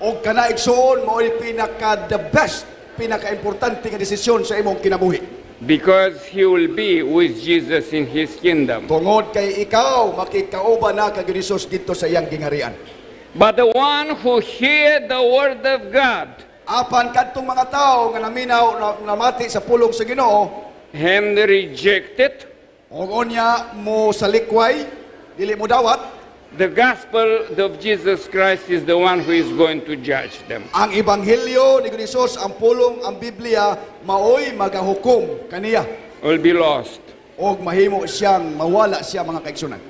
og kana mo mao pinaka the best pinaka importante nga desisyon sa imong kinabuhi Because he will be with Jesus in his kingdom. Tungod kay ikaw, makikauba na kag Jesus dito sa iyang gingarian. But the one who hear the word of God, apan kadtong mga tao nga naminaw na namati sa pulong sa Ginoo, him rejected Ogonya mo salikway, dili mo dawat. The gospel of Jesus Christ is the one who is going to judge them. Ang ebanghelyo ni Jesus, ang pulong, ang Biblia, maoy magahukom kaniya. Will be lost. Og mahimo siyang mawala siya mga kaigsunan.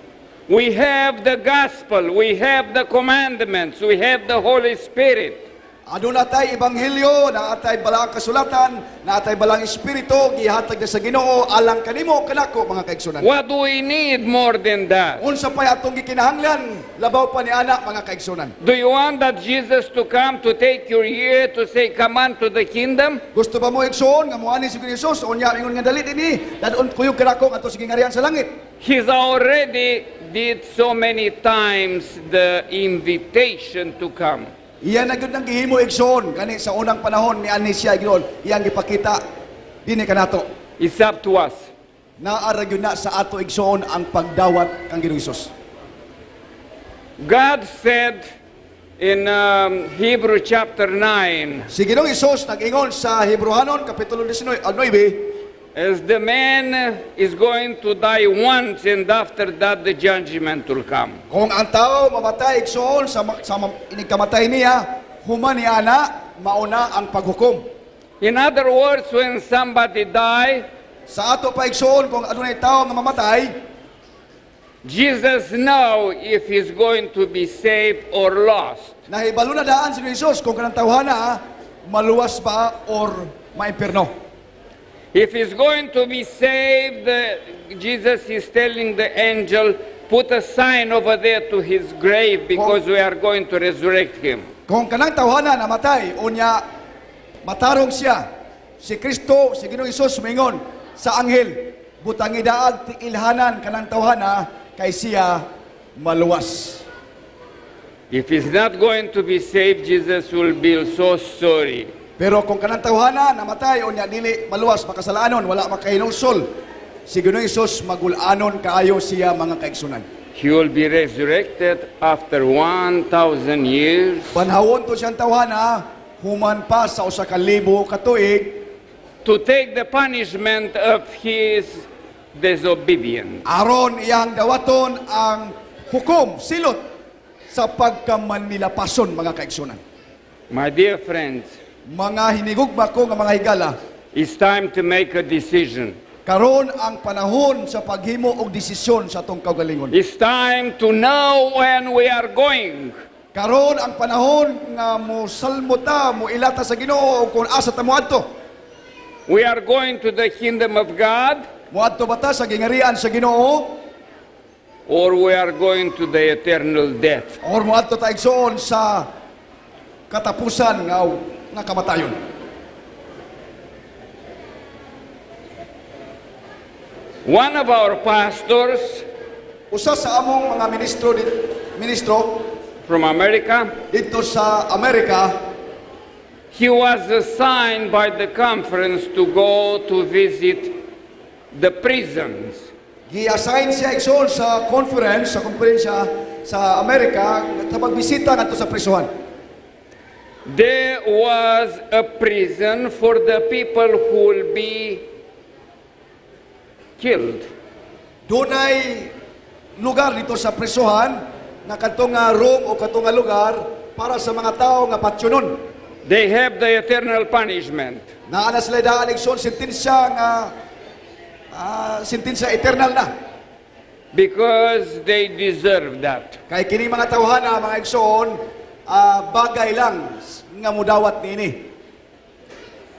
We have the gospel, we have the commandments, we have the Holy Spirit. Aduna tay ebanghelyo, naa tay balang kasulatan, naa tay balang espiritu gihatag na sa Ginoo alang kanimo kanako mga kaigsunan. What do we need more than that? Unsa pa atong gikinahanglan? Labaw pa ni anak mga kaigsunan. Do you want that Jesus to come to take your year to say come on to the kingdom? Gusto ba mo igsoon nga moani si Jesus unya ingon nga dali dinhi dadon kuyog kanako ato sige ngarian sa langit. He's already did so many times the invitation to come. Iyan na gud ang gihimo igsoon kani sa unang panahon ni Anisya igsoon. Iyang gipakita dinhi kanato. It's up to us. Naa gyud na sa ato igsoon ang pagdawat kang Ginoo Hesus. God said in um, Hebrew chapter 9. Si Ginoo Hesus nag-ingon sa Hebreohanon kapitulo 19, as the man is going to die once and after that the judgment will come. Kung ang tao mamatay igsoon sa, sa inigkamatay niya, human ni ana, mauna ang paghukom. In other words, when somebody die, sa ato pa igsoon kung adunay ano tao nga mamatay, Jesus know if he's going to be saved or lost. Nahibalo na daan si Jesus kung kanang tawhana maluwas ba or maimperno. If he's going to be saved, Jesus is telling the angel, put a sign over there to his grave because we are going to resurrect him. Kung kanang tawhana matay unya matarong siya, si Kristo, si Ginoong Isus, mingon sa anghel, butangi daag ti ilhanan kanang tawhana kay siya maluwas. If he's not going to be saved, Jesus will be so sorry. Pero kung kanang tawhana namatay o niya dili maluwas makasalanon wala makahinungsol si Ginoong Hesus magulanon kaayo siya mga kaigsunan. He will be resurrected after 1,000 years. Panahon to siyang tawhana human pa sa usa ka libo ka tuig to take the punishment of his disobedience. Aron iyang dawaton ang hukom silot sa pagkamanmilapason mga kaigsunan. My dear friends, mga hinigugma ko nga mga higala It's time to make a decision. karon ang panahon sa paghimo og desisyon sa atong kaugalingon It's time to know when we are going. karon ang panahon nga mo salmota mo ilata sa Ginoo kung asa ta moadto We are going to the kingdom of God moadto bata sa gingharian sa Ginoo or we are going to the eternal death. or moadto ta igsoon sa katapusan nga na kamatayon. One of our pastors usa sa among mga ministro ministro from America dito sa Amerika he was assigned by the conference to go to visit the prisons gi-assign siya exol sa conference sa konferensya sa Amerika sa pagbisita nato sa prisuhan There was a prison for the people who will be killed. Doon lugar dito sa presohan na katong ah, room o katong ah, lugar para sa mga tao nga patyonon. They have the eternal punishment. Naana sila daan igsoon sentensya nga uh, sentensya eternal na. Because they deserve that. Kay kini mga tawhana mga igsoon uh, bagay lang nga mudawat nini.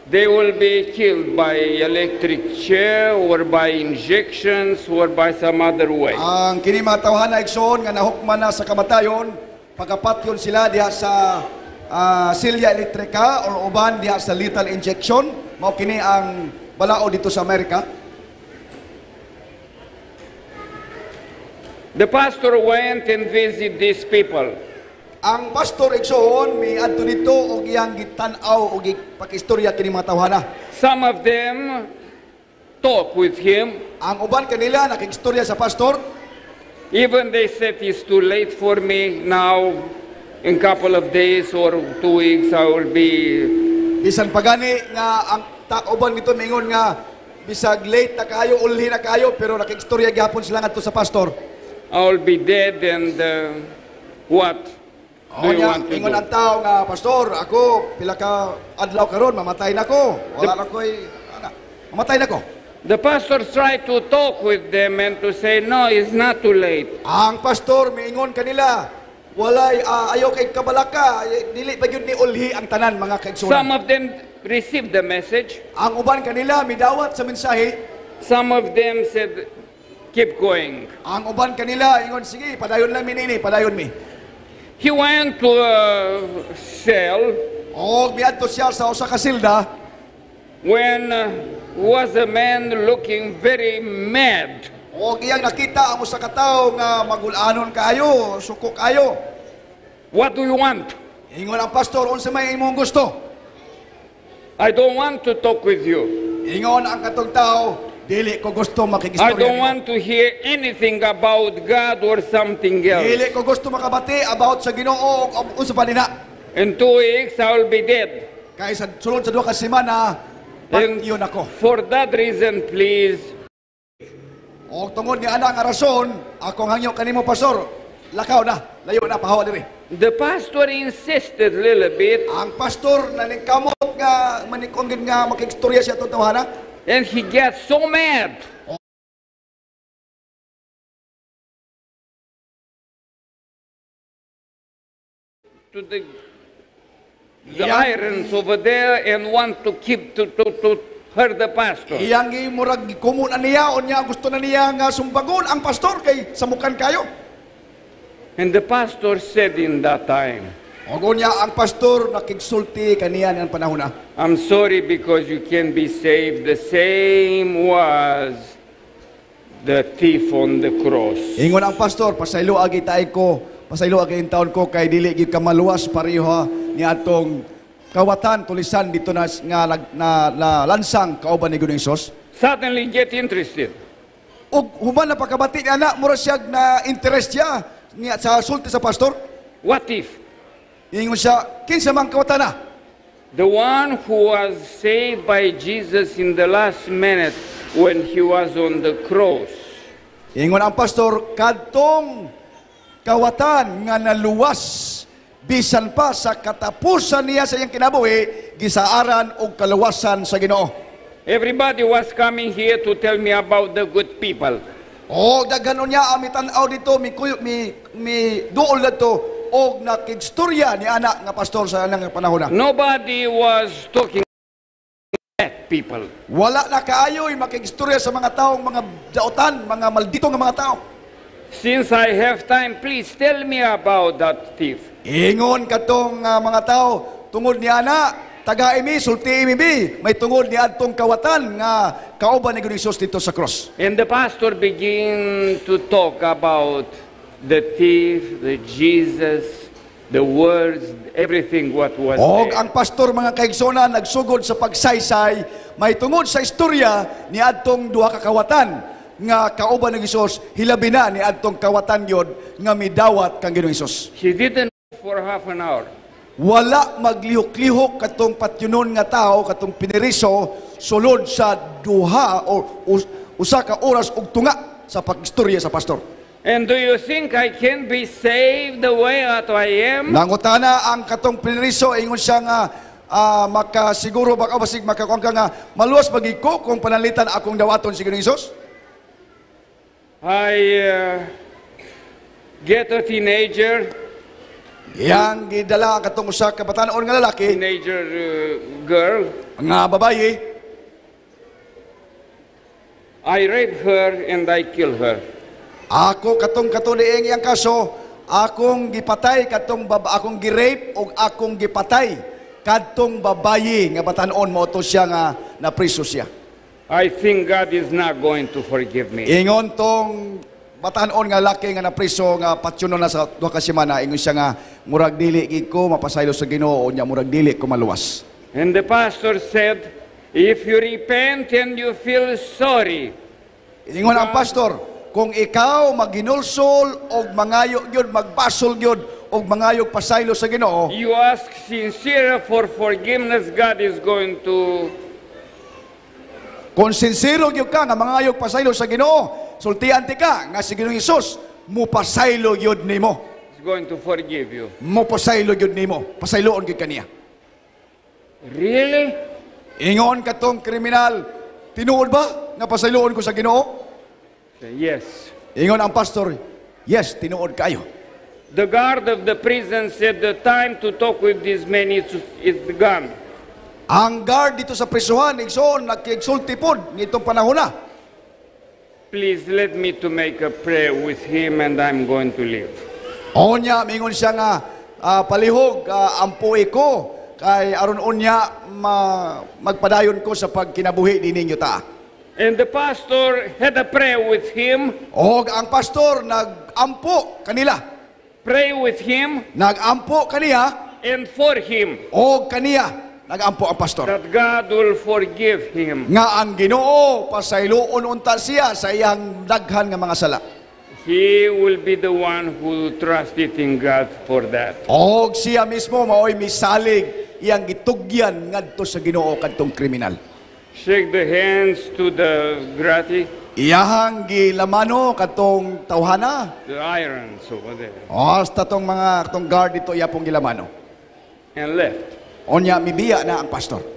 They will be killed by electric chair or by injections or by some other way. Ang kini mga tawhan na igsoon nga nahukman na sa kamatayon, pagapatyon sila diha sa uh, silya elektrika or uban diha sa lethal injection, mao kini ang balao dito sa Amerika. The pastor went and visited these people. Ang pastor igsoon mi adto dito og iyang gitan-aw og pakistorya kini mga tawhana. Some of them talk with him. Ang uban kanila nakikistorya sa pastor. Even they said it's too late for me now. In couple of days or two weeks I will be bisan pagani nga ang takoban nito mingon nga bisag late na kayo ulhi na kayo pero nakikistorya gihapon sila ngadto sa pastor. I will be dead and uh, what Oh, do you want to ingon ang tao nga, Pastor, ako, pila ka adlaw karon mamatay na ko. Wala na ko'y, mamatay na ko. The pastor tried to talk with them and to say, no, it's not too late. Ang pastor, miingon kanila, walay, ah, ayaw kay kabalaka, dili pa yun ni ulhi ang tanan, mga kaigsunan. Some of them received the message. Ang uban kanila, midawat sa mensahe, Some of them said, keep going. ang uban kanila, ingon, sige, padayon lang minini, padayon mi. He went to a cell. Og oh, miadto siya sa usa ka silda. When uh, was a man looking very mad. Oh, iyang nakita ang usa ka tawo nga magulanon kaayo, suko kaayo. What do you want? Ingon ang pastor, unsa may imong gusto? I don't want to talk with you. Ingon ang katong tawo, Dili ko gusto I don't want to hear anything about God or something else. Dili ko gusto makabati about sa Ginoo o usapan nina. In two weeks, I will be dead. Kay sa sulod sa duha ka semana And ako. for that reason, please, O tungod ni ana nga rason, akong hangyo kanimo pastor. Lakaw na, layo na pahawa diri. the pastor insisted a little bit Ang pastor naningkamot nga manikong nga makikistorya siya tong tawhana, and he gets so mad. To the, the yang, irons over there and want to keep to, to, to hurt the pastor. Iyang imurag kumun niya o niya gusto na niya nga sumbagon ang pastor kay samukan kayo. And the pastor said in that time, Ogonya ang pastor nakigsulti kaniya ng panahon na. I'm sorry because you can be saved the same was the thief on the cross. Ingon ang pastor, pasaylo agi tay ko, pasaylo agi taon ko kay dili gyud ka maluwas pareho ni atong kawatan tulisan dito na nga na, na, na lansang kauban ni Ginoong Sos. Suddenly get interested. Og human na pagkabati ni anak mura siya na interest siya niya sa sulti sa pastor. What if? Ingon siya, kinsa man na? The one who was saved by Jesus in the last minute when he was on the cross. Ingon ang pastor, kadtong kawatan nga naluwas bisan pa sa katapusan niya sa iyang kinabuhi, gisaaran og kaluwasan sa Ginoo. Everybody was coming here to tell me about the good people. Oh, daghanon niya amitan ah, aw dito mi mi mi duol dito og nakidstorya ni anak nga pastor sa anang panahon. Nobody was talking dead people. Wala na kaayoy makigstorya sa mga taong mga daotan, mga maldito nga mga tao. Since I have time, please tell me about that thief. Ingon katong uh, ah, mga tao tungod ni ana taga imi sulti imi may tungod ni adtong kawatan nga kauban ni Jesus dito sa cross. And the pastor begin to talk about the thief, the Jesus, the words, everything what was Og ang pastor mga kaigsona nagsugod sa pagsaysay may tungod sa istorya ni adtong duha ka kawatan nga kauban ni Isus hilabi na ni adtong kawatan yod nga midawat kang Ginoong Isus. He didn't for half an hour. Wala maglihok-lihok katong patyunon nga tao katong piniriso sulod sa duha o usa ka oras og tunga sa pagistorya sa pastor. And do you think I can be saved the way that I am? Nangutana ang katong pinriso ingon siya nga uh, makasiguro baka basig makakuan ka nga maluwas magiko kung panalitan akong dawaton si Hesus. I uh, get a teenager. Yang gidala katong usa ka batan nga lalaki. Teenager uh, girl. Nga babaye. I rape her and I kill her. Ako katong katuliing iyang kaso, akong gipatay katong baba, akong girape o akong gipatay katong babayi nga batanon mo to siya nga napriso siya. I think God is not going to forgive me. Ingon tong batanon nga laki nga na napriso nga patsunon na sa duha ka semana ingon siya nga murag dili gid ko mapasaylo sa Ginoo nya murag dili ko maluwas. And the pastor said, if you repent and you feel sorry, ingon ang pastor, kung ikaw maginulsol o mangayo yun, magbasol yun, o mangayo pasaylo sa ginoo. You ask sincere for forgiveness, God is going to kung sincere gyud ka nga mangayo pasaylo sa Ginoo, sultian ti ka nga si Ginoong Hesus, mupasaylo gyud nimo. He's going to forgive you. Mupasaylo gyud nimo. Pasayloon gyud kaniya. Really? Ingon ka tong kriminal, tinuod ba na pasayloon ko sa Ginoo? Yes. Ingon ang pastor, yes, tinuod kayo. The guard of the prison said the time to talk with these men is, is gone. Ang guard dito sa prisuhan, igsoon, nag-exulti po nitong panahon na. Please let me to make a prayer with him and I'm going to leave. Onya, mingon siya nga, uh, palihog, uh, ah, ampuwi ko, kay aron unya ma, magpadayon ko sa pagkinabuhi ninyo ta. And the pastor had a prayer with him. Og ang pastor nagampo kanila. Pray with him. Nagampo kaniya. And for him. Og kaniya. Nagampo ang pastor. That God will forgive him. Nga ang ginoo, pasayloon unta siya sa iyang daghan nga mga sala. He will be the one who trusted in God for that. Og siya mismo maoy misalig iyang gitugyan ngadto sa Ginoo kadtong kriminal. Shake the hands to the grati. Iyahang gilamano katong tawhana. The iron so there. Hasta tong mga katong guard dito iya pong gilamano. And left. Onya mibiya na ang pastor.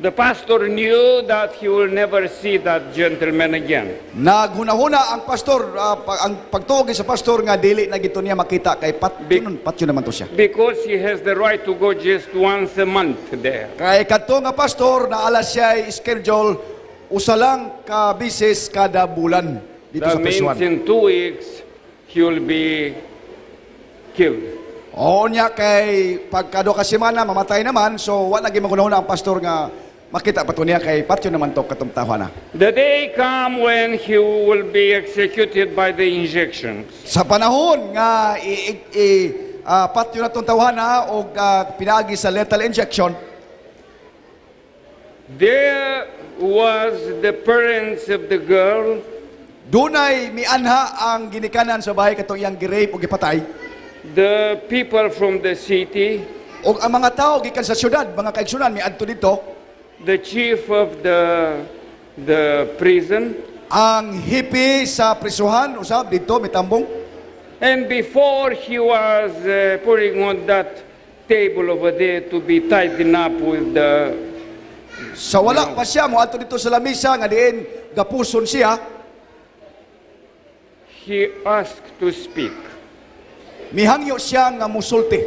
The pastor knew that he will never see that gentleman again. Naghunahuna ang pastor ah, pa- ang pagtuog sa pastor nga dili na gito niya makita kay pat Big- nun, patyo naman to siya. Because he has the right to go just once a month there. Kay kadto nga pastor na alas siya schedule usa lang ka bisis kada bulan dito sa That means in two weeks he will be killed. Oo niya kay pagkado ka semana mamatay naman so wala gyud magunahuna ang pastor nga Makita pa niya kay patyo naman to katumtawa na. The day come when he will be executed by the injections. Sa panahon nga i, i, uh, ah, patyo na tong tawhana o uh, ah, pinagi sa lethal injection. There was the parents of the girl. Dunay mianha ang ginikanan sa bahay katong iyang girape o gipatay. The people from the city. O ang mga tao gikan sa syudad, mga kaigsoonan miadto dito the chief of the the prison ang hipi sa prisuhan usab dito mitambong and before he was uh, putting on that table over there to be tightened up with the sa wala pa siya mo ato dito sa lamisa nga diin gapuson siya he asked to speak mihangyo siya nga musulti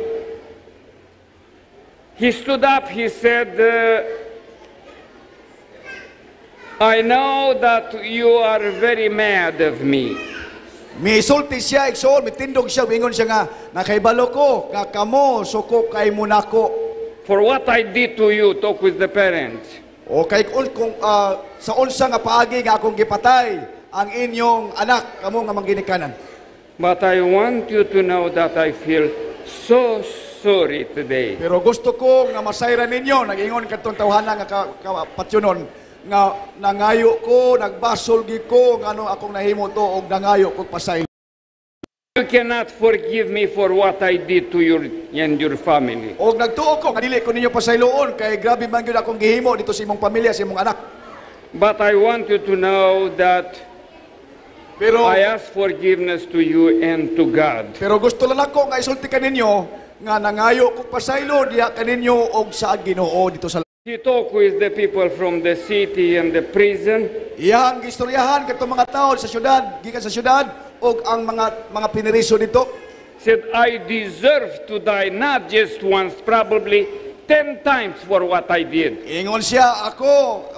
he stood up he said uh, I know that you are very mad of me. Misulti siya, igsoon, mitindog siya, bingon siya nga, nakaibalo ko, kakamo, suko kay munako. For what I did to you, talk with the parents. O kay kung ah, sa unsa nga paagi nga akong gipatay ang inyong anak kamo nga mangginikanan. But I want you to know that I feel so sorry today. Pero gusto ko nga masayran ninyo, nagingon kadtong tawhana nga ka, ka, nga nangayo ko, nagbasol gi ko ngano akong nahimo to og nangayo ko pasay. You cannot forgive me for what I did to your and your family. Og nagtuo ko nga ko ninyo pasayloon kay grabe man gyud akong gihimo dito sa imong pamilya sa imong anak. But I want you to know that pero, I ask forgiveness to you and to God. Pero gusto lang ako nga isulti kaninyo nga nangayo ko pasaylo diha kaninyo og sa Ginoo dito sa He talk with the people from the city and the prison. Iyahan gistoryahan kadtong mga tao sa syudad, gikan sa syudad ug ang mga mga piniriso dito. Said I deserve to die not just once, probably 10 times for what I did. Ingon siya ako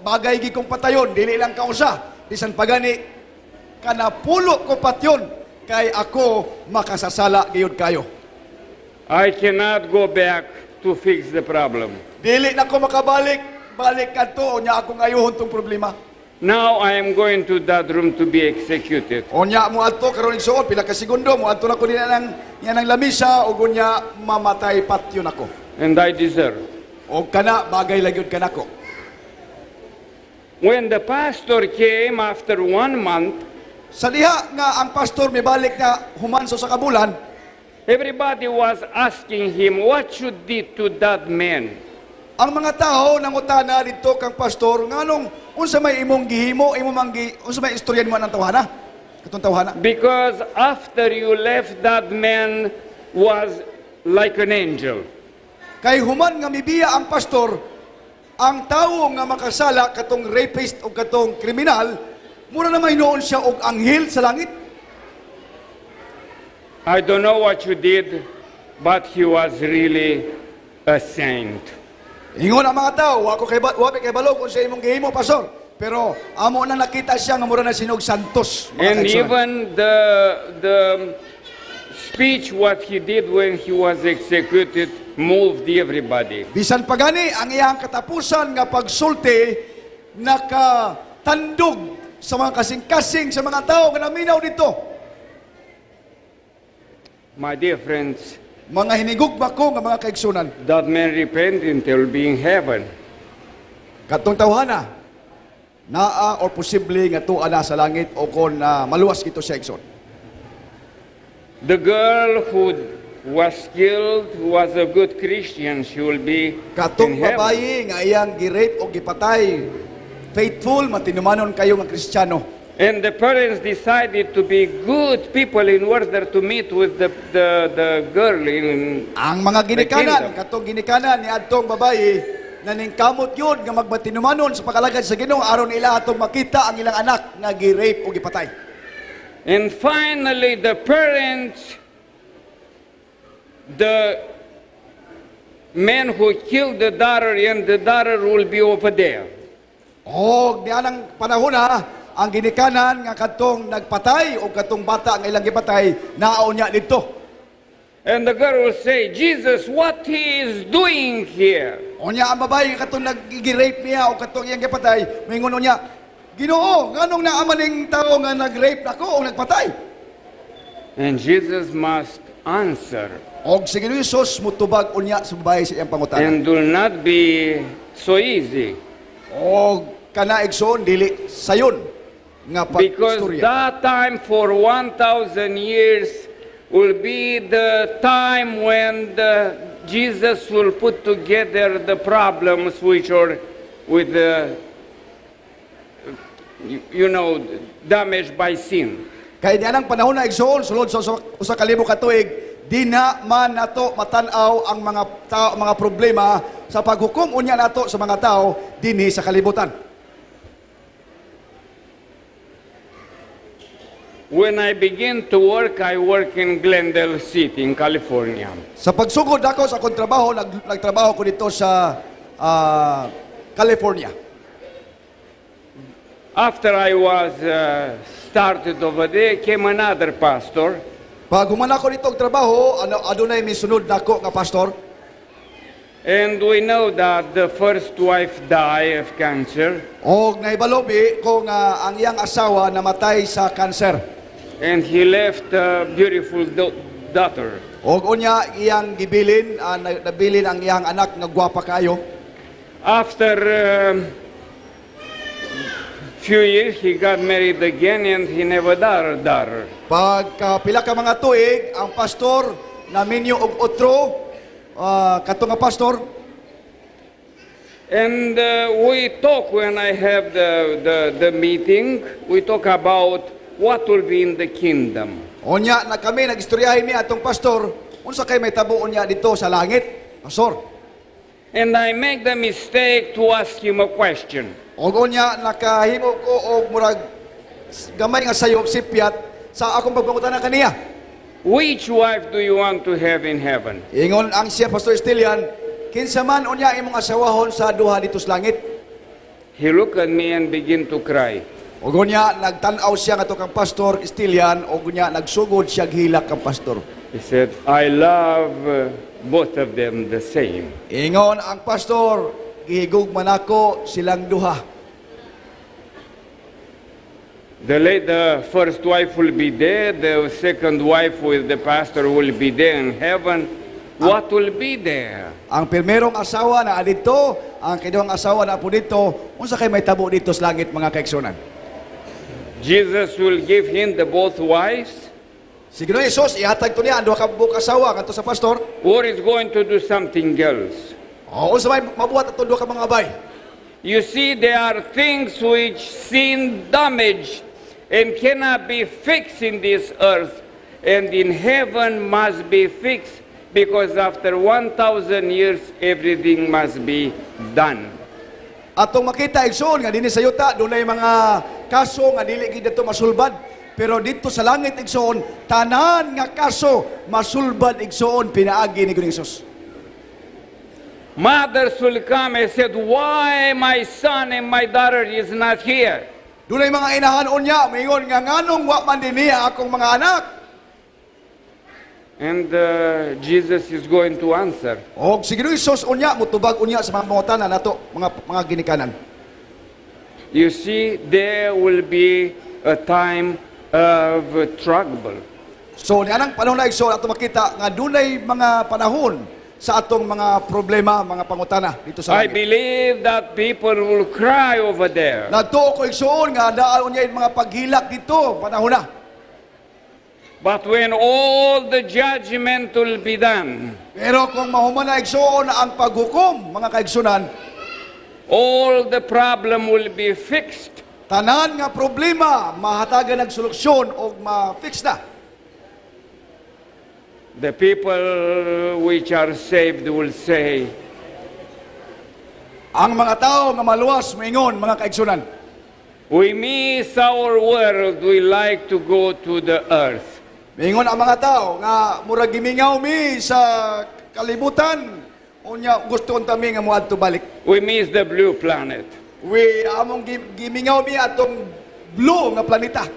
bagay gi patayon dili lang kausa bisan pagani kana pulo ko patyon kay ako makasasala gayud kayo. I cannot go back to fix the problem. Dili na ko makabalik. Balik ka kadto unya ako ngayon tong problema. Now I am going to that room to be executed. Onya mo ato karon igsuon pila ka segundo mo adto na ko dinha nang yan ang lamisa ug unya mamatay patyo ako. And I deserve. O kana bagay lagi lagyod kanako. When the pastor came after one month, sa diha nga ang pastor mibalik na human sa kabulan, everybody was asking him, what should did to that man? Ang mga tao nang utana dito kang pastor nganong unsa may imong gihimo imo manggi unsa may istoryan mo nang tawhana? Katong tawhana. Because after you left that man was like an angel. Kay human nga mibiya ang pastor ang tawo nga makasala katong rapist o katong kriminal mura na may noon siya og anghel sa langit. I don't know what you did, but he was really a saint. Ingon ang mga tao, wako kay wabi kay balog kung sa imong gihimo pastor. Pero amo na nakita siya nga mura na sinog santos. And kaigsunan. even the the speech what he did when he was executed moved everybody. Bisan pagani ang iyang katapusan nga pagsulti nakatandog sa mga kasing-kasing sa mga tao nga naminaw dito. My dear friends, mga hinigugma ko nga mga kaigsunan. That man repent until being heaven. Katong tawhana, naa or posible nga tuwa na sa langit o kon na maluwas ito sa igsoon. The girl who was killed who was a good Christian she will be Katong babayi nga iyang girape o gipatay faithful matinumanon kayo nga Kristiyano And the parents decided to be good people in order to meet with the, the, the girl in Ang mga ginikanan, katong ginikanan ni atong babae, naningkamot yun nga magbatinumanon sa pakalagad sa Ginoo aron ila atong makita ang ilang anak nga gi-rape o gipatay. And finally the parents the man who killed the daughter and the daughter will be over there. Oh, diyan ang panahon ha ang ginikanan nga katong nagpatay o katong bata ang ilang gipatay naao niya didto. And the girl say, Jesus, what he is doing here? Unya ang babae katong nag-rape niya o katong iyang gipatay, mingon niya, Ginoo, nganong naa maning tao nga nag-rape nako o nagpatay? And Jesus must answer. Og si Jesus mutubag unya sa babae sa iyang pangutana. And will not be so easy. Og kana igsoon dili sayon nga Because that time for 1,000 years will be the time when the Jesus will put together the problems which are with the, you know, damaged by sin. Kaya di anang panahon na igsoon, sulod sa usa ka libo tuig, di na man nato matanaw ang mga tao, mga problema sa paghukom unya nato sa mga tao dinhi sa kalibutan. When I begin to work, I work in Glendale City, in California. Sa pagsugod ako sa akong trabaho, nag, nagtrabaho ko dito sa ah, California. After I was uh, started over there, came another pastor. Pag humana ko dito og trabaho, ano adunay misunod nako nga pastor? And we know that the first wife died of cancer. Og naibalobi kung uh, ang iyang asawa namatay sa cancer. And he left a beautiful daughter. Og unya iyang gibilin, uh, nabilin ang iyang anak na gwapa kayo. After um, few years he got married again and he never dar dar. Pagka pila ka mga tuig ang pastor na minyo og otro uh, ah, kato nga pastor. And uh, we talk when I have the, the, the meeting, we talk about what will be in the kingdom. Onya na kami nagistoryahin ni atong pastor, unsa kay may tabuon niya dito sa langit, pastor. And I make the mistake to ask him a question. Og onya nakahimo ko og murag gamay nga sayop sipyat sa akong pagpangutana kaniya. Which wife do you want to have in heaven? Ingon ang siya, Pastor Estilian, kinsa man unya imong asawahon sa duha dito sa langit. He looked at me and begin to cry. Og unya nagtan-aw siya nga kang Pastor Estilian, og unya nagsugod siya hilak kang pastor. He said, I love uh, both of them the same. Ingon ang pastor, gihigugman ako silang duha. The, late, the first wife will be there, the second wife with the pastor will be there in heaven. What will be there? Ang primerong asawa na dito, ang kinuhang asawa na po dito, unsa kay may tabo dito sa langit mga kaeksonan? Jesus will give him the both wives. Si Ginoo Jesus, ihatag to niya, ang duha ka buka asawa, kanto sa pastor. Or is going to do something else. Oo, unsa may mabuhat ato duha ka mga abay. You see, there are things which sin damaged and cannot be fixed in this earth and in heaven must be fixed because after 1,000 years, everything must be done. Atong makita, Igsoon, nga dini sa yuta, dunay mga kaso nga dili gid dito masulbad. Pero dito sa langit, Igsoon, tanan nga kaso masulbad, Igsoon, pinaagi ni Gunung Jesus. Mothers will come and said, Why my son and my daughter is not here? Dunay mga inahan unya, mingon nga nganong wa man dinhi akong mga anak. And uh, Jesus is going to answer. Og sige Jesus unya mutubag unya sa mga pangutana nato mga mga ginikanan. You see, there will be a time of trouble. So, niyanang panahon na iso, ato makita nga dunay mga panahon sa atong mga problema, mga pangutana dito sa I believe that people will cry over there. Nato ko igsuon nga daaon niya mga paghilak dito panahon na. But when all the judgment will be done, Pero kung mahuman na igsuon ang paghukom, mga kaigsunan, all the problem will be fixed. tanan nga problema mahatagan og solusyon og ma-fix na. The people which are saved will say, Ang mga tao nga maluwas moingon mga kaigsunan, We miss our world, we like to go to the earth. Mingon ang mga tao nga murag gimingaw mi sa kalibutan unya gusto unta mi nga moadto balik. We miss the blue planet. We among gimingaw mi atong blue nga planeta.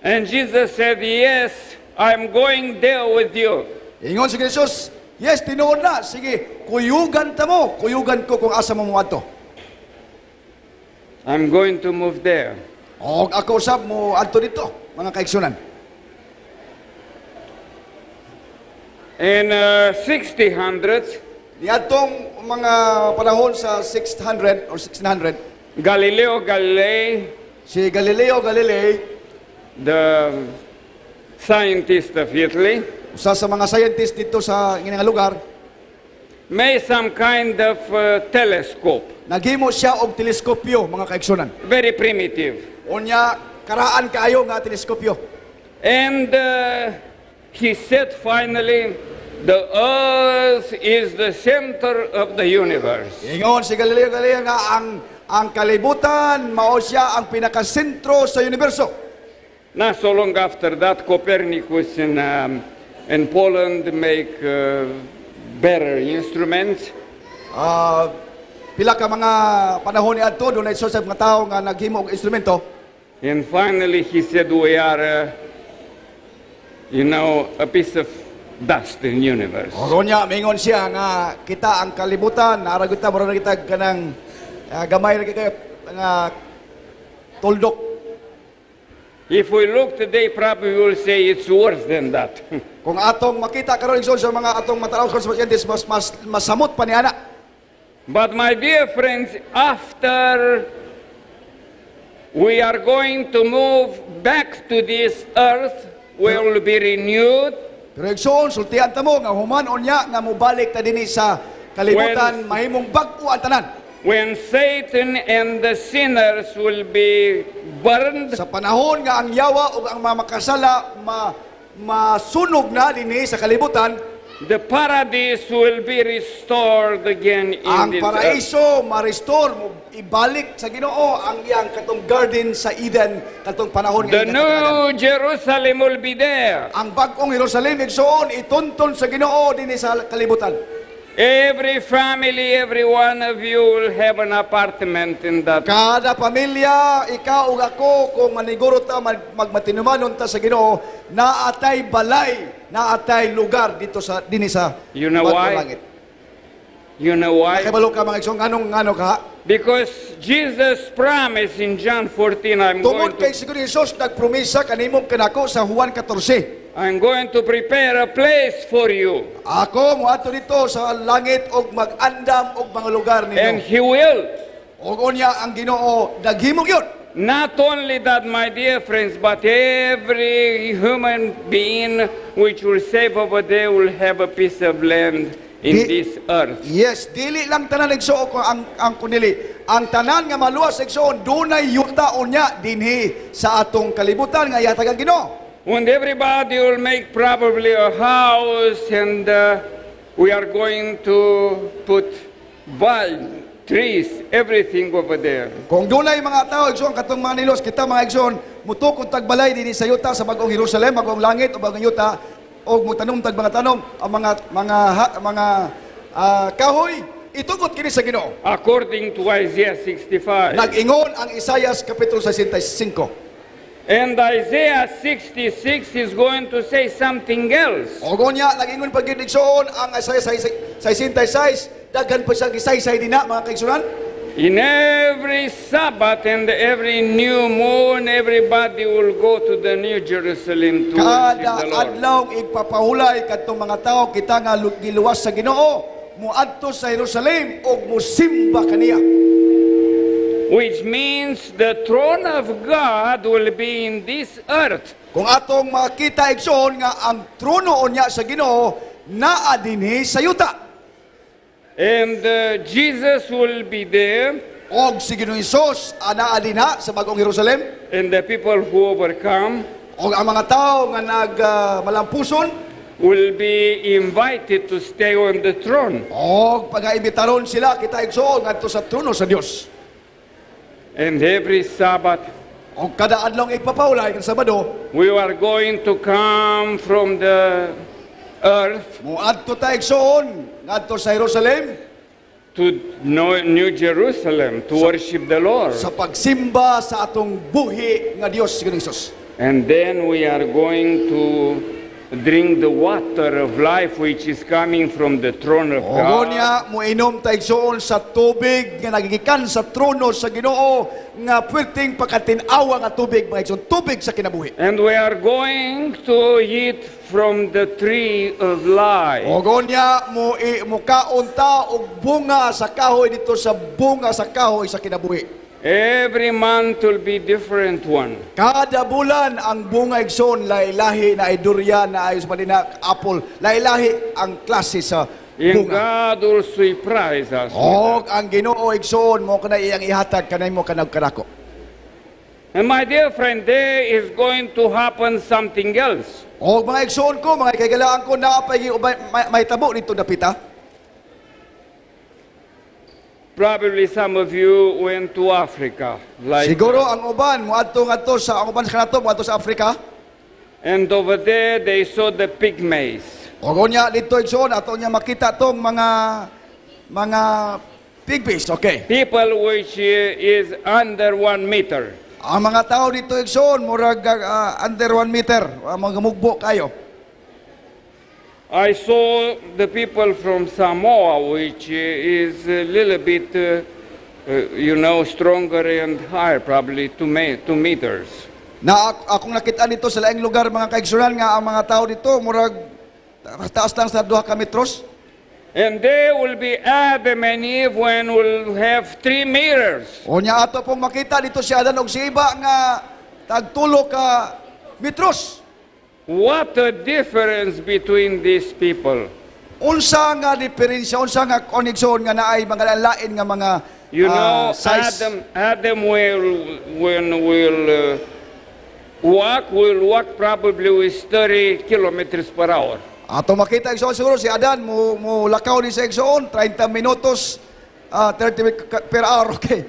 And Jesus said, "Yes, I'm going there with you. Ingon si Jesus, yes, tinuod na. Sige, kuyugan ta mo. Kuyugan ko kung asa mo mo ato. I'm going to move there. O ako usab mo adto dito, mga kaigsunan. In uh, 1600s, niadtong mga panahon sa 600 or 1600, Galileo Galilei, si Galileo Galilei, the scientists of Italy usa sa mga scientist dito sa ining lugar may some kind of uh, telescope naghimo siya og teleskopyo mga kaigsoonan. very primitive unya karaan kaayo nga teleskopyo and uh, he said finally The earth is the center of the universe. Ingon si Galileo Galileo nga ang ang kalibutan mao siya ang pinakasentro sa universo. Not so long after that, Copernicus in, um, in Poland make uh, better instruments. Uh, pila ka mga panahon ni adto dunay susab mga tao nga naghimo ang instrumento. And finally he said we are uh, you know a piece of dust in universe. ronya, mingon siya nga kita ang kalibutan naarag kita mura kita kanang uh, ah, gamay na kita nga tuldok If we look today, probably we will say it's worse than that. Kung atong makita karon igsoon sa mga atong matanaw sa pasyentes mas mas masamot pa niana. But my dear friends, after we are going to move back to this earth, we will be renewed. Pero igsoon sultian ta mo nga humanon niya nga mubalik ta dinhi sa kalibutan mahimong bag-o ang tanan. when Satan and the sinners will be burned. Sa panahon nga ang yawa o ang mamakasala ma masunog na dinhi sa kalibutan, the paradise will be restored again in ang paraiso ma-restore mo ibalik sa Ginoo ang iyang katong garden sa Eden katong panahon The new Jerusalem will be there. Ang bagong Jerusalem igsoon ituntun sa Ginoo dinhi sa kalibutan. Every family, every one of you will have an apartment in that. Kada pamilya, ikaw ug ako kung maniguro ta magmatinumanon ta sa Ginoo, naatay balay, naatay lugar dito sa dinhi sa You know why? Langit. You know why? Kay ka mga igsoon anong ngano ka? Because Jesus promised in John 14 I'm Tungod going to Tungod kay siguro Jesus nagpromisa kanimong kinako sa Juan 14. I'm going to prepare a place for you. Ako moadto dito sa langit og magandam og mga lugar ninyo. And he will. Ug unya ang Ginoo naghimog yun. Not only that, my dear friends, but every human being which will save over there will have a piece of land in Di, this earth. Yes, dili lang tanan nagsuo ko ang ang kunili. Ang tanan nga maluwas igsoon dunay yuta unya dinhi sa atong kalibutan nga yatag ang Ginoo. and everybody will make probably a house and uh, we are going to put vine, trees, everything over there. Kung dunay mga tao, igsoon katong manilos, kita mga igsoon, mutukod tagbalay din sa yuta sa bagong Jerusalem, bagong langit o bagong yuta, o mutanong tag mga tanong, ang mga, mga, ha, mga uh, kahoy, itugot kini sa Ginoo. According to Isaiah 65. Nag-ingon ang Isaiah kapitulo 65. And Isaiah 66 is going to say something else. Ogo niya, nagingon pag ang Isaiah 66, daghan pa siyang gisaysay dina mga kaigsunan. In every Sabbath and every new moon, everybody will go to the New Jerusalem to Kada adlaw igpapahulay kadtong mga tao kita nga giluwas sa Ginoo, muadto sa Jerusalem ug musimba kaniya which means the throne of God will be in this earth. Kung atong makita igsoon nga ang trono unya sa Ginoo naa dinhi sa yuta. And uh, Jesus will be there. Og si Ginoo Hesus ana ah, adina sa bagong Jerusalem. And the people who overcome og ang mga tao nga nagmalampuson ah, uh, will be invited to stay on the throne. Og pagaimbitaron sila kita igsoon ngadto sa trono sa Dios. And every Sabbath, kung kada adlaw ipapawlay kan Sabado, we are going to come from the earth. Muadto ta igsoon ngadto sa Jerusalem to New Jerusalem to worship the Lord. Sa pagsimba sa atong buhi nga Dios Kristo. And then we are going to drink the water of life which is coming from the throne of God. Ogonya niya, inom ta igsoon sa tubig nga nagigikan sa trono sa Ginoo nga pwedeng pakatinawa nga tubig mga igsoon tubig sa kinabuhi. And we are going to eat from the tree of life. Ogonya niya, mo mukaon og bunga sa kahoy dito sa bunga sa kahoy sa kinabuhi. Every month will be different one. Kada bulan ang bunga igsoon lailahi na durian, na ayos man na apple lailahi ang klase sa bunga. And God will surprise us. Og ang Ginoo igsoon mo kana iyang ihatag kanay mo kanag kanako. And my dear friend, there is going to happen something else. Og mga igsoon ko, mga kaigalaan ko na may, may tabo nito napita. Probably some of you went to Africa. Like Siguro ang uban mo moadto ngadto sa ang uban sa kanato moadto sa Africa. And over there they saw the pig maze. Ogo niya dito igsoon ato niya makita tong mga mga pig okay. People which is under one meter. Ang mga tao dito igsoon murag uh, under one meter, uh, mga mugbo kayo. I saw the people from Samoa, which is a little bit, uh, uh you know, stronger and higher, probably 2 me two meters. Na akong nakita dito sa laing lugar, mga kaigsuran, nga ang mga tao dito, murag taas lang sa 2 ka metros. And they will be Adam and Eve when will have three meters. O niya ato pong makita dito si Adan og si Iba nga tagtulo ka metros. What a difference between these people. Unsa nga diferensya, unsa nga connection nga naay mga lain nga mga You ah, know, Adam, Adam will, when will uh, walk, will walk probably with 30 kilometers per hour. Ato makita igsoon siguro si Adan mo mo lakaw ni sa igsoon 30 minutos uh, ah, 30 per hour okay.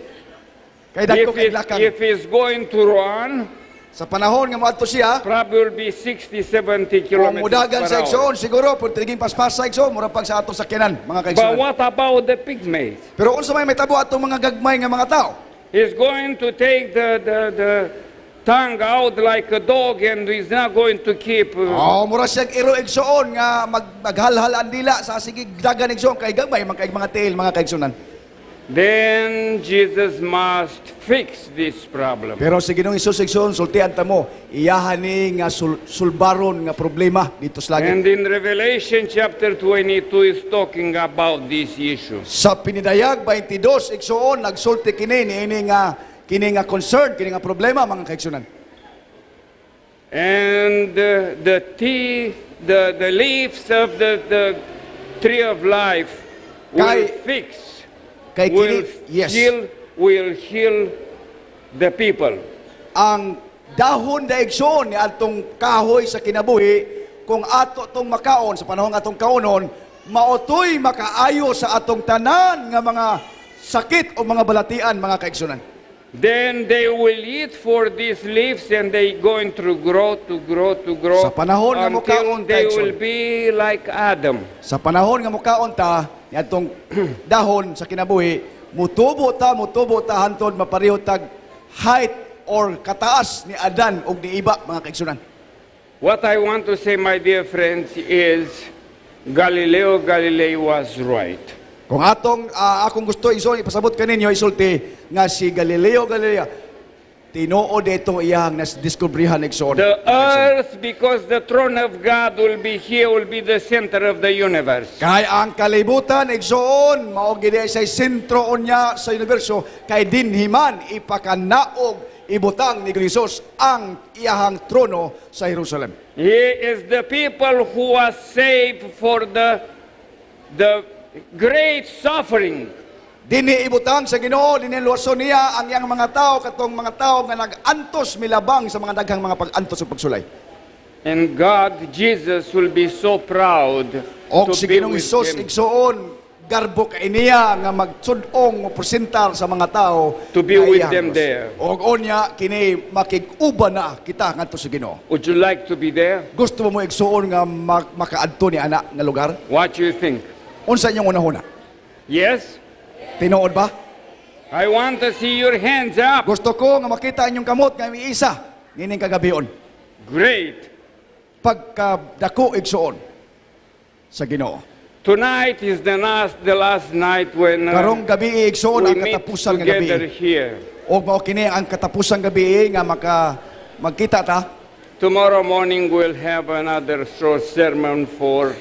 Kay dagko kay lakaw. If he's going to run, sa panahon nga moadto siya, probably be 60 70 kilometers. Kung mudagan sa igsoon siguro pag tiging paspasa igsoon mura pag sa ato sakyanan mga kaigsoon. But what about the pygmies? Pero unsa may metabo atong mga gagmay nga mga tao? He's going to take the the the tongue out like a dog and he's not going to keep uh, oh mura siya iro igsoon nga mag, maghalhalan dila sa sige dagan igsoon kay gagmay man kay mga tail mga kaigsoonan. Then Jesus must fix this problem. Pero si Ginoong Hesus igsoon sultian ta mo iyahan ni nga sul sulbaron nga problema dito sa langit. And in Revelation chapter 22 is talking about this issue. Sa pinidayag 22 igsoon nagsulti kini ni ini nga kini nga concern kini nga problema mga kaigsunan. And the, the tea the the leaves of the the tree of life will Kay, fix Kay will, kini, yes. heal, will heal the people. Ang dahon daigsoon ni atong kahoy sa kinabuhi, kung ato tong makaon sa panahon atong kaunon, maotoy makaayo sa atong tanan nga mga sakit o mga balatian, mga kaigsoonan. Then they will eat for these leaves and they going to grow, to grow, to grow. Sa panahon nga mukaon ta, they will be like Adam. Sa panahon nga mukaon ta, atong dahon sa kinabuhi, mutubo ta, mutubo ta hantod mapareho tag height or kataas ni Adan ug ni iba mga kaigsunan. What I want to say my dear friends is Galileo Galilei was right. Kung atong uh, akong gusto isulti ipasabot kaninyo isulti nga si Galileo Galilei tinuo dito iyang nas diskubrihan igsoon. The earth because the throne of God will be here will be the center of the universe. Kay ang kalibutan igsoon mao gid sa sentro niya sa universo kay din himan ipakanaog ibutang ni Jesus ang iyahang trono sa Jerusalem. He is the people who are saved for the the great suffering. Dini ibutan sa Ginoo dinhi luwason niya ang yang mga tao katong mga tao nga nagantos milabang sa mga daghang mga pagantos ug pagsulay. And God Jesus will be so proud o, to si be Ginong with Isos, him. igsuon garbo kay niya nga magtsudong o presentar sa mga tao to be with them there. Og onya kini makiguba na kita ngadto sa Ginoo. Would you like to be there? Gusto mo igsuon nga mak makaadto ni ana nga lugar? What do you think? Unsa inyong una unahuna? Yes? Tinuod ba? I want to see your hands up. Gusto ko nga makita inyong kamot nga isa nining kagabion. Great. Pagkadako igsuon sa Ginoo. Tonight is the last the last night when uh, karong gabi igsuon ang katapusan nga gabi. Here. O mao kini ang katapusan gabi eh, nga maka magkita ta. Tomorrow morning we'll have another short sermon for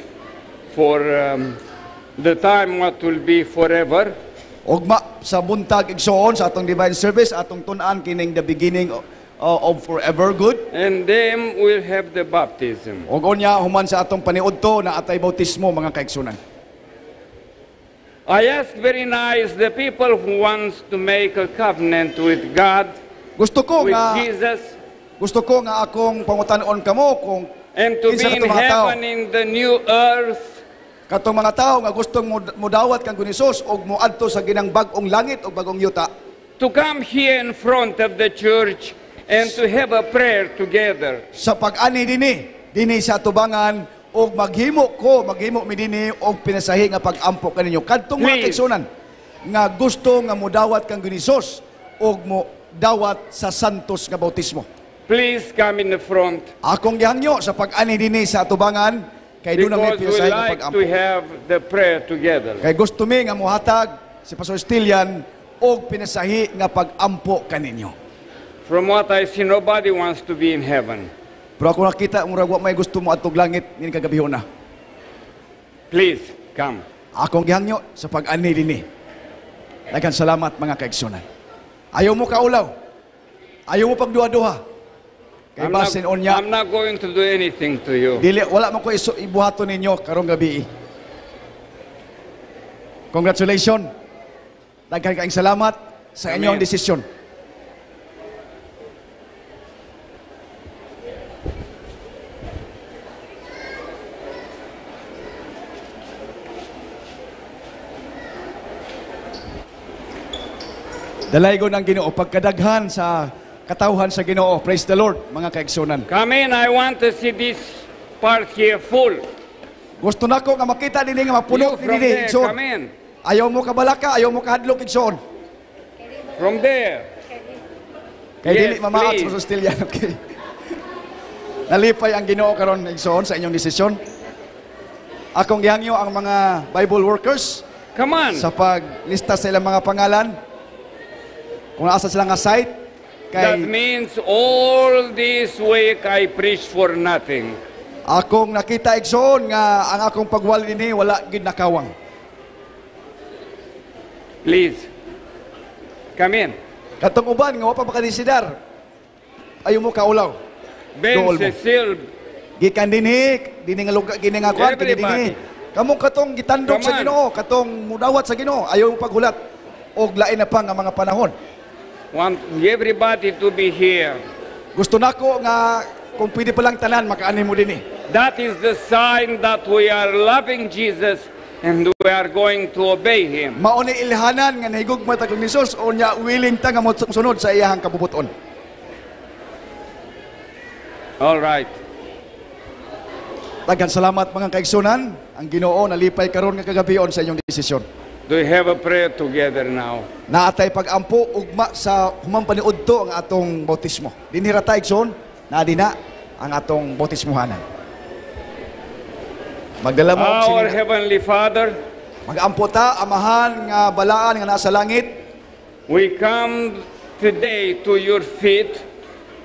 for um, the time what will be forever. Ogma sa buntag igsuon sa atong divine service atong tunaan kining the beginning uh, of, forever good. And them will have the baptism. Ogonya human sa atong paniudto na atay bautismo mga kaigsunan. I ask very nice the people who wants to make a covenant with God. Gusto ko with nga Jesus. Gusto ko nga akong pangutan-on kamo kung and to be in heaven in the new earth Katong mga tao nga gustong mudawat kang Gunisos o muadto sa ginang bagong langit o bagong yuta. To come here in front of the church and to have a prayer together. Sa pag-ani dini, dini sa tubangan o maghimo ko, maghimo mi dini o pinasahi nga pag-ampo kaninyo. Kadtong mga kaigsunan nga gusto nga mudawat kang Gunisos o mo dawat sa santos nga bautismo. Please come in the front. Akong gihangyo sa pag-ani dini sa tubangan Kay doon ang may pinsay ng pag-ampo. to have the prayer together. Kay gusto mi nga mohatag si Pastor Stilian og pinasahi nga pag-ampo kaninyo. From what I see, nobody wants to be in heaven. Pero ako nakita, murag wa may gusto mo atog langit ngin kagabiho na. Please, come. Akong gihangyo sa pag-ani dinhi. Daghang salamat mga kaigsunan. Ayaw mo kaulaw. Ayaw mo pagduha-duha. Kay I'm basin not, unya. I'm not going to do anything to you. Dili wala man ko iso ibuhato ninyo karong gabi. Congratulations. Daghan kaayong salamat sa inyong Amen. desisyon. Dalay ko ng Ginoo pagkadaghan sa katauhan sa Ginoo. Praise the Lord, mga kaigsunan. Come in, I want to see this part here full. Gusto nako nga makita dinhi nga mapuno dinhi igsoon. Come in. Ayaw mo kabalaka, ayaw mo kahadlok igsoon. From there. Kay yes, dili mamaat sa sustilyan, okay. Nalipay ang Ginoo karon igsoon sa inyong desisyon. Akong gihangyo ang mga Bible workers. Come on. Sa paglista sa ilang mga pangalan. Kung naasa sila nga site, Kay, That means all this week I preach for nothing. akong nakita igsoon nga ang akong pagwal ni wala gid nakawang. Please, come in. Katong uban nga wa pa makadisidar. Ayaw mo kaulaw. Ben Dool mo. Cecil, Gikan dinhi dinhi nga lugar gini nga kwarto dinhi. Kamong katong gitandog sa Ginoo, katong mudawat sa Ginoo, ayaw mo paghulat og lain na pa nga mga panahon want everybody to be here. Gusto nako nga kung pwede palang tanan makaanin mo dinhi. Eh. That is the sign that we are loving Jesus and we are going to obey him. Mao ilhanan nga nahigugma ta ni Jesus o nya willing ta nga mosunod sa iyang kabubuton. All right. Tagan salamat mga kaigsunan. Ang Ginoo nalipay karon nga kagabion sa inyong desisyon. Do we have a prayer together now? Naatay pag-ampo ugma sa humang paniudto ang atong bautismo. Dinira tay igsoon na dina ang atong bautismuhanan. Magdala mo Our sinina. heavenly Father, magampo ta amahan nga balaan nga nasa langit. We come today to your feet.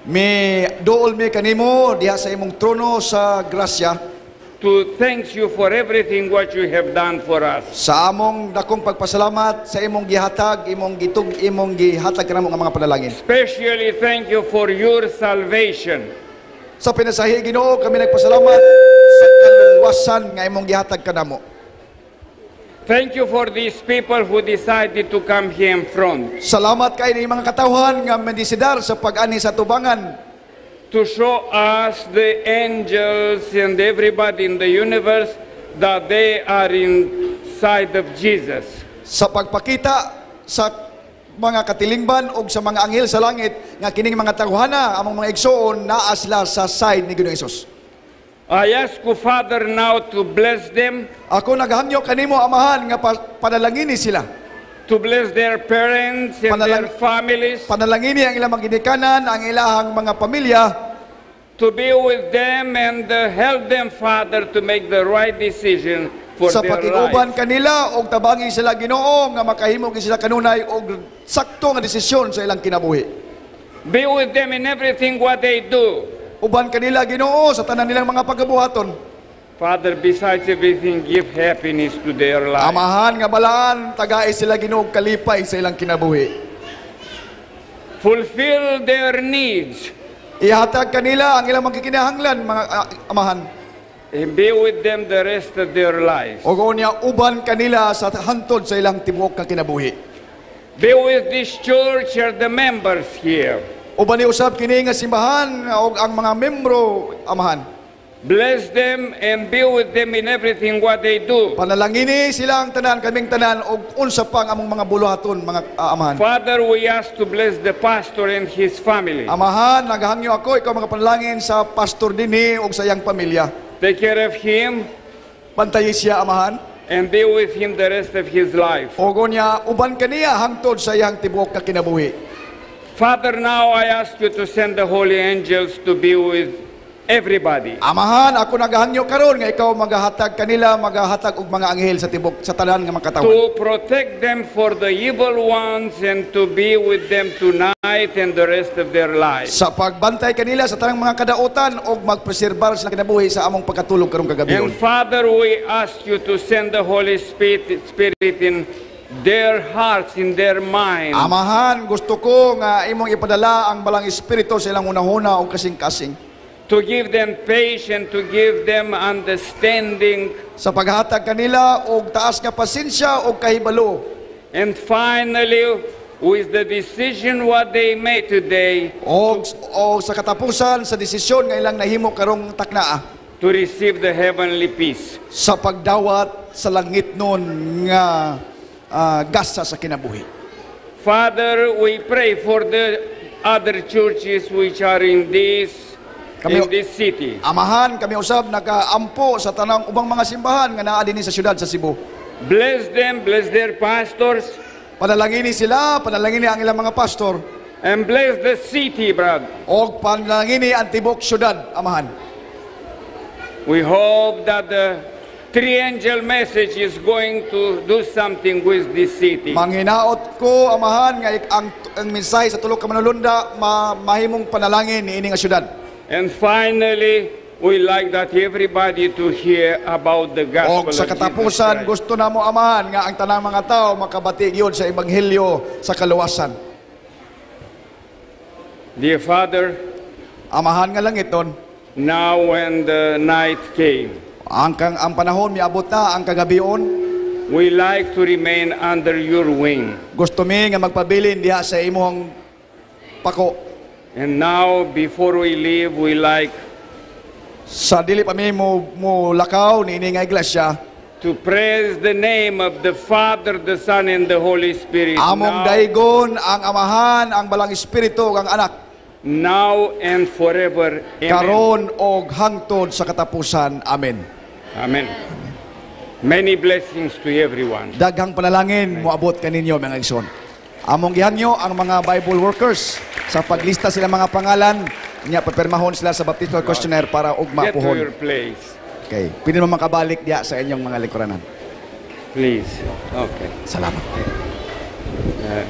Mi dool mi kanimo diha sa imong trono sa grasya to thank you for everything what you have done for us. Sa among dakong pagpasalamat sa imong gihatag, imong gitug, imong gihatag kanamo nga mga panalangin. Especially thank you for your salvation. Sa pinasahi Ginoo kami nagpasalamat sa kaluwasan nga imong gihatag kanamo. Thank you for these people who decided to come here in front. Salamat kay ni mga katawhan nga mendisidar sa pag-ani sa tubangan to show us the angels and everybody in the universe that they are inside of Jesus. Sa pagpakita sa mga katilingban o sa mga anghel sa langit nga kining mga taguhana among mga igsoon naa sila sa side ni Ginoong Hesus. I ask you, Father, now to bless them. Ako naghamyo kanimo amahan nga padalangini sila to bless their parents and Panalang, their families, panalangini ang ilang ginikanan, ang ilahang mga pamilya, to be with them and uh, help them, Father, to make the right decision for their life. Sa pag pakiuban kanila og tabangi sila Ginoo nga makahimo sila kanunay og sakto nga desisyon sa ilang kinabuhi. Be with them in everything what they do. Uban kanila Ginoo sa tanan nilang mga pagkabuhaton. Father, besides everything, give happiness to their life. Amahan nga balaan, tagaay sila ginog kalipay sa ilang kinabuhi. Fulfill their needs. Ihatag kanila ang ilang magkikinahanglan, mga uh, amahan. And be with them the rest of their life. O niya, uban kanila sa hantod sa ilang tibuok ka kinabuhi. Be with this church and the members here. Uban ni usab kini nga simbahan og ang mga membro, amahan. Bless them and be with them in everything what they do. Panalangini sila ang tanan, kaming tanan, og unsa pang among mga buluhaton, mga ah, amahan. Father, we ask to bless the pastor and his family. Amahan, naghangyo ako, ikaw mga panalangin sa pastor dinhi og sa iyang pamilya. Take care of him. Pantayi siya, amahan. And be with him the rest of his life. Ogo niya, uban kaniya hangtod sa iyang tibuok ka kinabuhi. Father, now I ask you to send the holy angels to be with everybody. Amahan, ako nagahangyo karon nga ikaw magahatag kanila, magahatag og mga anghel sa tibok sa talan nga mga To protect them for the evil ones and to be with them tonight and the rest of their life. Sa pagbantay kanila sa tanang mga kadaotan og magpreserbar sa kinabuhi sa among pagkatulog karong kagabi. And Father, we ask you to send the Holy Spirit, Spirit in their hearts, in their mind. Amahan, gusto ko nga imong ipadala ang balang espiritu sa ilang unahuna o kasing-kasing to give them patience, to give them understanding. Sa paghatag kanila og taas nga pasensya og kahibalo. And finally, with the decision what they made today. Og, og sa katapusan sa desisyon nga ilang nahimo karong takna, To receive the heavenly peace. Sa pagdawat sa langit nun nga uh, gasa sa kinabuhi. Father, we pray for the other churches which are in this kami, in this city. Amahan, kami usab, nakaampo sa tanang ubang mga simbahan nga naa dinhi sa syudad sa Cebu. Bless them, bless their pastors. Panalangini sila, panalangini ang ilang mga pastor. And bless the city, brad. Og panalangini ang tibok syudad, amahan. We hope that the three angel message is going to do something with this city. Manginaot ko, amahan, nga ang, ang mensahe sa tulog ka manulunda, ma, mahimong panalangin ni ining syudad. And finally, we like that everybody to hear about the gospel. Og sa katapusan, gusto na mo amahan nga ang tanang mga tao makabati yon sa ebanghelyo sa kaluwasan. Dear Father, amahan nga lang iton. Now when the night came. Ang kang ang panahon miabot na ang kagabion. We like to remain under your wing. Gusto mi nga magpabilin diha sa imong pako. And now, before we leave, we like Sa dili pa mo mo lakaw ni nga iglesia, to praise the name of the Father, the Son, and the Holy Spirit. among now, daigon ang amahan, ang balang espiritu ang anak, now and forever. Amen. karon og hangtod sa katapusan. Amen. Amen. Many blessings to everyone. Daghang panalangin moabot kaninyo mga igsoon. Amonggihan nyo ang mga Bible workers sa paglista sila mga pangalan niya papirmahon sila sa baptismal questionnaire para ugma Get puhon. Okay. Pwede mo makabalik diya sa inyong mga likuranan. Please. Okay. Salamat. Uh,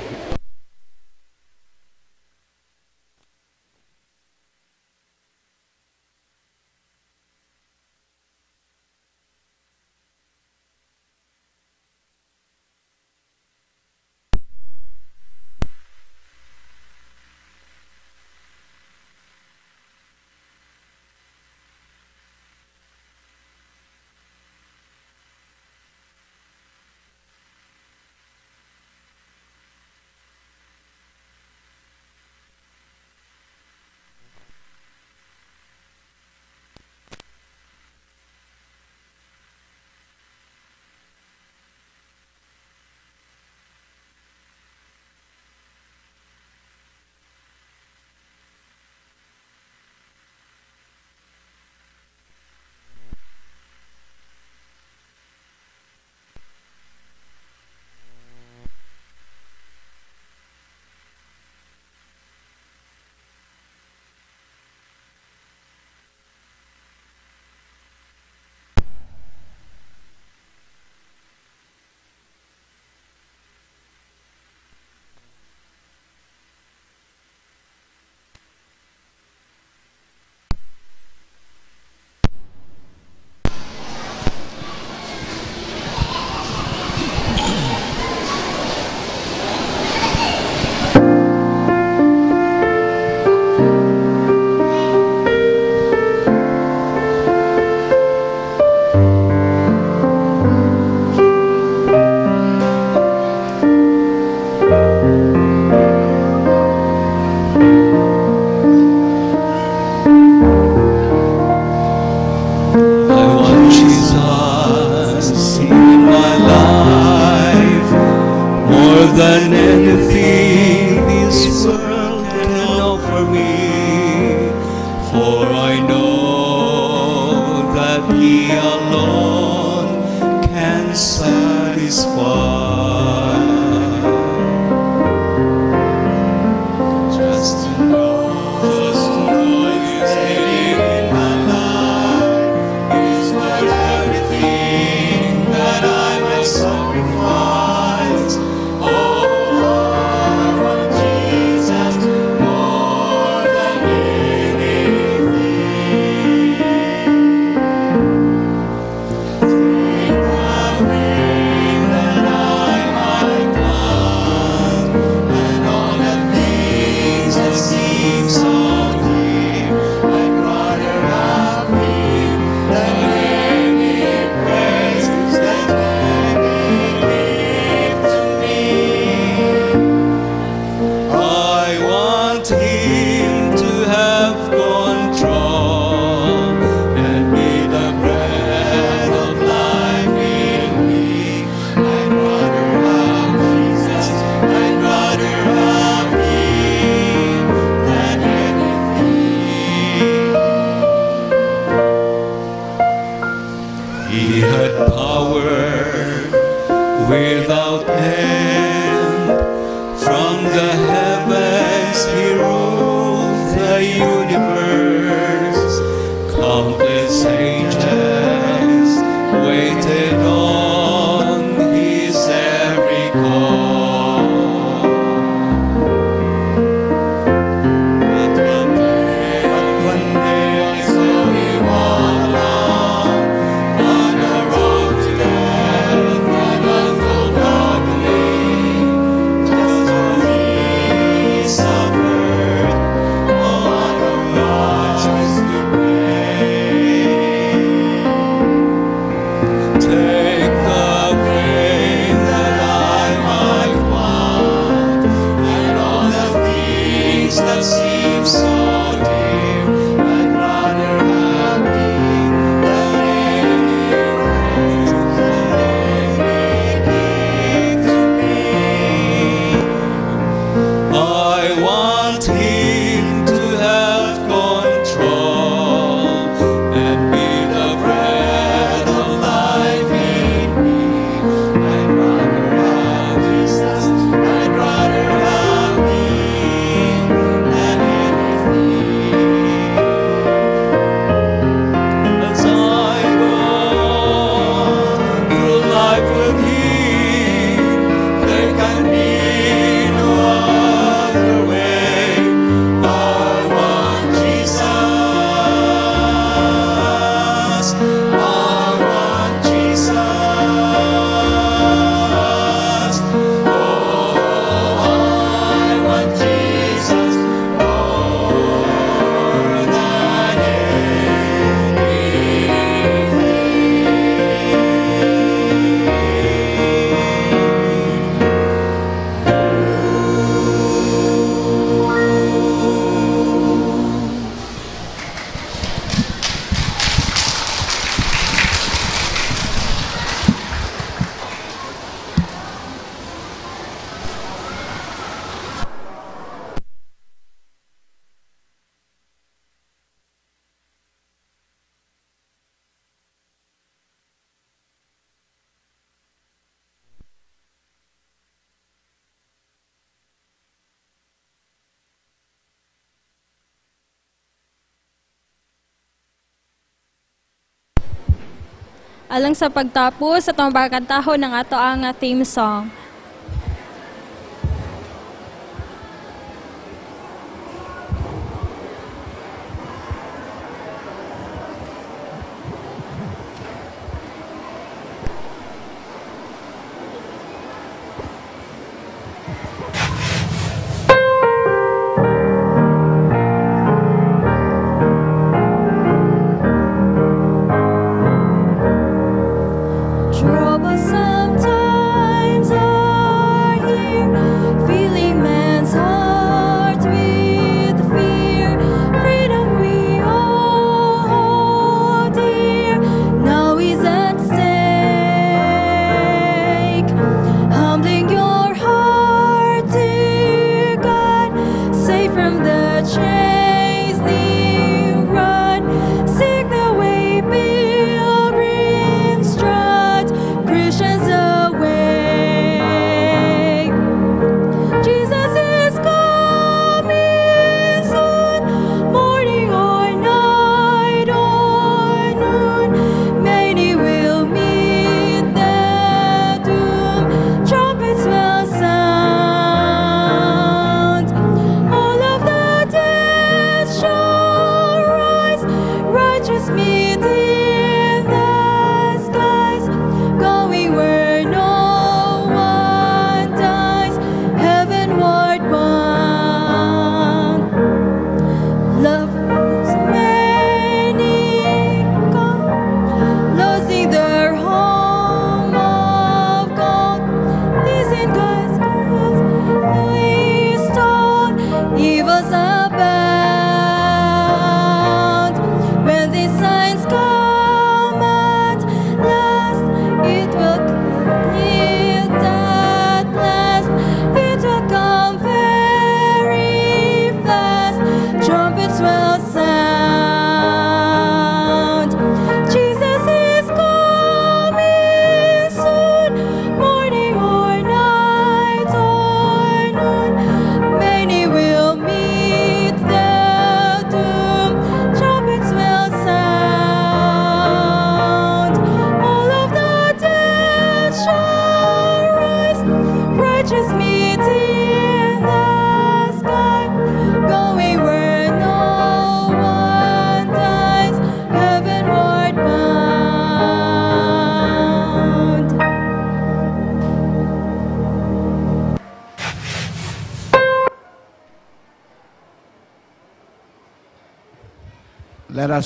sa pagtapos sa ang bagkantahon ng ato ang theme song.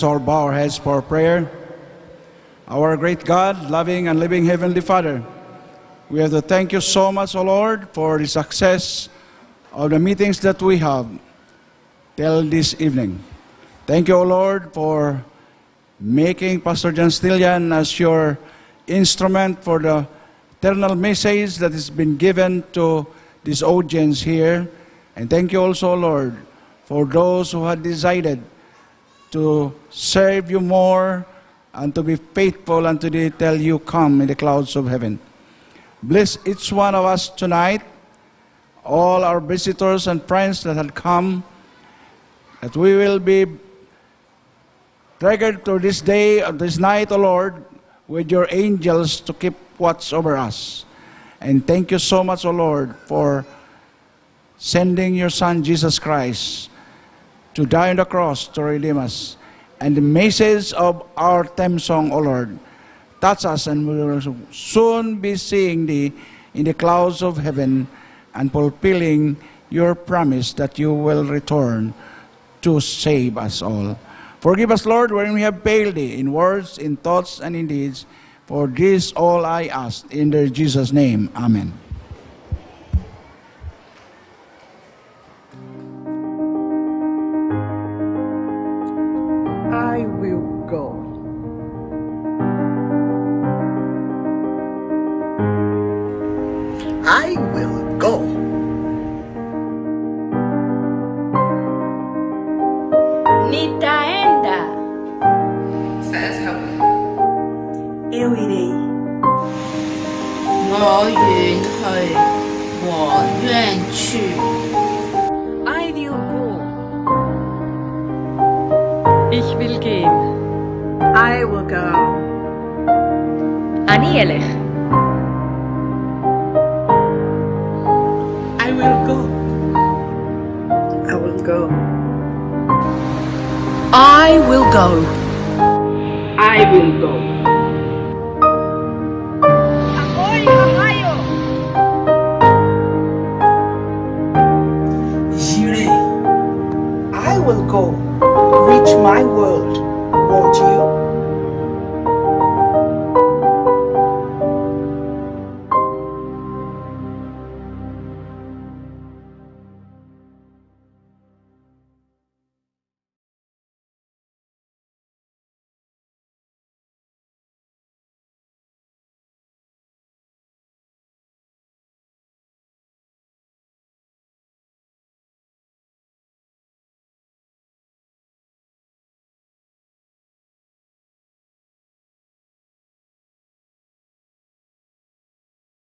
Our us all bow our heads for prayer. Our great God, loving and living Heavenly Father, we have to thank you so much, O Lord, for the success of the meetings that we have till this evening. Thank you, O Lord, for making Pastor John Stillian as your instrument for the eternal message that has been given to this audience here. And thank you also, Lord, for those who had decided to serve you more and to be faithful until they tell you come in the clouds of heaven. Bless each one of us tonight, all our visitors and friends that had come, that we will be triggered to this day or uh, this night, O Lord, with your angels to keep watch over us. And thank you so much, O Lord, for sending your Son, Jesus Christ, to die on the cross to redeem us. And the message of our theme song, O Lord, touch us and we will soon be seeing thee in the clouds of heaven and fulfilling your promise that you will return to save us all. Forgive us, Lord, when we have failed thee in words, in thoughts, and in deeds. For this all I ask, in the Jesus' name. Amen.